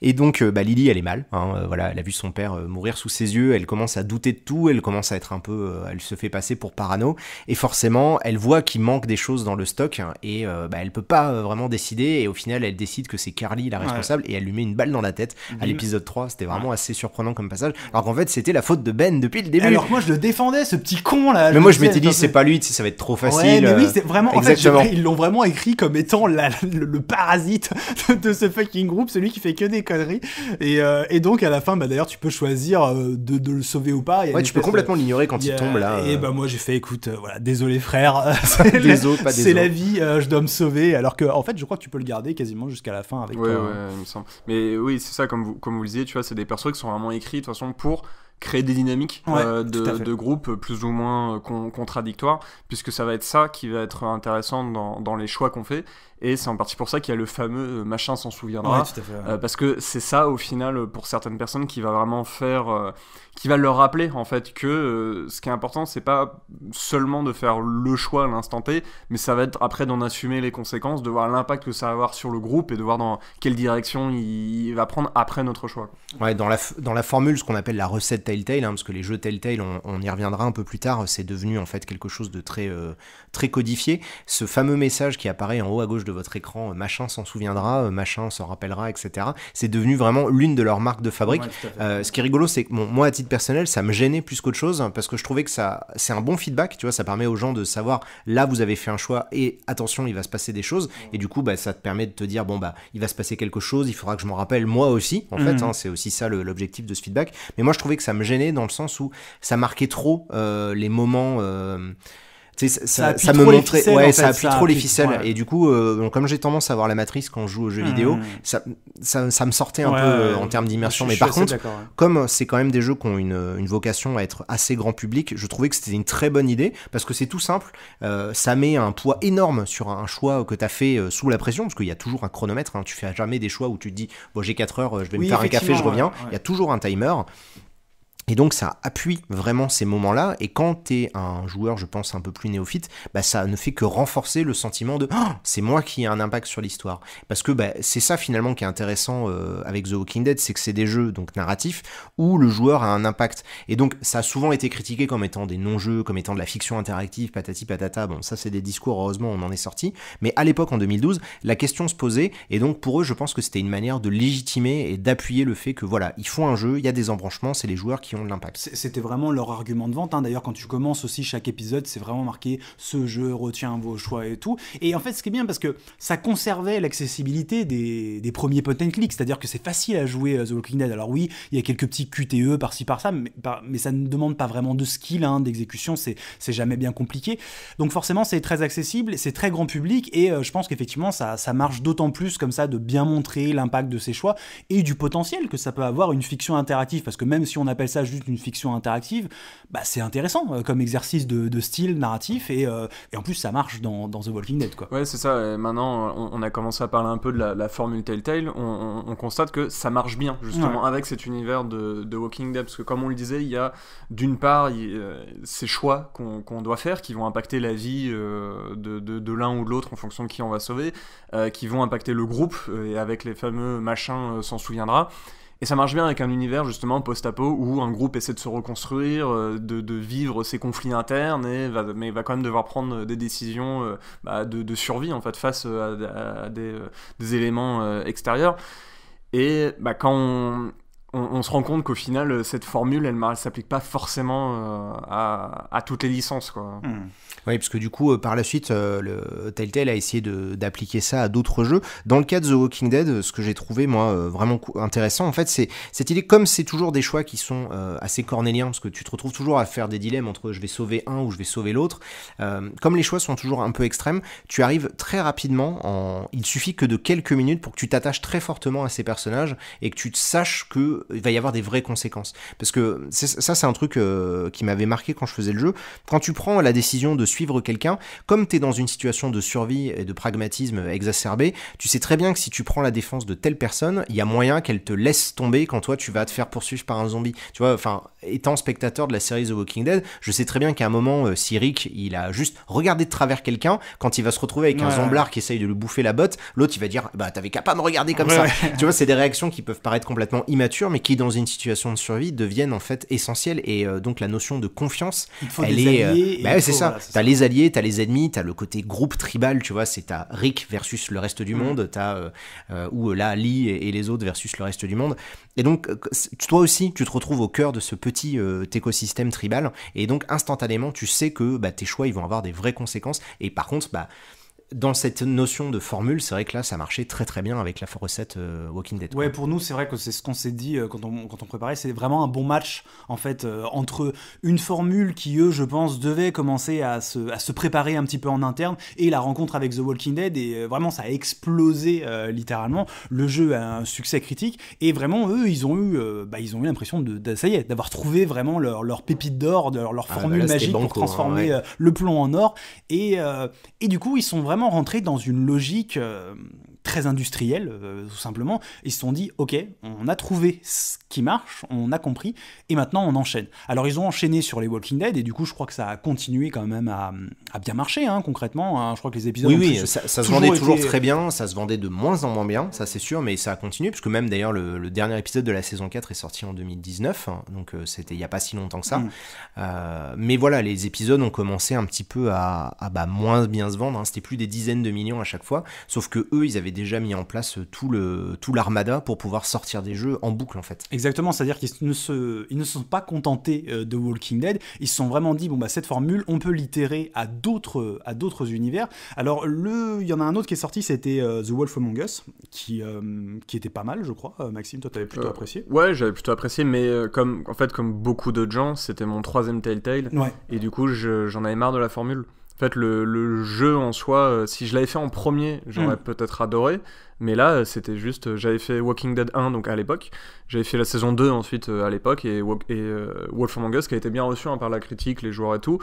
Et donc, euh, bah, Lily, elle est mal. Hein, euh, voilà, elle a vu son père euh, mourir sous ses yeux. Elle commence à douter de tout. Elle commence à être un peu. elle se fait passer pour parano. Et forcément, elle voit qu'il manque des choses dans le stock et bah, elle peut pas vraiment décider. Et au final, elle décide que c'est Carly la responsable et elle lui met une balle dans la tête à l'épisode 3. C'était vraiment assez surprenant comme passage. Alors qu'en fait, c'était la faute de Ben depuis le début. Alors que moi, je le défendais, ce petit con là. Mais moi, je m'étais dit, c'est pas lui, ça va être trop facile. mais oui, c'est vraiment. Exactement. ils l'ont vraiment écrit comme étant le, le, parasite [laughs] de ce fucking groupe, celui qui fait que des euh, et, donc à la fin, bah, d'ailleurs, tu peux choisir euh, de, le sauver ou pas. Ouais, tu peux complètement l'ignorer quand il, tombe là. Et euh. bah moi j'ai fait, écoute, voilà, désolé frère, [laughs] c'est la, vie, je dois me sauver. Alors que en fait, je crois que tu peux le garder quasiment jusqu'à la fin avec. Ouais, hein. Mais oui, c'est ça, comme vous, comme vous le disiez, tu vois, c'est des persos qui sont vraiment écrits de toute façon pour créer des dynamiques de, de, groupes plus ou moins contradictoires, puisque ça va être ça qui va être intéressant dans, dans les choix qu'on fait. Et c'est en partie pour ça qu'il y a le fameux euh, machin s'en souviendra. tout à fait, euh, parce que c'est ça, au final, euh, pour certaines personnes, qui va vraiment faire. qui va leur rappeler, en fait, que ce qui est important, c'est pas seulement de faire le choix à l'instant T, mais ça va être après d'en assumer les conséquences, de voir l'impact que ça va avoir sur le groupe et de voir dans quelle direction il va prendre après notre choix. Ouais, dans la, dans la formule, ce qu'on appelle la recette Telltale, hein, parce que les jeux Telltale, on, on, y reviendra un peu plus tard, c'est devenu, en fait, quelque chose de très très codifié, ce fameux message qui apparaît en haut à gauche de votre écran, euh, machin s'en souviendra, euh, machin s'en rappellera, etc. C'est devenu vraiment l'une de leurs marques de fabrique. Euh, ce qui est rigolo, c'est que moi, à titre personnel, ça me gênait plus qu'autre chose hein, parce que je trouvais que ça, c'est un bon feedback, tu vois, ça permet aux gens de savoir là vous avez fait un choix et attention, il va se passer des choses. Et du coup, bah, ça te permet de te dire bon bah il va se passer quelque chose, il faudra que je m'en rappelle moi aussi. En fait, mhm. hein, c'est aussi ça l'objectif de ce feedback. Mais moi, je trouvais que ça me gênait dans le sens où ça marquait trop les moments ça, me montrait, ouais, ça appuie trop les ficelles. Et du coup, euh, comme j'ai tendance à voir la matrice quand je joue aux jeux hmm. vidéo, ça, ça, me sortait un peu euh, en termes d'immersion. Mais par contre, comme c'est quand même des jeux qui ont une, vocation à être assez grand public, je trouvais que c'était une très bonne idée parce que c'est tout simple. Euh, ça met un poids énorme sur un choix que tu as fait sous la pression parce qu'il y a toujours un chronomètre. Hein. tu fais jamais des choix où tu te dis, bon, j'ai 4 heures, je vais me faire un café, je reviens. Il y a toujours un timer. Et donc ça appuie vraiment ces moments-là, et quand tu es un joueur, je pense, un peu plus néophyte, bah, ça ne fait que renforcer le sentiment de oh, c'est moi qui ai un impact sur l'histoire ». Parce que bah, c'est ça finalement qui est intéressant euh, avec The Walking Dead, c'est que c'est des jeux donc narratifs où le joueur a un impact. Et donc ça a souvent été critiqué comme étant des non-jeux, comme étant de la fiction interactive, patati patata, bon ça c'est des discours, heureusement on en est sorti, mais à l'époque en 2012, la question se posait, et donc pour eux je pense que c'était une manière de légitimer et d'appuyer le fait que voilà, ils font un jeu, il y a des embranchements, c'est les joueurs qui l'impact. C'était vraiment leur argument de vente. Hein. D'ailleurs, quand tu commences aussi chaque épisode, c'est vraiment marqué ce jeu retient vos choix et tout. Et en fait, ce qui est bien parce que ça conservait l'accessibilité des, des, premiers point and c'est-à-dire que c'est facile à jouer The Walking Dead. Alors oui, il y a quelques petits QTE par-ci par-ça, mais, mais, ça ne demande pas vraiment de skill, hein, d'exécution, c'est jamais bien compliqué. Donc forcément, c'est très accessible, c'est très grand public et euh, je pense qu'effectivement, ça, ça marche d'autant plus comme ça de bien montrer l'impact de ses choix et du potentiel que ça peut avoir une fiction interactive parce que même si on appelle ça juste une fiction interactive, bah, c'est intéressant euh, comme exercice de, style narratif euh, et, en plus ça marche dans, The Walking Dead. Quoi. Ouais, c'est ça. maintenant, on, a commencé à parler un peu de la, formule Telltale. On, on, constate que ça marche bien justement avec cet univers de, de, Walking Dead parce que comme on le disait, il y a d'une part euh, ces choix qu'on doit faire qui vont impacter la vie de, l'un ou de l'autre en fonction de qui on va sauver, qui vont impacter le groupe et avec les fameux machins s'en souviendra. Et ça marche bien avec un univers justement post-apo où un groupe essaie de se reconstruire, euh, de, vivre ses conflits internes, et mais va quand même devoir prendre des décisions euh, bah, de, survie en fait face euh, à, des, éléments extérieurs. Et bah, quand on, on, se rend compte qu'au final, euh, cette formule, elle ne s'applique pas forcément euh, à, toutes les licences. Quoi. Hmm. Oui, parce que du coup, euh, par la suite, le Telltale a essayé d'appliquer ça à d'autres jeux. Dans le cas de The Walking Dead, ce que j'ai trouvé, moi, vraiment intéressant, en fait, c'est cette idée, comme c'est toujours des choix qui sont assez cornéliens, parce que tu te retrouves toujours à faire des dilemmes entre je vais sauver un ou je vais sauver l'autre, comme les choix sont toujours un peu extrêmes, tu arrives très rapidement, en... il suffit que de quelques minutes pour que tu t'attaches très fortement à ces personnages et que tu te saches que il va y avoir des vraies conséquences. Parce que ça, c'est un truc euh, qui m'avait marqué quand je faisais le jeu. Quand tu prends la décision de suivre quelqu'un, comme tu es dans une situation de survie et de pragmatisme exacerbé, tu sais très bien que si tu prends la défense de telle personne, il y a moyen qu'elle te laisse tomber quand toi tu vas te faire poursuivre par un zombie. Tu vois, enfin, étant spectateur de la série The Walking Dead, je sais très bien qu'à un moment, euh, si Rick, il a juste regardé de travers quelqu'un, quand il va se retrouver avec un zomblard qui essaye de lui bouffer la botte, l'autre il va dire Bah, t'avais qu'à pas me regarder comme ça. tu vois, c'est des réactions qui peuvent paraître complètement immatures mais qui, dans une situation de survie, deviennent en fait essentielles. Et euh, donc, la notion de confiance, il faut elle est. Euh, bah c'est ça. tu t'as les alliés, t'as les ennemis, t'as le côté groupe tribal, tu vois. C'est t'as Rick versus le reste du mm. monde, t'as euh, ou là Lee et, les autres versus le reste du monde. Et donc, toi aussi, tu te retrouves au cœur de ce petit écosystème tribal. Et donc, instantanément, tu sais que bah, tes choix, ils vont avoir des vraies conséquences. Et par contre, bah dans cette notion de formule, c'est vrai que là, ça marchait très très bien avec la recette euh, Walking Dead. Ouais, pour nous, c'est vrai que c'est ce qu'on s'est dit euh, quand, on, quand on préparait. C'est vraiment un bon match, en fait, euh, entre une formule qui, eux, je pense, devait commencer à se, à se, préparer un petit peu en interne et la rencontre avec The Walking Dead. Et vraiment, ça a explosé littéralement. Le jeu a un succès critique. Et vraiment, eux, ils ont eu, bah, ils ont eu l'impression de, ça y est, d'avoir trouvé vraiment leur, leur pépite d'or, leur, ah, formule bah magique pour hein, transformer le plomb en or. Et, et du coup, ils sont vraiment rentrer dans une logique euh, très industriel euh, tout simplement. Ils se sont dit, ok, on a trouvé ce qui marche, on a compris, et maintenant on enchaîne. Alors ils ont enchaîné sur les Walking Dead, et du coup je crois que ça a continué quand même à, bien marcher, hein, concrètement. Hein. Je crois que les épisodes... Oui, oui, ça, se vendait toujours très bien, ça se vendait de moins en moins bien, ça c'est sûr, mais ça a continué, puisque même d'ailleurs le, dernier épisode de la saison 4 est sorti en 2019, hein. donc euh, c'était il n'y a pas si longtemps que ça. Mm. Euh, mais voilà, les épisodes ont commencé un petit peu à, à bah, moins bien se vendre, c'était plus des dizaines de millions à chaque fois, sauf que eux, ils avaient déjà mis en place euh, tout le tout l'armada pour pouvoir sortir des jeux en boucle en fait. Exactement, c'est-à-dire qu'ils ne se ils ne sont pas contentés euh, de Walking Dead, ils se sont vraiment dit bon bah cette formule on peut l'itérer à d'autres à d'autres univers. Alors le il y en a un autre qui est sorti, c'était euh, The Wolf Among Us qui qui était pas mal je crois. Maxime, toi t'avais plutôt apprécié. Ouais, j'avais plutôt apprécié, mais comme en fait comme beaucoup d'autres gens, c'était mon troisième Telltale ouais. et du coup j'en avais marre de la formule. En fait, le, jeu en soi, euh, si je l'avais fait en premier, j'aurais hmm. peut-être adoré. Mais là, euh, c'était juste. Euh, j'avais fait Walking Dead 1 donc à l'époque. J'avais fait la saison 2 ensuite à l'époque. Et, et Wolf Among Us qui a été bien reçu hein, par la critique, les joueurs et tout.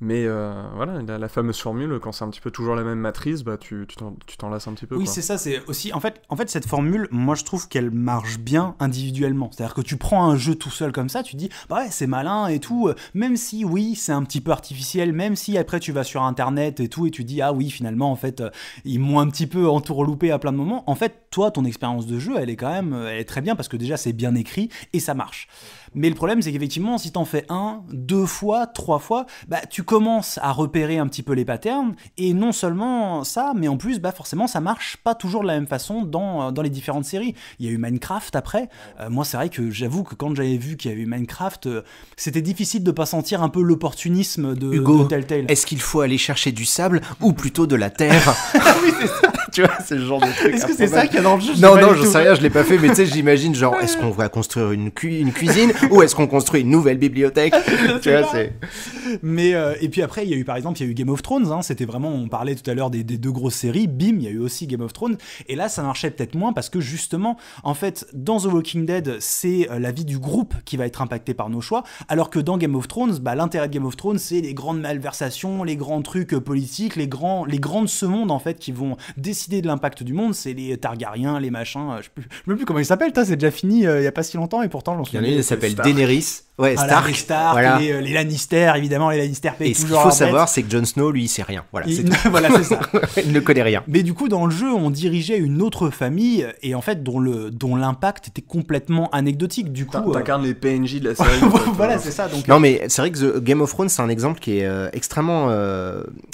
Mais euh, voilà, la, fameuse formule, quand c'est un petit peu toujours la même matrice, bah, tu, tu t'en lasses un petit peu. Oui, c'est ça. C'est aussi, en fait, en fait, cette formule, moi, je trouve qu'elle marche bien individuellement. C'est-à-dire que tu prends un jeu tout seul comme ça, tu dis, bah ouais, c'est malin et tout. Euh, même si, oui, c'est un petit peu artificiel, même si après tu vas sur Internet et tout et tu dis, ah oui, finalement, en fait, euh, ils m'ont un petit peu entourloupé à plein de moments. En fait, toi, ton expérience de jeu, elle est quand même, très bien parce que déjà, c'est bien écrit et ça marche. Mais le problème, c'est qu'effectivement, si t'en fais un, deux fois, trois fois, bah, tu commences à repérer un petit peu les patterns, et non seulement ça, mais en plus, bah, forcément, ça marche pas toujours de la même façon dans, euh, dans les différentes séries. Il y a eu Minecraft après. Euh, moi, c'est vrai que j'avoue que quand j'avais vu qu'il y avait eu Minecraft, euh, c'était difficile de pas sentir un peu l'opportunisme de, Hugo, Est-ce qu'il faut aller chercher du sable ou plutôt de la terre [laughs] oui, [laughs] tu vois, c'est le genre de truc. Est-ce que c'est ça qu'il y a dans le jeu Non, non, je sais rien, je l'ai pas fait, mais tu sais, j'imagine genre, est-ce qu'on va construire une, une cuisine ou est-ce qu'on construit une nouvelle bibliothèque [laughs] Tu vois, c'est. Mais euh, et puis après, il y a eu par exemple, il y a eu Game of Thrones. Hein, c'était vraiment, on parlait tout à l'heure des, des, deux grosses séries. Bim, il y a eu aussi Game of Thrones. Et là, ça marchait peut-être moins parce que justement, en fait, dans The Walking Dead, c'est euh, la vie du groupe qui va être impactée par nos choix, alors que dans Game of Thrones, bah, l'intérêt de Game of Thrones, c'est les grandes malversations, les grands trucs euh, politiques, les grands, les grandes ce monde en fait qui vont décider de l'impact du monde, c'est les Targaryens, les machins, euh, je ne sais plus comment ils s'appellent, c'est déjà fini euh, il n'y a pas si longtemps et pourtant j'en Il y en a une, s'appelle Daenerys. Ouais, Stark. Les, Stark euh, les, Lannister, évidemment, les Lannister Et ce qu'il faut savoir, c'est que Jon Snow, lui, il sait rien. Voilà, c'est [laughs] [laughs] il ne connaît rien. Mais du coup, dans le jeu, on dirigeait une autre famille et en fait, dont le dont l'impact était complètement anecdotique. Du coup, t'incarnes les PNJ de la [laughs] série. voilà, c'est ça. Donc, non, mais c'est vrai que Game of Thrones, c'est un exemple qui est extrêmement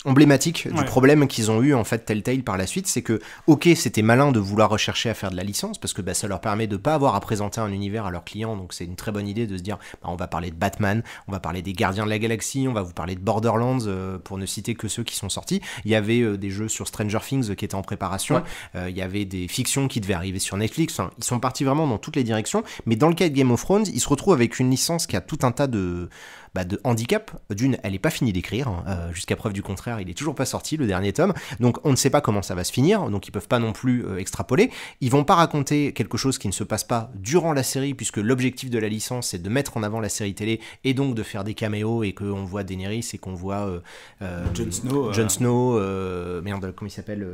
emblématique du problème qu'ils ont eu en fait Telltale par la suite c'est que, ok, c'était malin de vouloir rechercher à faire de la licence, parce que bah, ça leur permet de ne pas avoir à présenter un univers à leurs clients, donc c'est une très bonne idée de se dire, bah, on va parler de Batman, on va parler des Gardiens de la Galaxie, on va vous parler de Borderlands, euh, pour ne citer que ceux qui sont sortis. Il y avait euh, des jeux sur Stranger Things euh, qui étaient en préparation, il y avait des fictions qui devaient arriver sur Netflix, ils sont partis vraiment dans toutes les directions, mais dans le cas de Game of Thrones, ils se retrouvent avec une licence qui a tout un tas de... Bah, de handicap. D'une, elle n'est pas finie d'écrire, hein. euh, jusqu'à preuve du contraire, il est toujours pas sorti le dernier tome, donc on ne sait pas comment ça va se finir, donc ils peuvent pas non plus euh, extrapoler. Ils vont pas raconter quelque chose qui ne se passe pas durant la série, puisque l'objectif de la licence c'est de mettre en avant la série télé et donc de faire des caméos et qu'on voit Daenerys et qu'on voit euh, Jon Snow, Jon Snow merde comment il s'appelle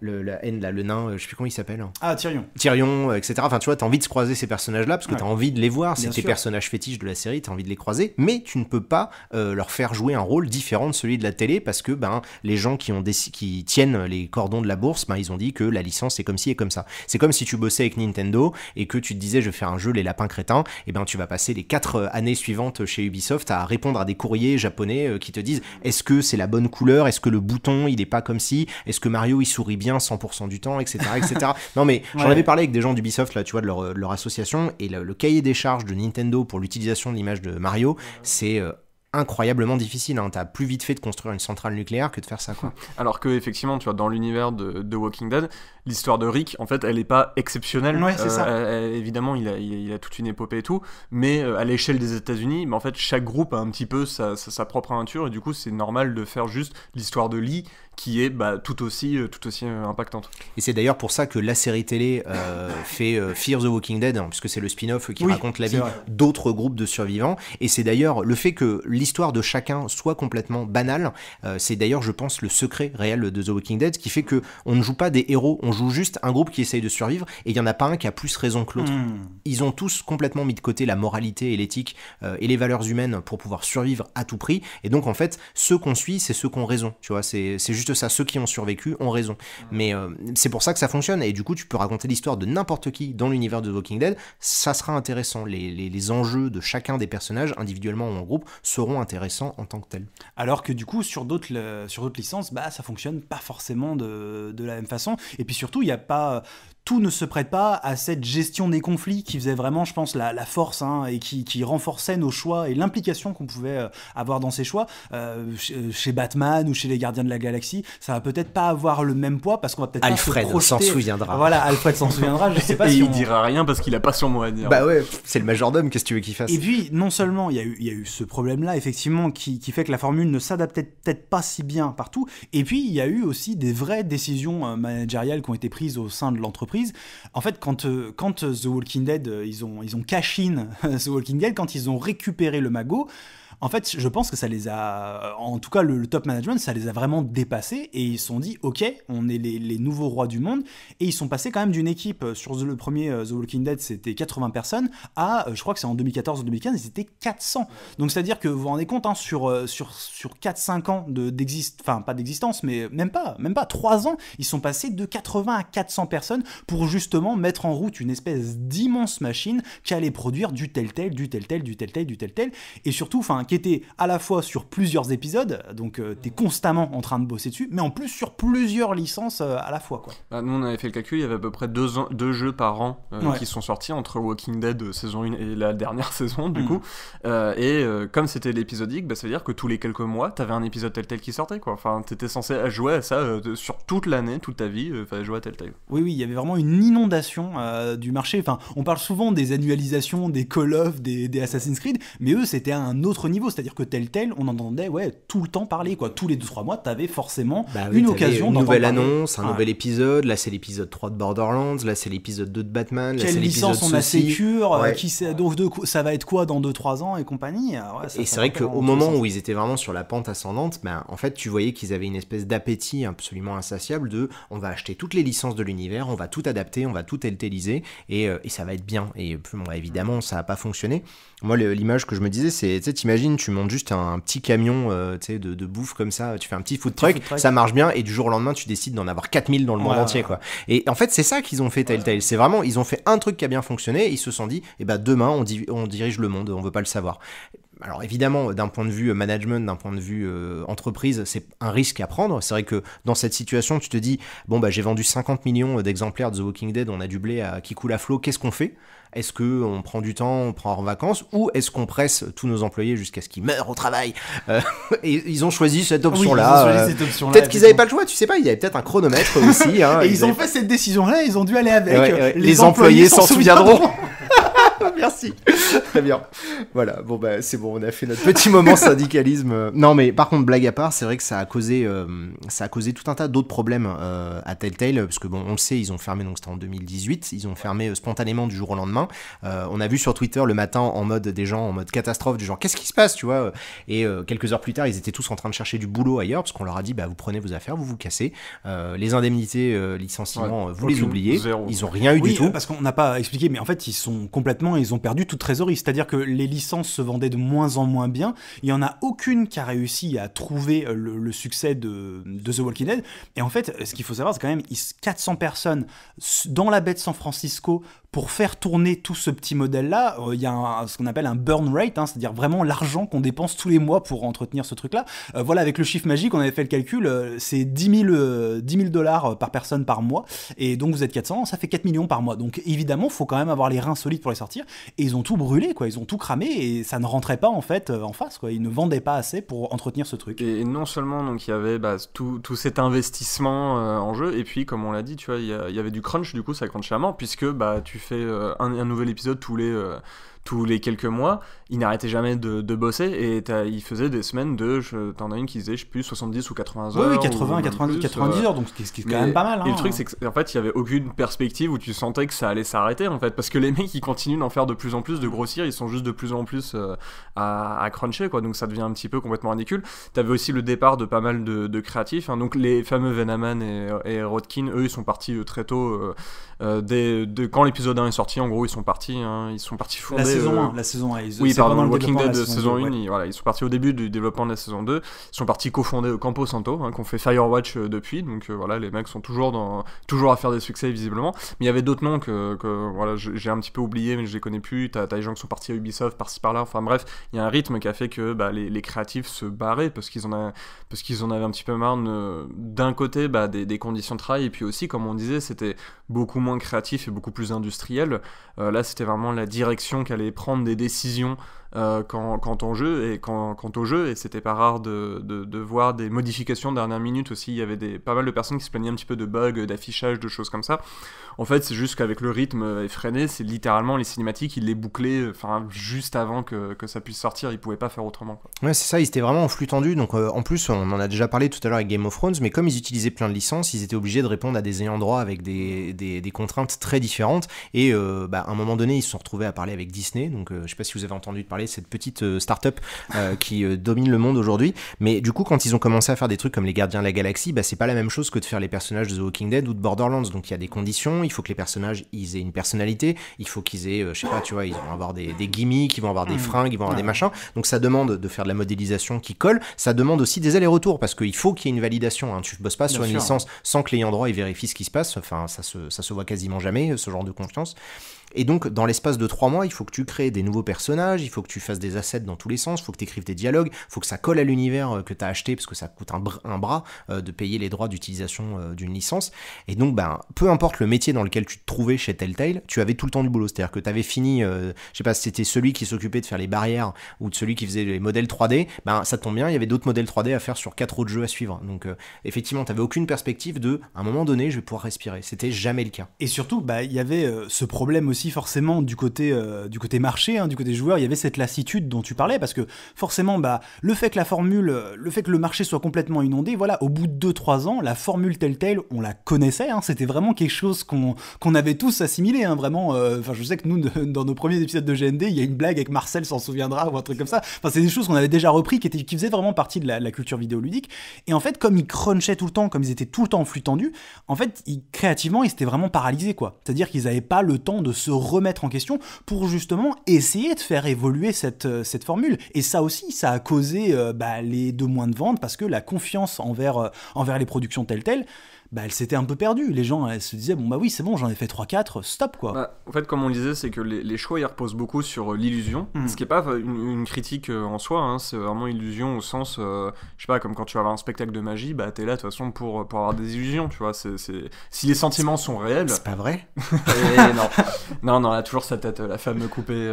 le, la haine, la le nain, euh, je sais plus comment il s'appelle. Hein. Ah, Tyrion. Tyrion, euh, etc. Enfin, tu vois, as envie de se croiser ces personnages-là parce que tu t'as envie de les voir. C'est tes personnages fétiches de la série, t'as envie de les croiser, mais tu ne peux pas euh, leur faire jouer un rôle différent de celui de la télé parce que ben, les gens qui, ont qui tiennent les cordons de la bourse, ben, ils ont dit que la licence est comme ci et comme ça. C'est comme si tu bossais avec Nintendo et que tu te disais je vais faire un jeu Les Lapins Crétins, et ben tu vas passer les 4 années suivantes chez Ubisoft à répondre à des courriers japonais qui te disent est-ce que c'est la bonne couleur, est-ce que le bouton il est pas comme si, est-ce que Mario il sourit bien 100% du temps, etc. etc. [laughs] non, mais j'en avais parlé avec des gens d'Ubisoft, là, tu vois, de leur, association, et le, cahier des charges de Nintendo pour l'utilisation de l'image de Mario, c'est euh, incroyablement difficile. Hein. T'as plus vite fait de construire une centrale nucléaire que de faire ça. Quoi. [laughs] Alors que effectivement, tu vois, dans l'univers de, de, Walking Dead, l'histoire de Rick, en fait, elle n'est pas exceptionnelle. Ouais, euh, évidemment, il a, il a, toute une épopée et tout, mais euh, à l'échelle des États-Unis, mais en fait, chaque groupe a un petit peu sa, sa, propre aventure, et du coup, c'est normal de faire juste l'histoire de Lee qui est bah, tout aussi euh, tout aussi impactante. Et c'est d'ailleurs pour ça que la série télé [laughs] fait Fear the Walking Dead, hein, puisque c'est le spin-off qui raconte la vie d'autres groupes de survivants. Et c'est d'ailleurs le fait que l'histoire de chacun soit complètement banale, c'est d'ailleurs, je pense, le secret réel de The Walking Dead, qui fait que on ne joue pas des héros, on joue juste un groupe qui essaye de survivre et il n'y en a pas un qui a plus raison que l'autre. Hmm. Ils ont tous complètement mis de côté la moralité et l'éthique euh, et les valeurs humaines pour pouvoir survivre à tout prix. Et donc, en fait, ceux qu'on suit, c'est ceux qui ont raison. Tu vois, c'est juste ça. Ceux qui ont survécu ont raison. Mais euh, c'est pour ça que ça fonctionne. Et du coup, tu peux raconter l'histoire de n'importe qui dans l'univers de Walking Dead. Ça sera intéressant. Les, enjeux de chacun des personnages, individuellement ou en groupe, seront intéressants en tant que tels. Alors que du coup, sur d'autres licences, bah, ça fonctionne pas forcément de, de la même façon. Et puis surtout, il n'y a pas tout ne se prête pas à cette gestion des conflits qui faisait vraiment, je pense, la, force hein, et qui, renforçait nos choix et l'implication qu'on pouvait euh, avoir dans ces choix. Euh, euh, chez Batman ou chez les Gardiens de la Galaxie, ça va peut-être pas avoir le même poids parce qu'on va peut-être Alfred s'en souviendra. Voilà, Alfred s'en souviendra. Je sais pas et il dira rien parce qu'il a pas son mot à dire. Bah ouais, c'est le majordome. Qu'est-ce que tu veux qu'il fasse Et puis, non seulement il y, a eu, eu ce problème-là, effectivement, qui, qui, fait que la formule ne s'adaptait peut-être pas si bien partout. Et puis, il y a eu aussi des vraies décisions managériales qui ont été prises au sein de l'entreprise en fait, quand, euh, quand euh, The Walking Dead, euh, ils ont, ils ont cash [laughs] The Walking Dead, quand ils ont récupéré le magot, en fait, je pense que ça les a, en tout cas le, top management, ça les a vraiment dépassés et ils se sont dit, ok, on est les, nouveaux rois du monde et ils sont passés quand même d'une équipe euh, sur le premier euh, The Walking Dead, c'était 80 personnes, à, euh, je crois que c'est en 2014 ou 2015, c'était 400. Donc c'est à dire que vous vous rendez compte hein, sur sur sur 4-5 ans de enfin pas d'existence, mais même pas, même pas 3 ans, ils sont passés de 80 à 400 personnes pour justement mettre en route une espèce d'immense machine qui allait produire du tel tel, du tel tel, du tel tel, du tel tel, et surtout, enfin qui était à la fois sur plusieurs épisodes, donc tu euh, es t'es constamment en train de bosser dessus, mais en plus sur plusieurs licences euh, à la fois. Bah, nous, on avait fait le calcul, il y avait à peu près deux, deux jeux par an euh, qui sont sortis entre Walking Dead saison 1 et la dernière [laughs] saison, du mm. coup. et comme c'était l'épisodique, bah, ça veut dire que tous les quelques mois, t'avais un épisode tel tel qui sortait, quoi. Enfin, t'étais censé jouer à ça sur toute l'année, toute ta vie, jouer à tel tel. Oui, oui, il y avait vraiment une inondation du marché. Enfin, on parle souvent des annualisations, des Call of, des, des Assassin's Creed, mais eux, c'était un autre niveau c'est-à-dire que tel tel, on entendait ouais tout le temps parler quoi. Tous les 2-3 mois, t'avais forcément bah une occasion une nouvelle annonce, un ah. nouvel épisode. Là, c'est l'épisode 3 de Borderlands. Là, c'est l'épisode 2 de Batman. Là, Quelle licence on a sécure euh, Qui sait donc ça va être quoi dans 2-3 ans et compagnie ah Et c'est vrai qu'au moment où ils étaient vraiment sur la pente ascendante, ben en fait, tu voyais qu'ils avaient une espèce d'appétit absolument insatiable de on va acheter toutes les licences de l'univers, on va tout adapter, on va tout téléliser et, euh, et ça va être bien. Et bon, évidemment, ça a pas fonctionné. Moi, l'image que je me disais, c'est, tu sais, t'imagines tu montes juste un, petit camion euh, de, bouffe comme ça, tu fais un petit food truck, ça marche bien, et du jour au lendemain, tu décides d'en avoir 4000 dans le monde entier. Quoi. Et en fait, c'est ça qu'ils ont fait Telltale. C'est vraiment, ils ont fait un truc qui a bien fonctionné, ils se sont dit, eh ben, demain, on, dirige le monde, on veut pas le savoir. Alors évidemment, d'un point de vue euh, management, d'un point de vue euh, entreprise, c'est un risque à prendre. C'est vrai que dans cette situation, tu te dis, bon, bah, j'ai vendu 50 millions d'exemplaires de The Walking Dead, on a du blé qui coule à flot, qu'est-ce qu'on fait est-ce que on prend du temps, on prend en vacances, ou est-ce qu'on presse tous nos employés jusqu'à ce qu'ils meurent au travail euh, [laughs] Et ils ont choisi cette euh, option-là. peut-être qu'ils n'avaient pas le choix, tu sais pas, il y avait peut-être un chronomètre [laughs] aussi. Hein, et ils, ont fait cette décision-là, ils ont dû aller avec. les, employés, employés s'en souviendront. [laughs] Merci. Très bien. Voilà, bon bah c'est bon, on a fait notre petit moment [laughs] syndicalisme. Non mais par contre, blague à part, c'est vrai que ça a causé, euh, ça a causé tout un tas d'autres problèmes euh, à Telltale, parce que bon, on le sait, ils ont fermé, donc c'était en 2018, ils ont fermé euh, spontanément du jour au lendemain. on a vu sur Twitter le matin en mode des gens en mode catastrophe, du genre qu'est-ce qui se passe, tu vois Et quelques heures plus tard, ils étaient tous en train de chercher du boulot ailleurs, parce qu'on leur a dit, bah vous prenez vos affaires, vous vous cassez, les indemnités, licenciements, vous les oubliez. Ils ont rien eu du tout. Parce qu'on n'a pas expliqué, mais en fait, ils sont complètement ils ont perdu toute trésorerie. C'est-à-dire que les licences se vendaient de moins en moins bien. Il n'y en a aucune qui a réussi à trouver euh, le, succès de, de, The Walking Dead. Et en fait, ce qu'il faut savoir, c'est quand même 400 personnes dans la baie de San Francisco pour faire tourner tout ce petit modèle-là, euh, il y a ce qu'on appelle un burn rate, hein, c'est-à-dire vraiment l'argent qu'on dépense tous les mois pour entretenir ce truc-là. Euh, voilà, avec le chiffre magique, on avait fait le calcul, euh, c'est 10 000 dollars par personne par mois, et donc vous êtes 400, ça fait 4 millions par mois. Donc évidemment, il faut quand même avoir les reins solides pour les sortir, et ils ont tout brûlé, quoi, ils ont tout cramé, et ça ne rentrait pas en fait en face, quoi. Ils ne vendaient pas assez pour entretenir ce truc. Et non seulement, donc il y avait bah, tout, cet investissement en jeu, et puis comme on l'a dit, tu vois, il y, avait du crunch, du coup, ça compte à puisque bah, tu fait euh, un, un, nouvel épisode tous les, euh, tous les quelques mois, il n'arrêtait jamais de, bosser et il faisait des semaines de, t'en as une qui faisait je sais plus, 70 ou 80 heures. Oui, 80, 90, 90 heures, donc ce quand même pas mal. Hein. le truc, c'est qu'en fait, il n'y avait aucune perspective où tu sentais que ça allait s'arrêter, en fait, parce que les [laughs] mecs, ils continuent d'en faire de plus en plus, de grossir, ils sont juste de plus en plus euh, à, cruncher, quoi, donc ça devient un petit peu complètement ridicule. T'avais aussi le départ de pas mal de, créatifs, hein, donc les fameux Venaman et, et, Rodkin, eux, ils sont partis euh, très tôt, euh, de, quand l'épisode 1 est sorti, en gros, ils sont partis, hein, ils sont partis fou saison 1. Euh, la saison 1 ils, oui, pardon, le Walking Dead saison 1, ils, voilà, ils sont partis au début du développement de la saison 2. Ils sont partis au euh, Campo Santo, hein, qu'on fait Firewatch euh, depuis. Donc voilà, les mecs sont toujours, dans, toujours à faire des succès, visiblement. Mais il y avait d'autres noms que, voilà, j'ai un petit peu oublié, mais je les connais plus. T'as as les gens qui sont partis à Ubisoft, par-ci par-là. Enfin bref, il y a un rythme qui a fait que bah, les, créatifs se barraient parce qu'ils en, en avaient un petit peu marre d'un côté bah, des, conditions de travail et puis aussi, comme on disait, c'était beaucoup moins créatif et beaucoup plus industriel. là, c'était vraiment la direction qu'elle prendre des décisions euh, quand quant, au jeu et quand, au jeu et c'était pas rare de, voir des modifications dernière minute aussi. Il y avait des, pas mal de personnes qui se plaignaient un petit peu de bugs, d'affichage, de choses comme ça. En fait, c'est juste qu'avec le rythme effréné, c'est littéralement les cinématiques, ils les bouclaient enfin juste avant que, ça puisse sortir. Ils pouvaient pas faire autrement. Ouais, c'est ça. Ils étaient vraiment en flux tendu. Donc euh, en plus, on en a déjà parlé tout à l'heure avec Game of Thrones, mais comme ils utilisaient plein de licences, ils étaient obligés de répondre à des ayants droit avec des, contraintes très différentes. Et euh, bah, à un moment donné, ils se sont retrouvés à parler avec Disney. Donc je sais pas si vous avez entendu de parler cette petite euh, start-up euh, qui euh, domine le monde aujourd'hui. Mais du coup, quand ils ont commencé à faire des trucs comme les Gardiens de la Galaxie, bah, c'est pas la même chose que de faire les personnages de The Walking Dead ou de Borderlands. Donc il y a des conditions, il faut que les personnages ils aient une personnalité, il faut qu'ils aient, je sais pas, tu vois, ils vont avoir des, gimmicks, ils vont avoir des hmm. fringues, ils vont avoir des machins. Donc ça demande de faire de la modélisation qui colle, ça demande aussi des allers-retours parce qu'il faut qu'il y ait une validation. Hein. Tu bosses pas sur une licence sans que ayants droit Ils vérifie ce qui se passe. Enfin, ça se, ça se voit quasiment jamais ce genre de confiance. Et donc, dans l'espace de trois mois, il faut que tu crées des nouveaux personnages, il faut que tu fasses des assets dans tous les sens, il faut que tu écrives des dialogues, il faut que ça colle à l'univers euh, que tu as acheté, parce que ça coûte un, bras euh, de payer les droits d'utilisation euh, d'une licence. Et donc, ben, peu importe le métier dans lequel tu te trouvais chez Telltale, tu avais tout le temps du boulot. C'est-à-dire que tu avais fini, je sais pas si c'était celui qui s'occupait de faire les barrières ou de celui qui faisait les modèles 3D, ben, ça tombe bien, il y avait d'autres modèles 3D à faire sur quatre autres jeux à suivre. Donc, effectivement, tu n'avais aucune perspective de, à un moment donné, je vais pouvoir respirer. C'était jamais le cas. Et surtout, bah, il y avait ce problème aussi forcément du côté, euh, du côté marché, hein, du côté joueur, il y avait cette lassitude dont tu parlais, parce que forcément, bah, le fait que la formule, le fait que le marché soit complètement inondé, voilà, au bout de 2-3 ans, la formule telle-telle, on la connaissait, hein, c'était vraiment quelque chose qu'on avait tous assimilé, hein, vraiment. Euh, enfin, je sais que nous, [laughs] dans nos premiers épisodes de GND, il y a une blague avec Marcel s'en souviendra ou un truc comme ça. Enfin, c'est des choses qu'on avait déjà repris, qui, étaient, qui faisaient vraiment partie de la, la culture vidéoludique. Et en fait, comme ils crunchaient tout le temps, comme ils étaient tout le temps en flux tendu, en fait, ils, créativement, ils étaient vraiment paralysés, quoi. C'est-à-dire qu'ils n'avaient pas le temps de se remettre en question pour justement essayer de faire évoluer cette, euh, cette formule. Et ça aussi, ça a causé euh, bah, les deux moins de ventes parce que la confiance envers, euh, envers les productions telles telles, bah, elle s'était un peu perdue. Les gens, se disaient, bon bah oui, c'est bon, j'en ai fait 3-4, stop quoi. Bah, en fait, comme on disait, c'est que les, choix, ils reposent beaucoup sur euh, l'illusion, hmm. ce qui n'est pas euh, une, critique euh, en soi, hein. c'est vraiment illusion au sens, je sais pas, comme quand tu vas voir un spectacle de magie, bah t'es là de toute façon pour, pour avoir des illusions, tu vois. C'est, Si les sentiments sont réels... C'est pas vrai [laughs] eh, eh, non. non, non, elle a toujours sa tête, la femme coupée.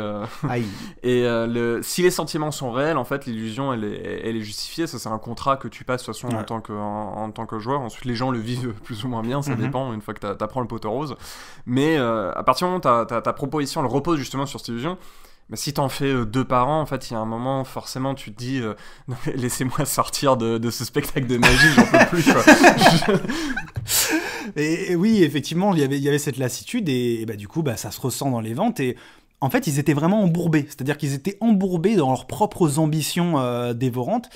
Aïe. Et le... si les sentiments sont réels, en fait, l'illusion, elle est, elle est justifiée, ça c'est un contrat que tu passes de toute façon en, tant que, en tant que joueur, ensuite les gens le vivent plus ou moins bien, ça mhm. dépend une fois que t'apprends le poteau rose. Mais euh, à partir du moment où ta proposition elle repose justement sur cette illusion, mais bah, si t'en fais euh, deux par an, en fait, il y a un moment, forcément, tu te dis, euh, [laughs] laissez-moi sortir de, ce spectacle de magie, j'en peux plus. [laughs] et, oui, effectivement, y il y avait cette lassitude, et, bah, du coup, bah, ça se ressent dans les ventes. Et en fait, ils étaient vraiment embourbés, c'est-à-dire qu'ils étaient embourbés dans leurs propres ambitions dévorantes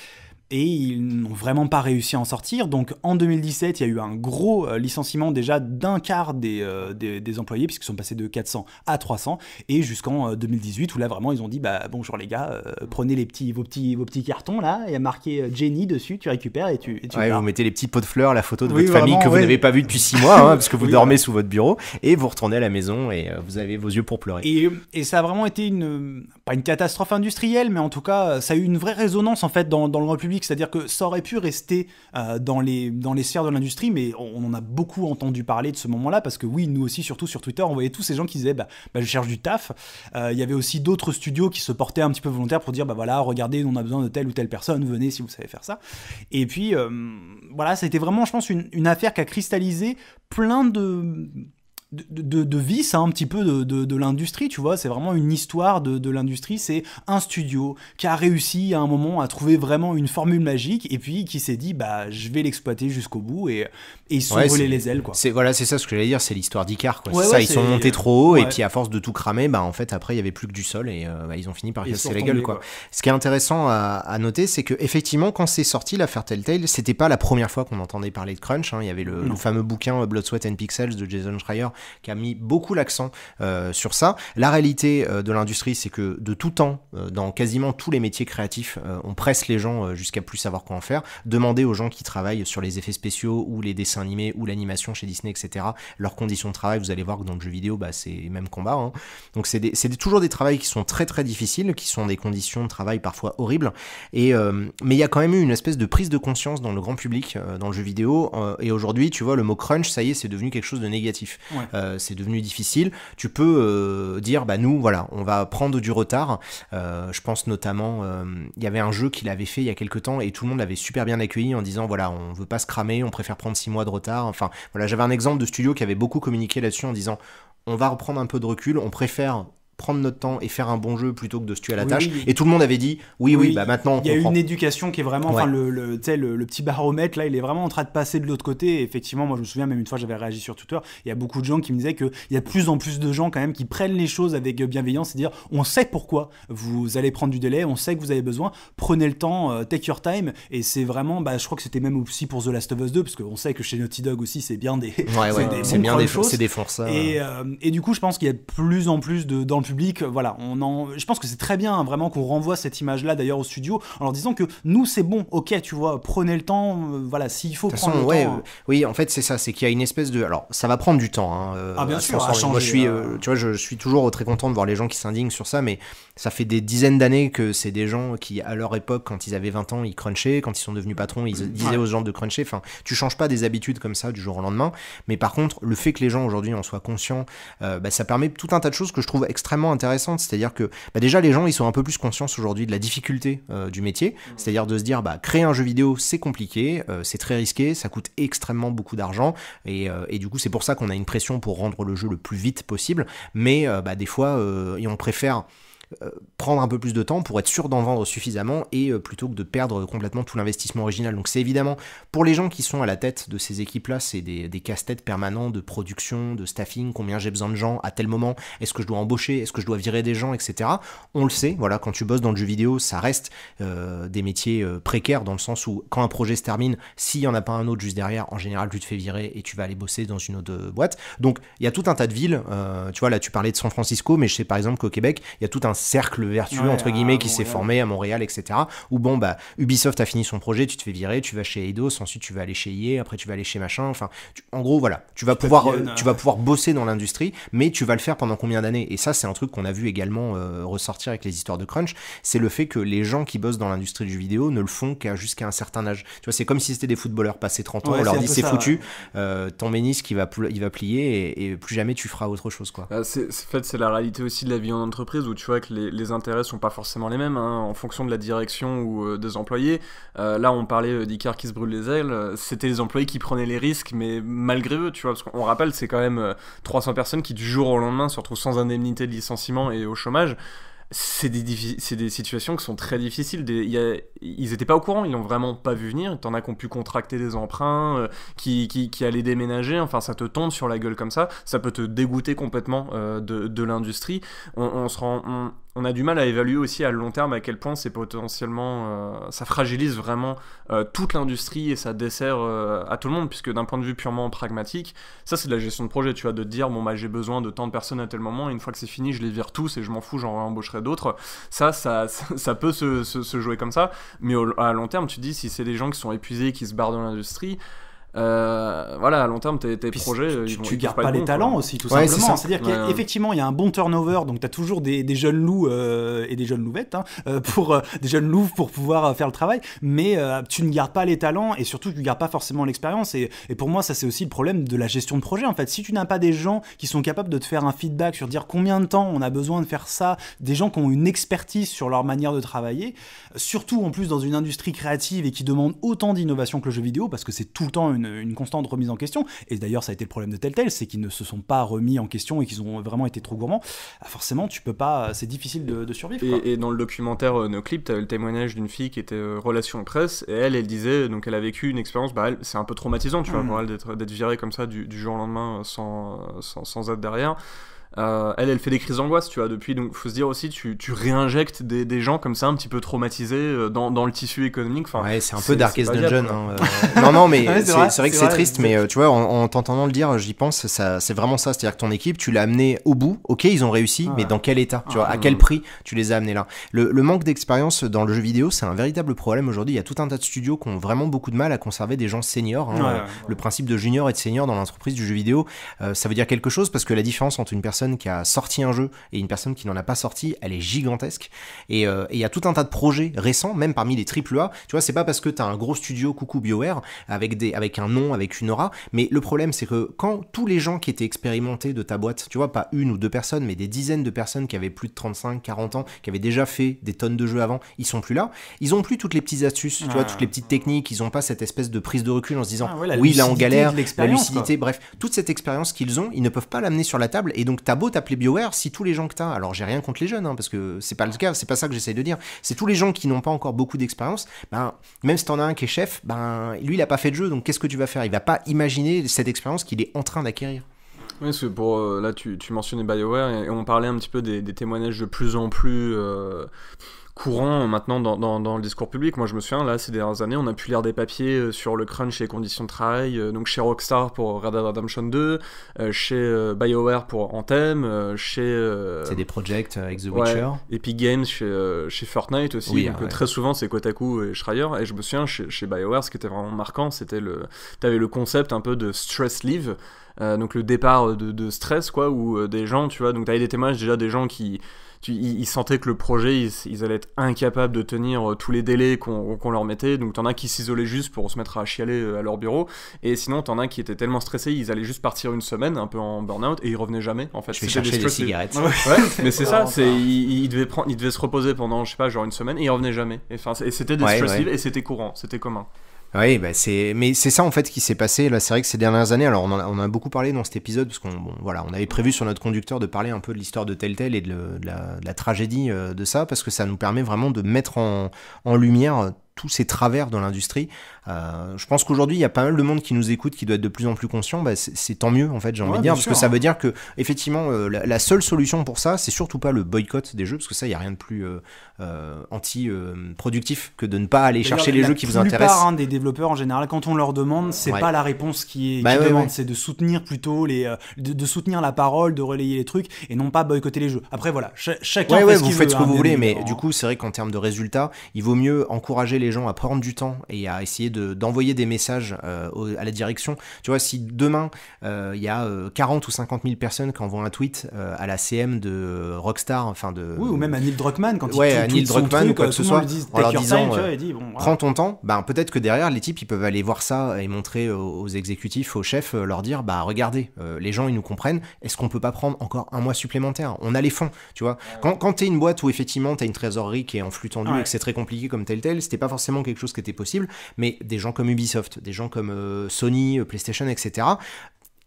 et ils n'ont vraiment pas réussi à en sortir. Donc en 2017, il y a eu un gros euh, licenciement déjà d'un quart euh, des, des, employés, puisqu'ils sont passés de 400 à 300, et jusqu'en 2018, euh, où là vraiment ils ont dit bah, bonjour les gars, prenez les petits, vos, petits, vos petits cartons là, et marqué Jenny dessus, tu récupères et tu. ouais, vous mettez les petits pots de fleurs, la photo de votre famille que vous n'avez pas vue depuis 6 mois, hein, parce que vous dormez sous votre bureau, et vous retournez à la maison et vous avez vos yeux pour pleurer. Et, ça a vraiment été une. pas une catastrophe industrielle, mais en tout cas, ça a eu une vraie résonance en fait dans, le République c'est-à-dire que ça aurait pu rester euh, dans, les, dans sphères de l'industrie, mais on, en a beaucoup entendu parler de ce moment-là, parce que oui, nous aussi, surtout sur Twitter, on voyait tous ces gens qui disaient bah, bah, je cherche du taf euh, Il y avait aussi d'autres studios qui se portaient un petit peu volontaires pour dire bah voilà, regardez, on a besoin de telle ou telle personne, venez si vous savez faire ça. Et puis, euh, voilà, ça a été vraiment, je pense, une, une affaire qui a cristallisé plein de de, de, de vice hein, un petit peu de, l'industrie, tu vois. C'est vraiment une histoire de, l'industrie. C'est un studio qui a réussi à un moment à trouver vraiment une formule magique et puis qui s'est dit, bah, je vais l'exploiter jusqu'au bout et, et ils se sont les ailes, quoi. C'est, voilà, c'est ça ce que j'allais dire, c'est l'histoire d'Icar, quoi. ça, ils sont montés trop haut et puis à force de tout cramer, bah, en fait, après, il y avait plus que du sol et euh, bah, ils ont fini par casser la gueule, quoi. Ce qui est intéressant à, noter, c'est que effectivement, quand c'est sorti, l'affaire Telltale, c'était pas la première fois qu'on entendait parler de Crunch. Hein. Il y avait le, le fameux bouquin euh, Blood, Sweat and Pixels de Jason Schreier qui a mis beaucoup l'accent euh, sur ça. La réalité euh, de l'industrie, c'est que de tout temps, euh, dans quasiment tous les métiers créatifs, euh, on presse les gens jusqu'à plus savoir quoi en faire. Demandez aux gens qui travaillent sur les effets spéciaux ou les dessins animés ou l'animation chez Disney, etc., leurs conditions de travail, vous allez voir que dans le jeu vidéo, bah, c'est les mêmes combats. Hein. Donc c'est toujours des travails qui sont très très difficiles, qui sont des conditions de travail parfois horribles. Et, mais il y a quand même eu une espèce de prise de conscience dans le grand public, dans le jeu vidéo. et aujourd'hui, tu vois, le mot crunch, ça y est, c'est devenu quelque chose de négatif. Euh, c'est devenu difficile, tu peux euh, dire, bah nous, voilà, on va prendre du retard. Euh, je pense notamment, il y avait un jeu qu'il avait fait il y a quelques temps et tout le monde l'avait super bien accueilli en disant, voilà, on veut pas se cramer, on préfère prendre six mois de retard. Enfin, voilà, j'avais un exemple de studio qui avait beaucoup communiqué là-dessus en disant, on va reprendre un peu de recul, on préfère prendre notre temps et faire un bon jeu plutôt que de se tuer à la tâche. Et tout le monde avait dit oui, oui, bah maintenant Il y a une éducation qui est vraiment, le, petit baromètre là, il est vraiment en train de passer de l'autre côté. Et effectivement, moi je me souviens même une fois, j'avais réagi sur Twitter, il y a beaucoup de gens qui me disaient qu'il y a de plus en plus de gens quand même qui prennent les choses avec bienveillance et dire on sait pourquoi vous allez prendre du délai, on sait que vous avez besoin, prenez le temps, euh, take your time. Et c'est vraiment, bah, je crois que c'était même aussi pour The Last of Us 2, parce qu'on sait que chez Naughty Dog aussi, c'est bien des. [laughs] c'est ouais, des, bien des, des, Et, euh, et, du coup, je pense qu'il y a de plus en plus de, dans le public, euh, voilà, on en, je pense que c'est très bien hein, vraiment qu'on renvoie cette image-là d'ailleurs au studio en leur disant que nous c'est bon, ok, tu vois, prenez le temps, euh, voilà, s'il faut prendre hein. oui, en fait c'est ça, c'est qu'il y a une espèce de, alors ça va prendre du temps. Hein, euh, ah bien sûr, moi je suis, tu vois, je, suis toujours très content de voir les gens qui s'indignent sur ça, mais ça fait des dizaines d'années que c'est des gens qui à leur époque, quand ils avaient 20 ans, ils crunchaient, quand ils sont devenus patrons, ils disaient aux gens de cruncher. Enfin, tu changes pas des habitudes comme ça du jour au lendemain, mais par contre, le fait que les gens aujourd'hui en soient conscients, bah, ça permet tout un tas de choses que je trouve extrêmement intéressante. C'est-à-dire que bah déjà les gens ils sont un peu plus conscients aujourd'hui de la difficulté euh, du métier, mmh. c'est-à-dire de se dire bah créer un jeu vidéo c'est compliqué, euh, c'est très risqué, ça coûte extrêmement beaucoup d'argent et, euh, et, du coup c'est pour ça qu'on a une pression pour rendre le jeu le plus vite possible. Mais bah, des fois et on préfère euh, prendre un peu plus de temps pour être sûr d'en vendre suffisamment et euh, plutôt que de perdre complètement tout l'investissement original. Donc c'est évidemment, pour les gens qui sont à la tête de ces équipes-là, c'est des, casse-têtes permanents de production, de staffing, combien j'ai besoin de gens, à tel moment, est-ce que je dois embaucher, est-ce que je dois virer des gens, etc. On le sait, voilà, quand tu bosses dans le jeu vidéo, ça reste euh, des métiers précaires dans le sens où quand un projet se termine, s'il n'y en a pas un autre juste derrière, en général, tu te fais virer et tu vas aller bosser dans une autre boîte. Donc il y a tout un tas de villes, tu vois, là tu parlais de San Francisco, mais je sais par exemple qu'au Québec, il y a tout un cercle vertueux, entre guillemets, qui s'est formé à Montréal, etc. Où bon, bah, Ubisoft a fini son projet, tu te fais virer, tu vas chez Eidos, ensuite tu vas aller chez EA, après tu vas aller chez machin. Enfin, en gros, voilà, tu vas, pouvoir, euh, tu vas pouvoir bosser dans l'industrie, mais tu vas le faire pendant combien d'années Et ça, c'est un truc qu'on a vu également euh, ressortir avec les histoires de Crunch, c'est le fait que les gens qui bossent dans l'industrie du vidéo ne le font qu'à jusqu'à un certain âge. Tu vois, c'est comme si c'était des footballeurs passés 30 ans, on leur dit c'est foutu, euh, ton ménisque qui va, il va plier et, plus jamais tu feras autre chose. Quoi. Bah, c'est, en fait, c'est la réalité aussi de la vie en entreprise où tu vois que les, les intérêts sont pas forcément les mêmes hein. en fonction de la direction ou euh, des employés. Euh, là, on parlait euh, d'Icar qui se brûle les ailes, c'était les employés qui prenaient les risques, mais malgré eux, tu vois, parce qu'on rappelle, c'est quand même 300 personnes qui du jour au lendemain se retrouvent sans indemnité de licenciement et au chômage c'est des, situations qui sont très difficiles. ils n'étaient pas au courant, ils n'ont vraiment pas vu venir. T'en as qui ont pu contracter des emprunts, qui, allaient déménager. Enfin, ça te tombe sur la gueule comme ça. Ça peut te dégoûter complètement de, l'industrie. On, se rend, on a du mal à évaluer aussi à long terme à quel point c'est potentiellement euh, ça fragilise vraiment euh, toute l'industrie et ça dessert euh, à tout le monde puisque d'un point de vue purement pragmatique ça c'est de la gestion de projet tu vois de dire bon bah j'ai besoin de tant de personnes à tel moment et une fois que c'est fini je les vire tous et je m'en fous j'en réembaucherai d'autres ça ça, [laughs] ça peut se, jouer comme ça mais à long terme tu dis si c'est des gens qui sont épuisés qui se barrent dans l'industrie euh, voilà, à long terme, tes, projets. Tu, gardes pas, les talents aussi, tout simplement. C'est-à-dire qu'effectivement, il, y a un bon turnover, donc tu as toujours des, jeunes loups euh, et des jeunes louvettes, hein, euh, pour, des jeunes loups pour pouvoir faire le travail, mais tu ne gardes pas les talents et surtout, tu gardes pas forcément l'expérience. Et, et, pour moi, ça, c'est aussi le problème de la gestion de projet. En fait, si tu n'as pas des gens qui sont capables de te faire un feedback sur dire combien de temps on a besoin de faire ça, des gens qui ont une expertise sur leur manière de travailler, surtout en plus dans une industrie créative et qui demande autant d'innovation que le jeu vidéo, parce que c'est tout le temps une une, constante remise en question. Et d'ailleurs, ça a été le problème de Telltale, c'est qu'ils ne se sont pas remis en question et qu'ils ont vraiment été trop gourmands. Ah, forcément, tu peux pas, c'est difficile de, survivre. Et, dans le documentaire euh, No Clip, tu as le témoignage d'une fille qui était euh, relation presse et elle, elle disait, donc elle a vécu une expérience, bah, c'est un peu traumatisant, tu vois, mmh. pour elle d'être virée comme ça du, jour au lendemain euh, sans, sans, sans être derrière. Euh, elle, elle fait des crises d'angoisse, tu vois, depuis. Donc, faut se dire aussi, tu, tu réinjectes des, des, gens comme ça, un petit peu traumatisés euh, dans, dans le tissu économique. Enfin, ouais, c'est un peu Darkest Dungeon. Hein, [laughs] euh. non, non, mais [laughs] c'est vrai, que c'est triste, mais tu vois, en, t'entendant le dire, j'y pense, c'est vraiment ça. C'est-à-dire que ton équipe, tu l'as amené au bout. Ok, ils ont réussi, ah. mais dans quel état Tu vois, à ah. quel prix tu les as amenés là le, manque d'expérience dans le jeu vidéo, c'est un véritable problème aujourd'hui. Il y a tout un tas de studios qui ont vraiment beaucoup de mal à conserver des gens seniors. Hein. Le principe de junior et de senior dans l'entreprise du jeu vidéo, ça veut dire quelque chose parce que la différence entre une personne qui a sorti un jeu et une personne qui n'en a pas sorti, elle est gigantesque. Et euh, il y a tout un tas de projets récents, même parmi les A Tu vois, c'est pas parce que t'as un gros studio, coucou BioWare, avec, des, avec un nom, avec une aura, mais le problème c'est que quand tous les gens qui étaient expérimentés de ta boîte, tu vois, pas une ou deux personnes, mais des dizaines de personnes qui avaient plus de 35, 40 ans, qui avaient déjà fait des tonnes de jeux avant, ils sont plus là. Ils ont plus toutes les petites astuces, tu vois, ah. toutes les petites techniques, ils ont pas cette espèce de prise de recul en se disant, ah oui, là on galère, la lucidité, bref, toute cette expérience qu'ils ont, ils ne peuvent pas l'amener sur la table et donc t'as beau t'appeler BioWare, si tous les gens que t'as, alors j'ai rien contre les jeunes, hein, parce que c'est pas le cas, c'est pas ça que j'essaye de dire, c'est tous les gens qui n'ont pas encore beaucoup d'expérience, ben, même si t'en as un qui est chef, ben, lui il a pas fait de jeu, donc qu'est-ce que tu vas faire Il va pas imaginer cette expérience qu'il est en train d'acquérir. Oui, parce que pour, euh, là, tu, mentionnais BioWare et, on parlait un petit peu des, témoignages de plus en plus euh, courant euh, maintenant dans, dans, le discours public. Moi, je me souviens, là, ces dernières années, on a pu lire des papiers euh, sur le crunch et les conditions de travail, euh, donc chez Rockstar pour Red Dead Redemption 2, chez BioWare pour Anthem, chez... C'est des projects avec The Witcher. Epic Games chez, chez Fortnite aussi, donc ah très souvent, c'est Kotaku et Schreier. Et je me souviens, chez, chez BioWare, ce qui était vraiment marquant, c'était le... avais le concept un peu de stress leave, donc le départ de, de, stress, quoi, où des gens, tu vois, donc t'avais des témoignages déjà des gens qui ils, sentaient que le projet, ils, allaient être incapables de tenir euh, tous les délais qu'on leur mettait. Donc t'en as qui s'isolaient juste pour se mettre à chialer euh, à leur bureau. Et sinon, t'en as qui étaient tellement stressés, ils allaient juste partir une semaine, un peu en burn-out, et ils revenaient jamais. En fait, je vais chercher des, cigarettes. [laughs] Ouais, mais c'est ça. C'est ils, devaient prendre, ils devaient se reposer pendant, je sais pas, genre une semaine, et ils revenaient jamais. Et, c'était des ouais, et c'était courant, c'était commun. Oui, bah c'est, mais c'est ça en fait qui s'est passé. Là, c'est vrai que ces dernières années, alors on en a, beaucoup parlé dans cet épisode parce qu'on, bon, voilà, on avait prévu sur notre conducteur de parler un peu de l'histoire de tel et de, la, tragédie euh, de ça parce que ça nous permet vraiment de mettre en, en lumière euh, tous ces travers dans l'industrie. Euh, je pense qu'aujourd'hui, il y a pas mal de monde qui nous écoute, qui doit être de plus en plus conscient. Bah, c'est tant mieux, en fait, j'ai envie de dire, parce que ça veut dire que, effectivement, euh, la, seule solution pour ça, c'est surtout pas le boycott des jeux, parce que ça, il n'y a rien de plus euh, anti-productif que de ne pas aller chercher les jeux qui vous intéressent. La hein, des développeurs, en général, quand on leur demande, c'est pas la réponse qui est bah demande, c'est de soutenir plutôt les, de, soutenir la parole, de relayer les trucs, et non pas boycotter les jeux. Après, voilà, chacun. Fait ce vous veut, faites ce que hein, vous voulez, mais du coup, c'est vrai qu'en termes de résultats, il vaut mieux encourager les gens à prendre du temps et à essayer d'envoyer des messages euh, à la direction. Tu vois, si demain, euh, il y a 40 euh, ou 50 000 personnes qui envoient un tweet à la CM de Rockstar, enfin de... Oui, ou même à Neil Druckmann, quand ouais, il à Neil Druckmann quoi que ce soit, en leur disant, dit, prends ton temps, bah, peut-être que derrière, les types, ils peuvent aller voir ça et montrer aux, exécutifs, aux chefs, leur dire, bah regardez, les gens, ils nous comprennent, est-ce qu'on peut pas prendre encore un mois supplémentaire On a les fonds, tu vois. Quand, quand tu es une boîte où effectivement, tu as une trésorerie qui est en flux tendu et que c'est très compliqué comme tel tel, c'était pas forcément quelque chose qui était possible, mais des gens comme Ubisoft, des gens comme euh, Sony, euh, PlayStation, etc.,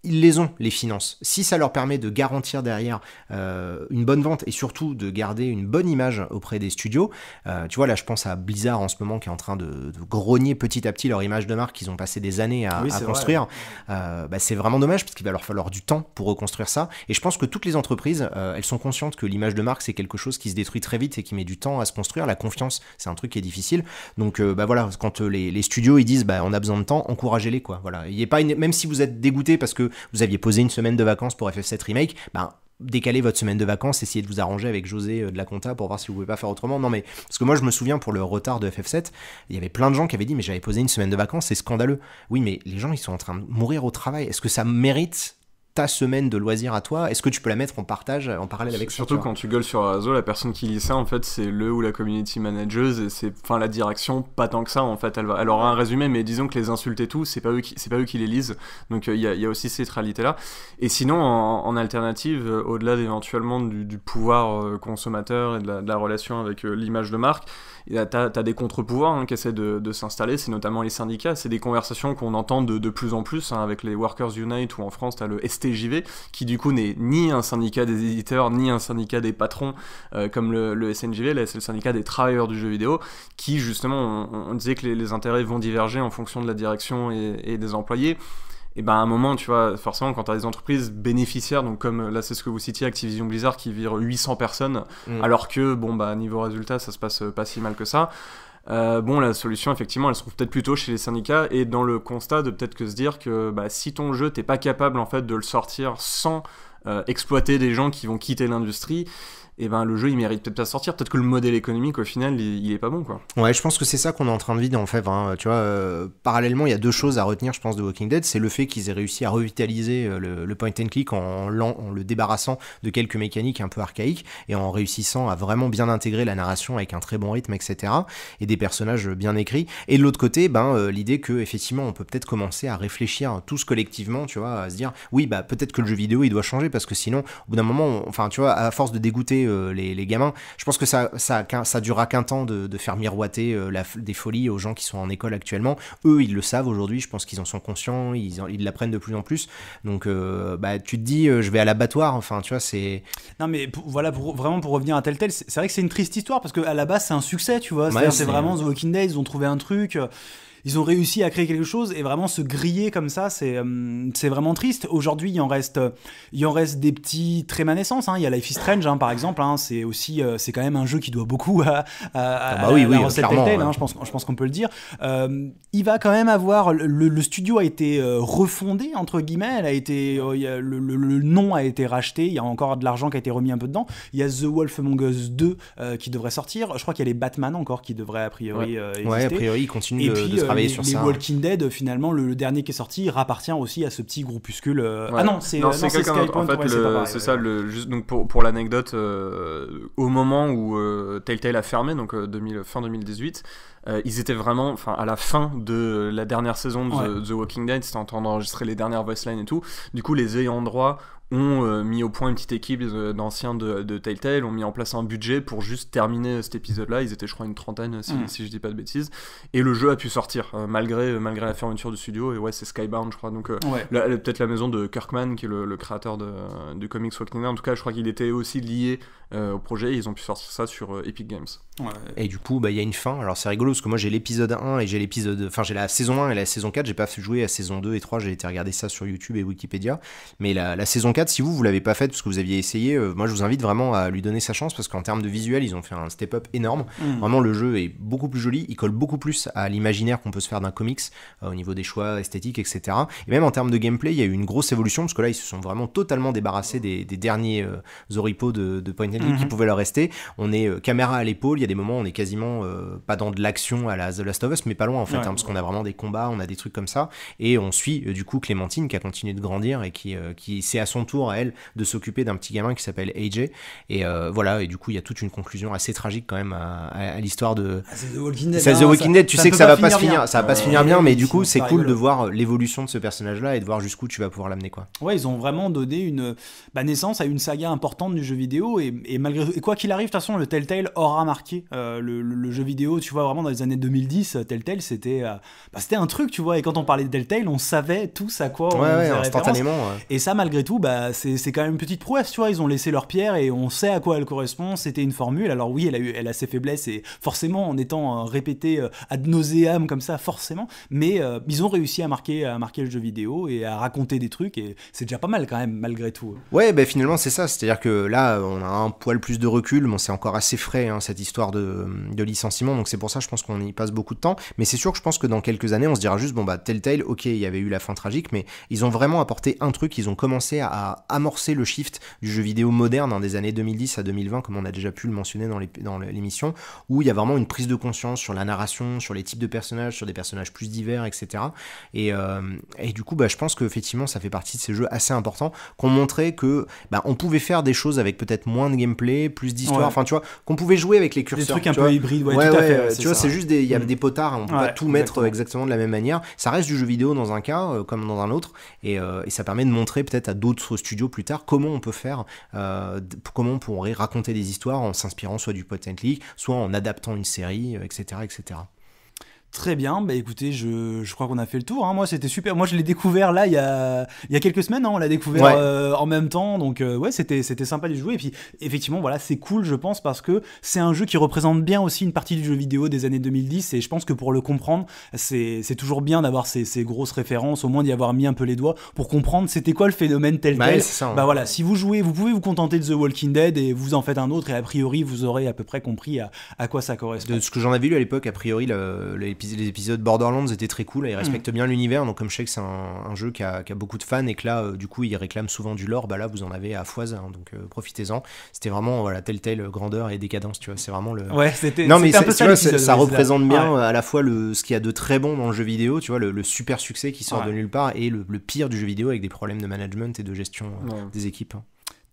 ils les ont, les finances. Si ça leur permet de garantir derrière euh, une bonne vente et surtout de garder une bonne image auprès des studios, euh, tu vois, là je pense à Blizzard en ce moment qui est en train de, grogner petit à petit leur image de marque qu'ils ont passé des années à, construire, euh, bah, c'est vraiment dommage parce qu'il va leur falloir du temps pour reconstruire ça. Et je pense que toutes les entreprises, elles sont conscientes que l'image de marque c'est quelque chose qui se détruit très vite et qui met du temps à se construire. La confiance, c'est un truc qui est difficile. Donc bah voilà, quand les, studios ils disent bah on a besoin de temps, encouragez-les quoi. Voilà, il y pas même si vous êtes dégoûté parce que vous aviez posé une semaine de vacances pour FF7 Remake, ben décaler votre semaine de vacances, essayez de vous arranger avec José euh, de la Conta pour voir si vous pouvez pas faire autrement. Non mais parce que moi je me souviens pour le retard de FF7, il y avait plein de gens qui avaient dit mais j'avais posé une semaine de vacances, c'est scandaleux. Oui mais les gens ils sont en train de mourir au travail. Est-ce que ça mérite ta semaine de loisirs à toi, est-ce que tu peux la mettre en partage, en parallèle avec Surtout quand tu gueules sur un réseau, la personne qui lit ça, en fait, c'est le ou la community manager, et c'est, enfin, la direction, pas tant que ça, en fait, elle, va, Alors aura un résumé, mais disons que les insultes et tout, c'est pas eux qui, c'est pas eux qui les lisent, donc euh, il y, a, aussi cette réalité-là. Et sinon, en, alternative, euh, au-delà d'éventuellement du, pouvoir euh, consommateur et de la, relation avec l'image de marque, tu as, des contre-pouvoirs hein, qui essaient de, s'installer, c'est notamment les syndicats, c'est des conversations qu'on entend de, plus en plus, hein, avec les Workers Unite, ou en France, tu as le ST qui du coup n'est ni un syndicat des éditeurs, ni un syndicat des patrons, euh, comme le, SNJV, là c'est le syndicat des travailleurs du jeu vidéo, qui justement, on, disait que les, intérêts vont diverger en fonction de la direction et, des employés et ben à un moment, tu vois, forcément, quand tu as des entreprises bénéficiaires, donc comme là, c'est ce que vous citiez, Activision Blizzard qui vire 800 personnes, mm. alors que, bon, bah, niveau résultat, ça se passe pas si mal que ça. Euh, bon, la solution, effectivement, elle se trouve peut-être plutôt chez les syndicats et dans le constat de peut-être que se dire que bah, si ton jeu, t'es pas capable en fait de le sortir sans euh, exploiter des gens qui vont quitter l'industrie, eh ben le jeu il mérite peut-être pas sortir. Peut-être que le modèle économique au final il, est pas bon quoi. Ouais, je pense que c'est ça qu'on est en train de vivre en fait. Hein. Tu vois, euh, parallèlement il y a deux choses à retenir je pense de Walking Dead, c'est le fait qu'ils aient réussi à revitaliser euh, le, point and click en, en, le débarrassant de quelques mécaniques un peu archaïques et en réussissant à vraiment bien intégrer la narration avec un très bon rythme etc. et des personnages bien écrits. Et de l'autre côté, ben euh, l'idée que effectivement on peut peut-être commencer à réfléchir tous collectivement, tu vois, à se dire oui bah peut-être que le jeu vidéo il doit changer parce que sinon au bout d'un moment, enfin tu vois, à force de dégoûter euh, les, gamins. Je pense que ça, ça, ça durera qu'un temps de, faire miroiter euh, des folies aux gens qui sont en école actuellement. Eux, ils le savent aujourd'hui, je pense qu'ils en sont conscients, ils, l'apprennent de plus en plus. Donc, euh, bah, tu te dis, je vais à l'abattoir, enfin, tu vois, c'est. Non, mais voilà, vraiment pour revenir à tel tel, c'est vrai que c'est une triste histoire parce qu'à la base, c'est un succès, tu vois. C'est vraiment The Walking Dead, ils ont trouvé un truc ils ont réussi à créer quelque chose et vraiment se griller comme ça, c'est euh, c'est vraiment triste. Aujourd'hui, il en reste, il en reste des petits très hein. Il y a Life is Strange, hein, par exemple. Hein. C'est aussi, euh, c'est quand même un jeu qui doit beaucoup à, à, ah bah oui, oui, la je pense, je pense qu'on peut le dire. Euh, il va quand même avoir le, studio a été refondé entre guillemets. Elle a été, le, nom a été racheté. Il y a encore de l'argent qui a été remis un peu dedans. Il y a The Wolf Among Us 2 qui devrait sortir. Je crois qu'il y a les Batman encore qui devraient a priori ouais. exister. a priori, ils continuent de, Walking Dead, finalement, le, dernier qui est sorti, appartient aussi à ce petit groupuscule. Euh, ah non, c'est euh, En fait, c'est ça. juste, donc pour, l'anecdote, euh, au moment où Telltale a fermé, donc fin 2018, ils étaient vraiment, enfin, à la fin de la dernière saison de The, Walking Dead, c'était en train d'enregistrer les dernières voice lines et tout. Du coup, les ayants droit ont euh, mis au point une petite équipe euh, d'anciens de, Telltale, ont mis en place un budget pour juste terminer cet épisode-là. Ils étaient, je crois, une trentaine, si, mm. si, je dis pas de bêtises. Et le jeu a pu sortir, euh, malgré, malgré la fermeture du studio. Et ouais, c'est Skybound, je crois. Donc, peut-être la maison de Kirkman, qui est le, créateur de, du comics Walking En tout cas, je crois qu'il était aussi lié au projet. ils ont pu sortir ça sur Epic Games. Et du coup, bah, il y a une fin. Alors c'est rigolo parce que moi j'ai l'épisode 1 et j'ai l'épisode. Enfin, j'ai la saison 1 et la saison 4. J'ai pas joué à saison 2 et 3. J'ai été regarder ça sur YouTube et Wikipédia. Mais la, saison 4, si vous, vous l'avez pas faite parce que vous aviez essayé, euh, moi je vous invite vraiment à lui donner sa chance parce qu'en termes de visuel, ils ont fait un step-up énorme. Mm. Vraiment, le jeu est beaucoup plus joli. Il colle beaucoup plus à l'imaginaire qu'on peut se faire d'un comics euh, au niveau des choix esthétiques, etc. Et même en termes de gameplay, il y a eu une grosse évolution parce que là, ils se sont vraiment totalement débarrassés des, derniers euh, de, de mm-hmm. qui pouvaient leur rester. On est euh, caméra à l'épaule y a des moments où on est quasiment euh, pas dans de l'action à la The Last of Us, mais pas loin en fait, hein, parce qu'on a vraiment des combats, on a des trucs comme ça, et on suit euh, du coup Clémentine qui a continué de grandir et qui, euh, qui c'est à son tour à elle de s'occuper d'un petit gamin qui s'appelle AJ, et voilà, et du coup il y a toute une conclusion assez tragique quand même à, l'histoire de ah, The Walking Dead. Hein, tu sais que ça va pas se finir, ça va pas se finir bien, mais du coup c'est cool de voir l'évolution de ce personnage-là et de voir jusqu'où tu vas pouvoir l'amener quoi. Ouais, ils ont vraiment donné une bah, naissance à une saga importante du jeu vidéo et, et malgré et quoi qu'il arrive, de toute façon le Telltale aura marqué euh, le, jeu vidéo, tu vois, vraiment dans les années 2010, euh, Telltale, c'était euh, bah, c'était un truc, tu vois. Et quand on parlait de Telltale, on savait tous à quoi on ouais, ouais, instantanément. Et ça, malgré tout, bah, c'est quand même une petite prouesse, tu vois. Ils ont laissé leur pierre et on sait à quoi elle correspond. C'était une formule. Alors oui, elle a, eu, elle a ses faiblesses et forcément, en étant répétée ad nauseam comme ça, forcément. Mais ils ont réussi à marquer, à marquer le jeu vidéo et à raconter des trucs. Et c'est déjà pas mal quand même, malgré tout. Ouais, bah, finalement, c'est ça. C'est-à-dire que là, on a un poil plus de recul, mais c'est encore assez frais, hein, cette histoire de, licenciement. Donc c'est pour ça, je pense qu'on y passe beaucoup de temps. Mais c'est sûr que je pense que dans quelques années, on se dira juste, bon bah, Telltale, ok, il y avait eu la fin tragique, mais ils ont vraiment apporté un truc. Ils ont commencé à, amorcer le shift du jeu vidéo moderne dans des années 2010 à 2020, comme on a déjà pu le mentionner dans l'émission, où il y a vraiment une prise de conscience sur la narration, sur les types de personnages, sur des personnages plus divers, etc. Et, euh, et du coup, bah, je pense qu'effectivement, ça fait partie de ces jeux assez importants qu'on montrait que bah, on pouvait faire des choses avec peut-être moins de gameplay, plus d'histoire, enfin tu vois, qu'on pouvait jouer avec les des trucs un peu hybrides, ouais, ouais, euh, tu vois, c'est juste des, il y a mm. des potards, on peut pas tout mettre euh, exactement. de la même manière. Ça reste du jeu vidéo dans un cas euh, comme dans un autre, et, ça permet de montrer peut-être à d'autres studios plus tard comment on peut faire, comment on pourrait raconter des histoires en s'inspirant soit du Potent League soit en adaptant une série, etc., etc. Très bien, bah écoutez, je, je crois qu'on a fait le tour. Hein. Moi, c'était super. Moi, je l'ai découvert là il y a, il y a quelques semaines. Hein, on l'a découvert euh, en même temps, donc euh, ouais, c'était c'était sympa de jouer. Et puis effectivement, voilà, c'est cool, je pense, parce que c'est un jeu qui représente bien aussi une partie du jeu vidéo des années 2010. Et je pense que pour le comprendre, c'est toujours bien d'avoir ces, ces, grosses références, au moins d'y avoir mis un peu les doigts pour comprendre c'était quoi le phénomène tel bah, Bah voilà, si vous jouez, vous pouvez vous contenter de The Walking Dead et vous en faites un autre et a priori vous aurez à peu près compris à, à quoi ça correspond. De ce que j'en avais lu à l'époque, a priori l'épisode les épisodes Borderlands étaient très cool, ils mm. respectent bien l'univers, donc comme je sais que c'est un, jeu qui a, beaucoup de fans et que là, euh, du coup, ils réclament souvent du lore, bah là, vous en avez à foison, hein. donc euh, profitez-en. C'était vraiment, voilà, telle telle grandeur et décadence, tu vois, c'est vraiment le... [laughs] Ouais, c'était... Non, mais un peu ça, ça, représente bien euh, à la fois le, ce qu'il y a de très bon dans le jeu vidéo, tu vois, le, super succès qui sort de nulle part, et le, pire du jeu vidéo avec des problèmes de management et de gestion des équipes. Hein.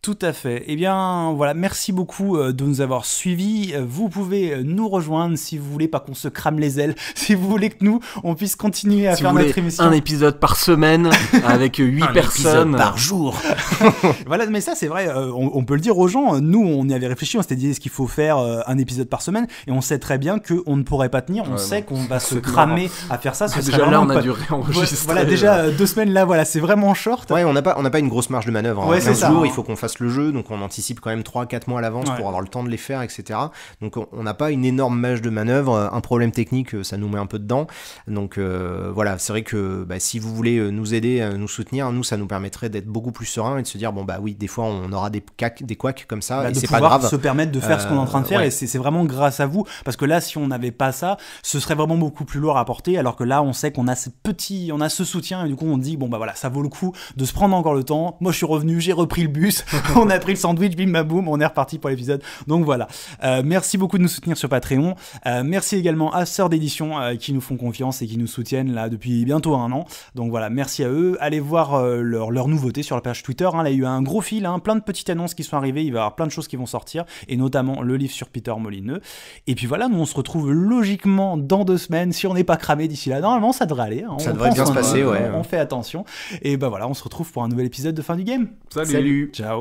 Tout à fait. Eh bien, voilà, merci beaucoup euh, de nous avoir suivis. Euh, vous pouvez euh, nous rejoindre si vous voulez pas qu'on se crame les ailes, [laughs] si vous voulez que nous, on puisse continuer à faire notre émission. Un épisode par semaine [laughs] avec 8 personnes. par jour. [laughs] voilà, mais ça, c'est vrai, on, peut le dire aux gens. Nous, on y avait réfléchi, on s'était dit, est-ce qu'il faut faire un épisode par semaine Et on sait très bien qu'on ne pourrait pas tenir, on sait qu'on va se cramer à faire ça. Ce déjà là, on a pas... Voilà, déjà, deux semaines là, voilà, c'est vraiment short. Ouais, on n'a pas, on n'a pas une grosse marge de manœuvre. Hein. Ouais, c'est Jour, il faut qu'on fasse le jeu, donc on anticipe quand même 3-4 mois à l'avance pour avoir le temps de les faire, etc. Donc on n'a pas une énorme marge de manœuvre. Euh, un problème technique, euh, ça nous met un peu dedans. Donc euh, voilà, c'est vrai que bah, si vous voulez nous aider, nous soutenir, nous, ça nous permettrait d'être beaucoup plus serein et de se dire, bon, bah oui, des fois, on aura des, cac, des quacks comme ça, bah, et c'est pas grave. se permettre de faire ce qu'on est en train de faire, et c'est vraiment grâce à vous. Parce que là, si on n'avait pas ça, ce serait vraiment beaucoup plus lourd à porter, alors que là, on sait qu'on a ce petit, on a ce soutien, et du coup, on dit, bon, bah voilà, ça vaut le coup de se prendre encore le temps. Moi, je suis revenu, j'ai repris le bus, [laughs] on a pris le sandwich, bim, ma boum, on est reparti pour l'épisode. Donc voilà. Euh, merci beaucoup de nous soutenir sur Patreon. Euh, merci également à Sœurs d'édition euh, qui nous font confiance et qui nous soutiennent là depuis bientôt un an. Donc voilà, merci à eux. Allez voir leur, nouveauté sur la page Twitter. Hein. Là, il y a eu un gros fil, hein. plein de petites annonces qui sont arrivées. Il va y avoir plein de choses qui vont sortir et notamment le livre sur Peter Molineux. Et puis voilà, nous on se retrouve logiquement dans deux semaines si on n'est pas cramé d'ici là. Normalement, ça devrait aller. Hein. Ça devrait bien se passer, ouais. On, fait attention. Et ben voilà, on se retrouve pour un nouvel épisode de fin du game. Salut. Ciao.